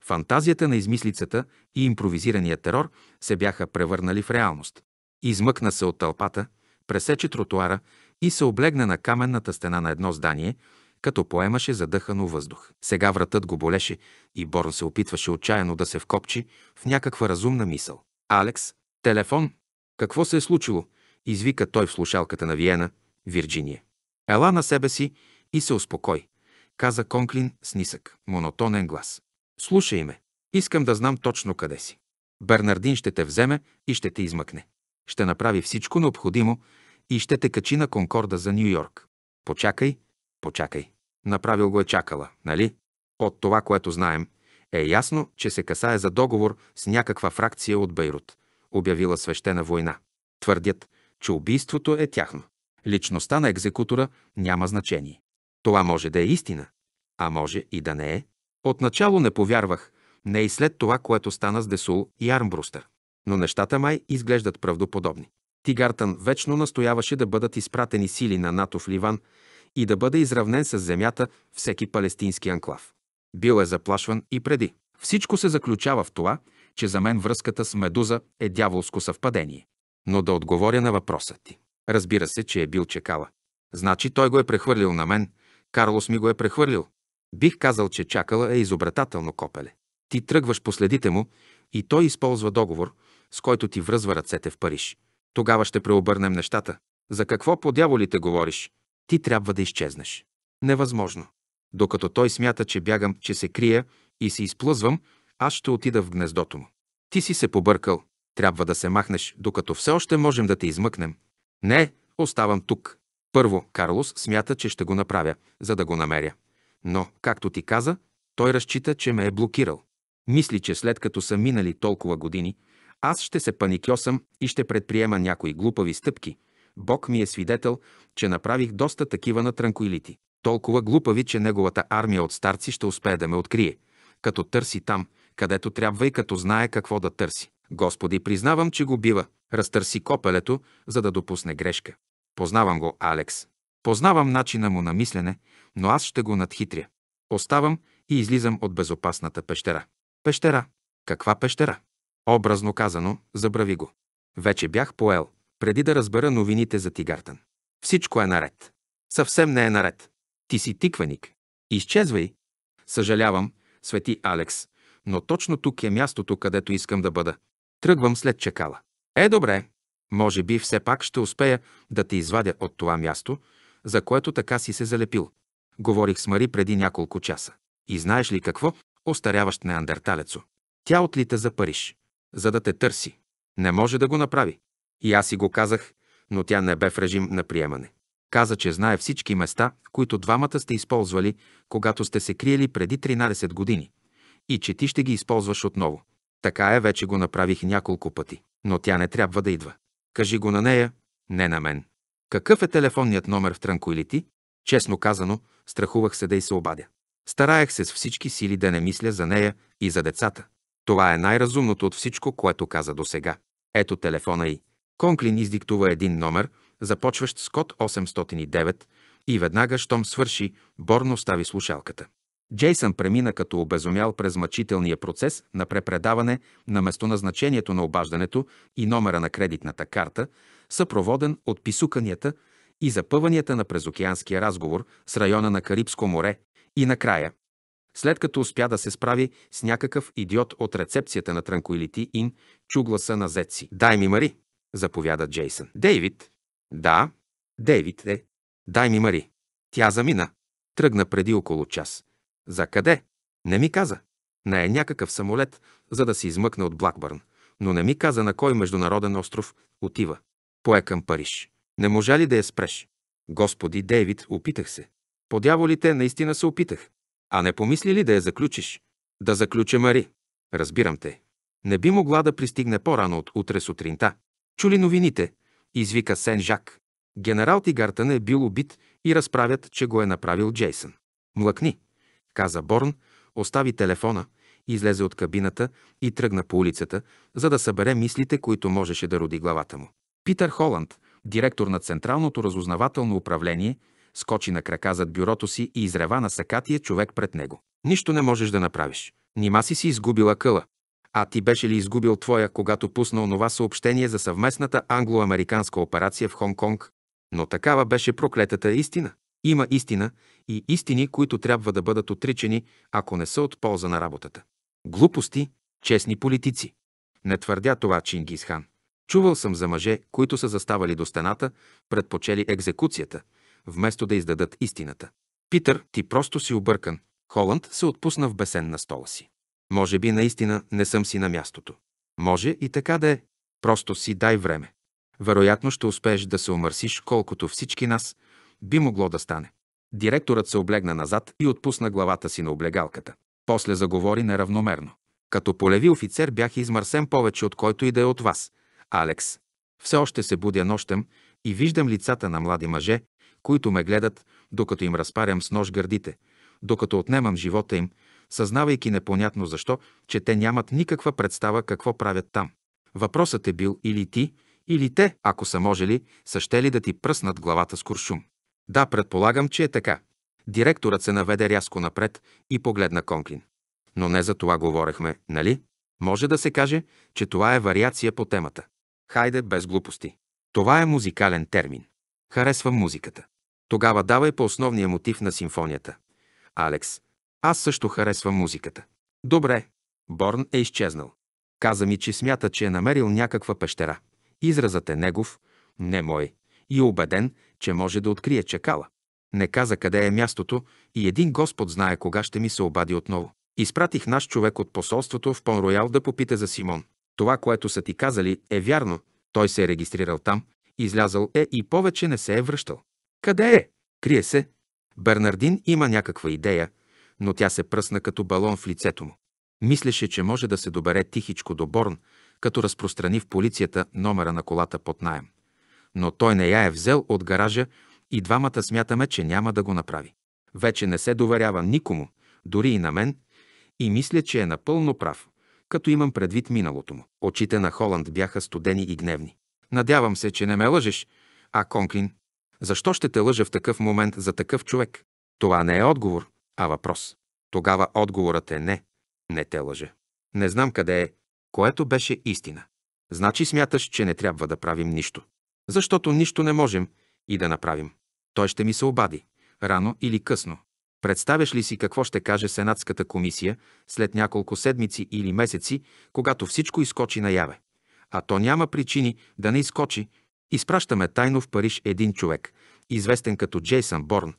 фантазията на измислицата и импровизирания терор се бяха превърнали в реалност. Измъкна се от тълпата, пресече тротуара и се облегна на каменната стена на едно здание, като поемаше задъхано въздух. Сега вратът го болеше и Борн се опитваше отчаяно да се вкопчи в някаква разумна мисъл. «Алекс, телефон! Какво се е случило?» извика той в слушалката на Виена, Вирджиния. «Ела на себе си и се успокой», каза Конклин с нисък, монотонен глас. «Слушай ме. Искам да знам точно къде си. Бернардин ще те вземе и ще те измъкне. Ще направи всичко необходимо и ще те качи на Конкорда за Нью Йорк. Почакай, почакай. Направил го е чакала, нали? От това, което знаем, е ясно, че се касае за договор с някаква фракция от Бейрут, обявила свещена война. Твърдят, че убийството е тяхно. Личността на екзекутора няма значение. Това може да е истина, а може и да не е. Отначало не повярвах, не и след това, което стана с Десул и Армбрустър но нещата май изглеждат правдоподобни. Тигартън вечно настояваше да бъдат изпратени сили на НАТО в Ливан и да бъде изравнен с земята всеки палестински анклав. Бил е заплашван и преди. Всичко се заключава в това, че за мен връзката с Медуза е дяволско съвпадение. Но да отговоря на въпроса ти. Разбира се, че е бил чекала. Значи той го е прехвърлил на мен. Карлос ми го е прехвърлил. Бих казал, че чакала е изобретателно копеле. Ти тръгваш по следите му и той използва договор, с който ти връзва ръцете в Париж. Тогава ще преобърнем нещата. За какво по дяволите говориш? Ти трябва да изчезнеш. Невъзможно. Докато той смята, че бягам, че се крия и се изплъзвам, аз ще отида в гнездото му. Ти си се побъркал. Трябва да се махнеш, докато все още можем да те измъкнем. Не, оставам тук. Първо, Карлос смята, че ще го направя, за да го намеря. Но, както ти каза, той разчита, че ме е блокирал. Мисли, че след като са минали толкова години, аз ще се паникьосам и ще предприема някои глупави стъпки. Бог ми е свидетел, че направих доста такива на транкуилити. Толкова глупави, че неговата армия от старци ще успее да ме открие, като търси там, където трябва и като знае какво да търси. Господи, признавам, че го бива. Разтърси копелето, за да допусне грешка. Познавам го, Алекс. Познавам начина му на мислене, но аз ще го надхитря. Оставам и излизам от безопасната пещера. Пещера. Каква пещера? Образно казано, забрави го. Вече бях поел, преди да разбера новините за тигартън. Всичко е наред. Съвсем не е наред. Ти си тиквеник. Изчезвай. Съжалявам, свети Алекс, но точно тук е мястото, където искам да бъда. Тръгвам след чекала. Е, добре. Може би все пак ще успея да те извадя от това място, за което така си се залепил. Говорих с Мари преди няколко часа. И знаеш ли какво? Остаряващ неандерталецо. Тя отлита за Париж за да те търси. Не може да го направи. И аз си го казах, но тя не бе в режим на приемане. Каза, че знае всички места, които двамата сте използвали, когато сте се криели преди 13 години, и че ти ще ги използваш отново. Така е, вече го направих няколко пъти, но тя не трябва да идва. Кажи го на нея, не на мен. Какъв е телефонният номер в Транкуилити? Честно казано, страхувах се да й се обадя. Стараех се с всички сили да не мисля за нея и за децата. Това е най-разумното от всичко, което каза досега. Ето телефона й. Конклин издиктува един номер, започващ с код 809, и веднага, щом свърши, Борн остави слушалката. Джейсън премина като обезумял през мъчителния процес на препредаване на местоназначението на обаждането и номера на кредитната карта, съпроводен от писуканията и запъванията на презокеанския разговор с района на Карибско море и накрая след като успя да се справи с някакъв идиот от рецепцията на Транкуилити Ин, чу гласа на зет си. «Дай ми мари!» заповяда Джейсън. «Дейвид!» «Да, Дейвид е. Дай ми мари!» Тя замина. Тръгна преди около час. «За къде?» Не ми каза. Не е някакъв самолет, за да се измъкне от Блакбърн, но не ми каза на кой международен остров отива. Пое към Париж. Не можа ли да я спреш? Господи, Дейвид, опитах се. По дяволите наистина се опитах. А не помисли ли да я заключиш? Да заключа Мари. Разбирам те. Не би могла да пристигне по-рано от утре сутринта. Чули новините, извика Сен-Жак. Генерал Тигартън е бил убит и разправят, че го е направил Джейсън. Млъкни, каза Борн, остави телефона, излезе от кабината и тръгна по улицата, за да събере мислите, които можеше да роди главата му. Питър Холанд, директор на Централното разузнавателно управление, скочи на крака зад бюрото си и изрева на сакатия човек пред него. Нищо не можеш да направиш. Нима си си изгубила къла. А ти беше ли изгубил твоя, когато пусна онова съобщение за съвместната англо-американска операция в Хонг-Конг? Но такава беше проклетата истина. Има истина и истини, които трябва да бъдат отричани, ако не са от полза на работата. Глупости, честни политици. Не твърдя това Чингисхан. Чувал съм за мъже, които са заставали до стената, предпочели екзекуцията, вместо да издадат истината. Питър, ти просто си объркан. Холанд се отпусна в бесен на стола си. Може би наистина не съм си на мястото. Може и така да е. Просто си дай време. Вероятно ще успееш да се омърсиш колкото всички нас. Би могло да стане. Директорът се облегна назад и отпусна главата си на облегалката. После заговори неравномерно. Като полеви офицер бях измърсен повече от който и да е от вас. Алекс. Все още се будя нощем и виждам лицата на млади мъже, които ме гледат, докато им разпарям с нож гърдите, докато отнемам живота им, съзнавайки непонятно защо, че те нямат никаква представа какво правят там. Въпросът е бил или ти, или те, ако са можели, са ще ли да ти пръснат главата с куршум. Да, предполагам, че е така. Директорът се наведе рязко напред и погледна Конклин. Но не за това говорехме, нали? Може да се каже, че това е вариация по темата. Хайде без глупости. Това е музикален термин. Харесвам музиката. Тогава давай по основния мотив на симфонията. Алекс, аз също харесвам музиката. Добре. Борн е изчезнал. Каза ми, че смята, че е намерил някаква пещера. Изразът е негов, не мой, и е убеден, че може да открие чакала. Не каза къде е мястото и един Господ знае кога ще ми се обади отново. Изпратих наш човек от посолството в Понроял да попита за Симон. Това, което са ти казали, е вярно. Той се е регистрирал там, излязал е и повече не се е връщал. Къде е? Крие се. Бернардин има някаква идея, но тя се пръсна като балон в лицето му. Мислеше, че може да се добере тихичко до Борн, като разпространи в полицията номера на колата под найем. Но той не я е взел от гаража и двамата смятаме, че няма да го направи. Вече не се доверява никому, дори и на мен, и мисля, че е напълно прав, като имам предвид миналото му. Очите на Холанд бяха студени и гневни. Надявам се, че не ме лъжеш, а Конклин, защо ще те лъжа в такъв момент за такъв човек? Това не е отговор, а въпрос. Тогава отговорът е не. Не те лъжа. Не знам къде е, което беше истина. Значи смяташ, че не трябва да правим нищо. Защото нищо не можем и да направим. Той ще ми се обади, рано или късно. Представяш ли си какво ще каже Сенатската комисия след няколко седмици или месеци, когато всичко изкочи наяве? А то няма причини да не изкочи, Изпращаме тайно в Париж един човек, известен като Джейсън Борн.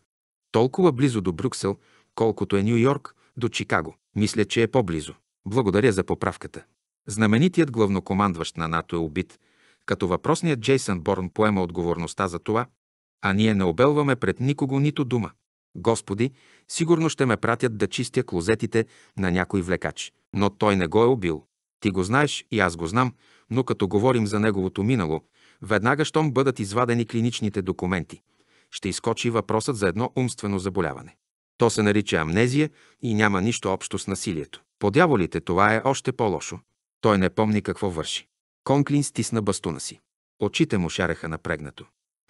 Толкова близо до Брюксел, колкото е Нью Йорк до Чикаго. Мисля, че е по-близо. Благодаря за поправката. Знаменитият главнокомандващ на НАТО е убит, като въпросният Джейсън Борн поема отговорността за това, а ние не обелваме пред никого нито дума. Господи, сигурно ще ме пратят да чистя клозетите на някой влекач, но той не го е убил. Ти го знаеш и аз го знам, но като говорим за неговото минало, Веднага, щом бъдат извадени клиничните документи, ще изкочи въпросът за едно умствено заболяване. То се нарича амнезия и няма нищо общо с насилието. По дяволите това е още по-лошо. Той не помни какво върши. Конклин стисна бастуна си. Очите му шареха напрегнато.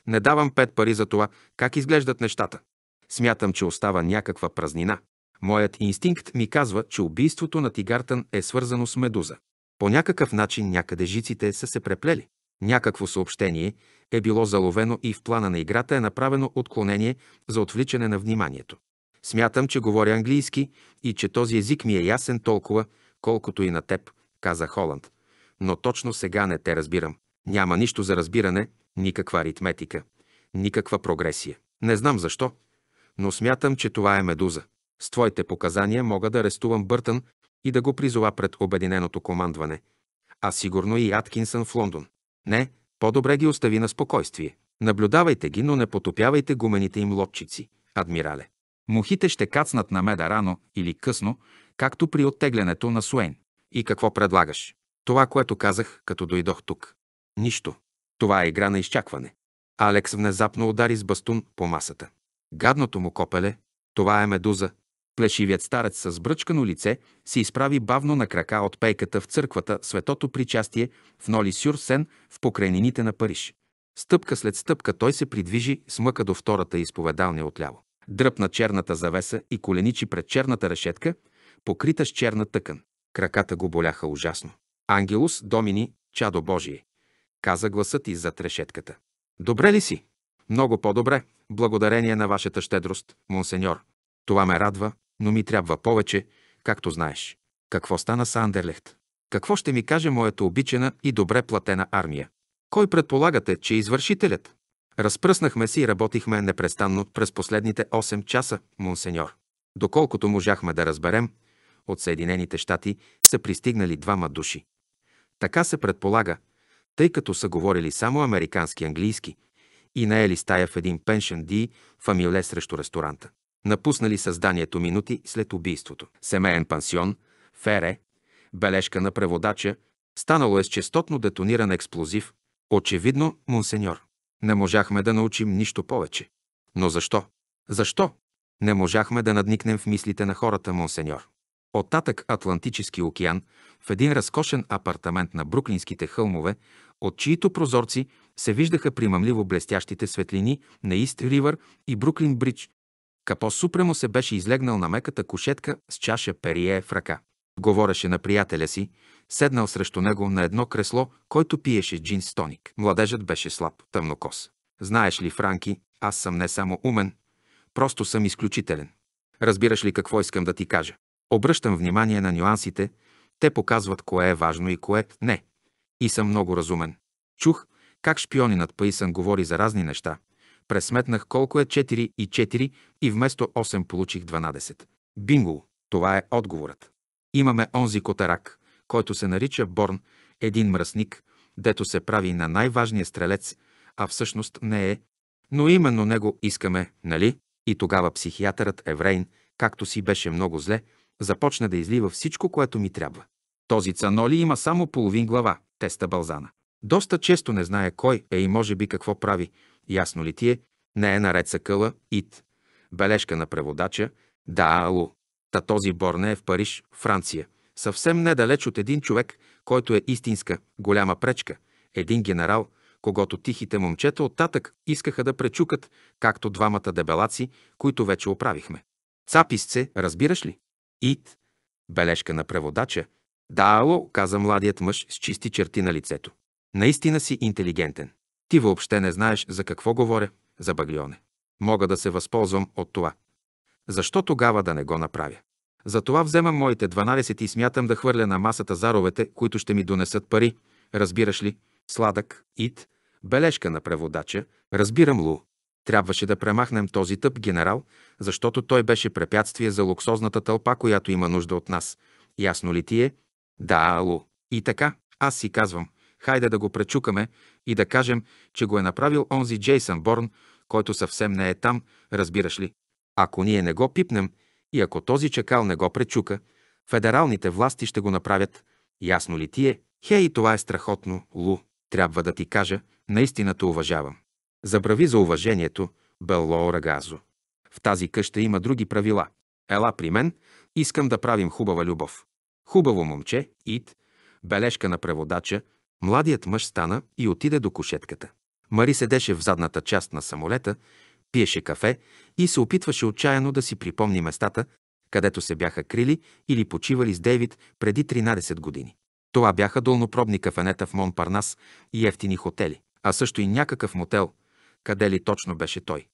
Не давам пет пари за това, как изглеждат нещата. Смятам, че остава някаква празнина. Моят инстинкт ми казва, че убийството на Тигартън е свързано с Медуза. По някакъв начин някъде жиците са се преплели. Някакво съобщение е било заловено и в плана на играта е направено отклонение за отвличане на вниманието. Смятам, че говоря английски и че този език ми е ясен толкова, колкото и на теб, каза Холанд. Но точно сега не те разбирам. Няма нищо за разбиране, никаква аритметика, никаква прогресия. Не знам защо, но смятам, че това е медуза. С твоите показания мога да арестувам Бъртън и да го призова пред Обединеното командване, а сигурно и Аткинсън в Лондон. Не, по-добре ги остави на спокойствие. Наблюдавайте ги, но не потопявайте гумените им лодчици, адмирале. Мухите ще кацнат на меда рано или късно, както при оттеглянето на Суен. И какво предлагаш? Това, което казах, като дойдох тук. Нищо. Това е игра на изчакване. Алекс внезапно удари с бастун по масата. Гадното му копеле, това е медуза, Плешивият старец с бръчкано лице се изправи бавно на крака от пейката в църквата Светото причастие в Ноли Сюр Сен в покрайнините на Париж. Стъпка след стъпка той се придвижи с мъка до втората изповедалня отляво. Дръпна черната завеса и коленичи пред черната решетка, покрита с черна тъкан. Краката го боляха ужасно. Ангелус Домини, чадо Божие, каза гласът иззад решетката. Добре ли си? Много по-добре, благодарение на вашата щедрост, монсеньор. Това ме радва, но ми трябва повече, както знаеш. Какво стана с Андерлехт? Какво ще ми каже моята обичана и добре платена армия? Кой предполагате, че е извършителят? Разпръснахме се и работихме непрестанно през последните 8 часа, монсеньор. Доколкото можахме да разберем, от Съединените щати са пристигнали двама души. Така се предполага, тъй като са говорили само американски английски и наели стая в един пеншен ди в Амиле срещу ресторанта напуснали създанието минути след убийството. Семейен пансион, Фере, бележка на преводача, станало е с честотно детониран експлозив, очевидно монсеньор. Не можахме да научим нищо повече. Но защо? Защо? Не можахме да надникнем в мислите на хората, монсеньор. Оттатък Атлантически океан, в един разкошен апартамент на бруклинските хълмове, от чието прозорци се виждаха примамливо блестящите светлини на Ист Ривър и Бруклин Бридж, Капо супремо се беше излегнал на меката кушетка с чаша перие в ръка. Говореше на приятеля си, седнал срещу него на едно кресло, който пиеше джин с тоник. Младежът беше слаб, тъмнокос. Знаеш ли, Франки, аз съм не само умен, просто съм изключителен. Разбираш ли какво искам да ти кажа? Обръщам внимание на нюансите, те показват кое е важно и кое не. И съм много разумен. Чух как шпионинът Пайсън говори за разни неща – Пресметнах колко е 4 и 4 и вместо 8 получих 12. Бинго! Това е отговорът. Имаме онзи котарак, който се нарича Борн, един мръсник, дето се прави на най-важния стрелец, а всъщност не е. Но именно него искаме, нали? И тогава психиатърът Еврейн, както си беше много зле, започна да излива всичко, което ми трябва. Този цаноли има само половин глава, теста Балзана. Доста често не знае кой е и може би какво прави, ясно ли ти е, не е наред съкъла, ит. Бележка на преводача, да, ало. Та този бор не е в Париж, Франция. Съвсем недалеч от един човек, който е истинска, голяма пречка, един генерал, когато тихите момчета оттатък искаха да пречукат, както двамата дебелаци, които вече оправихме. Цаписце, разбираш ли? Ит. Бележка на преводача. Да, ало, каза младият мъж с чисти черти на лицето. Наистина си интелигентен. Ти въобще не знаеш за какво говоря, за Баглионе. Мога да се възползвам от това. Защо тогава да не го направя? Затова вземам моите 12 и смятам да хвърля на масата заровете, които ще ми донесат пари. Разбираш ли? Сладък, ит, бележка на преводача. Разбирам, Лу. Трябваше да премахнем този тъп генерал, защото той беше препятствие за луксозната тълпа, която има нужда от нас. Ясно ли ти е? Да, Лу. И така, аз си казвам. Хайде да го пречукаме и да кажем, че го е направил онзи Джейсън Борн, който съвсем не е там, разбираш ли? Ако ние не го пипнем и ако този чакал не го пречука, федералните власти ще го направят. Ясно ли ти е? Хей, това е страхотно, Лу. Трябва да ти кажа, наистина те уважавам. Забрави за уважението, Белло Рагазо. В тази къща има други правила. Ела при мен, искам да правим хубава любов. Хубаво момче, Ит, бележка на преводача – Младият мъж стана и отиде до кушетката. Мари седеше в задната част на самолета, пиеше кафе и се опитваше отчаяно да си припомни местата, където се бяха крили или почивали с Дейвид преди 13 години. Това бяха долнопробни кафенета в Монпарнас и ефтини хотели, а също и някакъв мотел, къде ли точно беше той.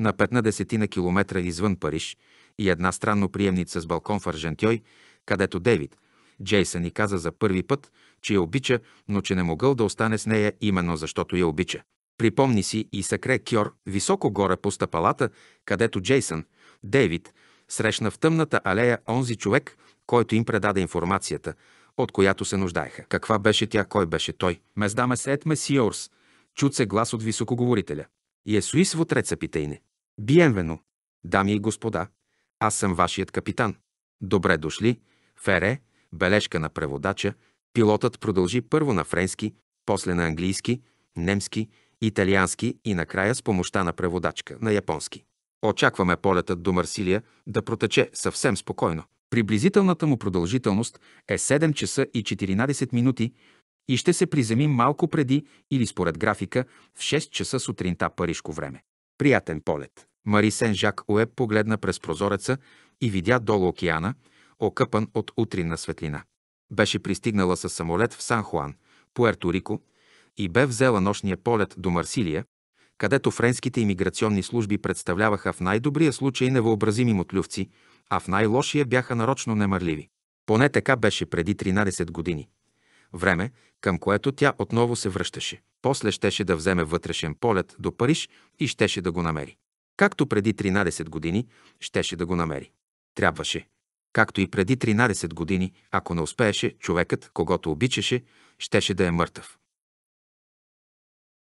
На 15 на километра извън Париж и една странно приемница с балкон в Аржентьой, където Дейвид, Джейсън и каза за първи път, че я обича, но че не могъл да остане с нея именно защото я обича. Припомни си и Сакре Кьор високо горе по стъпалата, където Джейсън, Дейвид, срещна в тъмната алея онзи човек, който им предаде информацията, от която се нуждаеха. Каква беше тя, кой беше той? Мездаме се етме сиорс. чуд се глас от високоговорителя. Иесуис в отрецапитейне. Биенвено. Дами и господа, аз съм вашият капитан. Добре дошли. Фере, бележка на преводача – Пилотът продължи първо на френски, после на английски, немски, италиански и накрая с помощта на преводачка на японски. Очакваме полетът до Марсилия да протече съвсем спокойно. Приблизителната му продължителност е 7 часа и 14 минути и ще се приземим малко преди или според графика в 6 часа сутринта парижко време. Приятен полет! Мари Сен Жак Уеб погледна през прозореца и видя долу океана, окъпан от утринна светлина. Беше пристигнала с самолет в Сан-Хуан, Пуерто Рико, и бе взела нощния полет до Марсилия, където френските имиграционни служби представляваха в най-добрия случай невъобразими мотлювци, а в най-лошия бяха нарочно немърливи. Поне така беше преди 13 години. Време, към което тя отново се връщаше. После щеше да вземе вътрешен полет до Париж и щеше да го намери. Както преди 13 години, щеше да го намери. Трябваше както и преди 13 години, ако не успееше, човекът, когато обичаше, щеше да е мъртъв.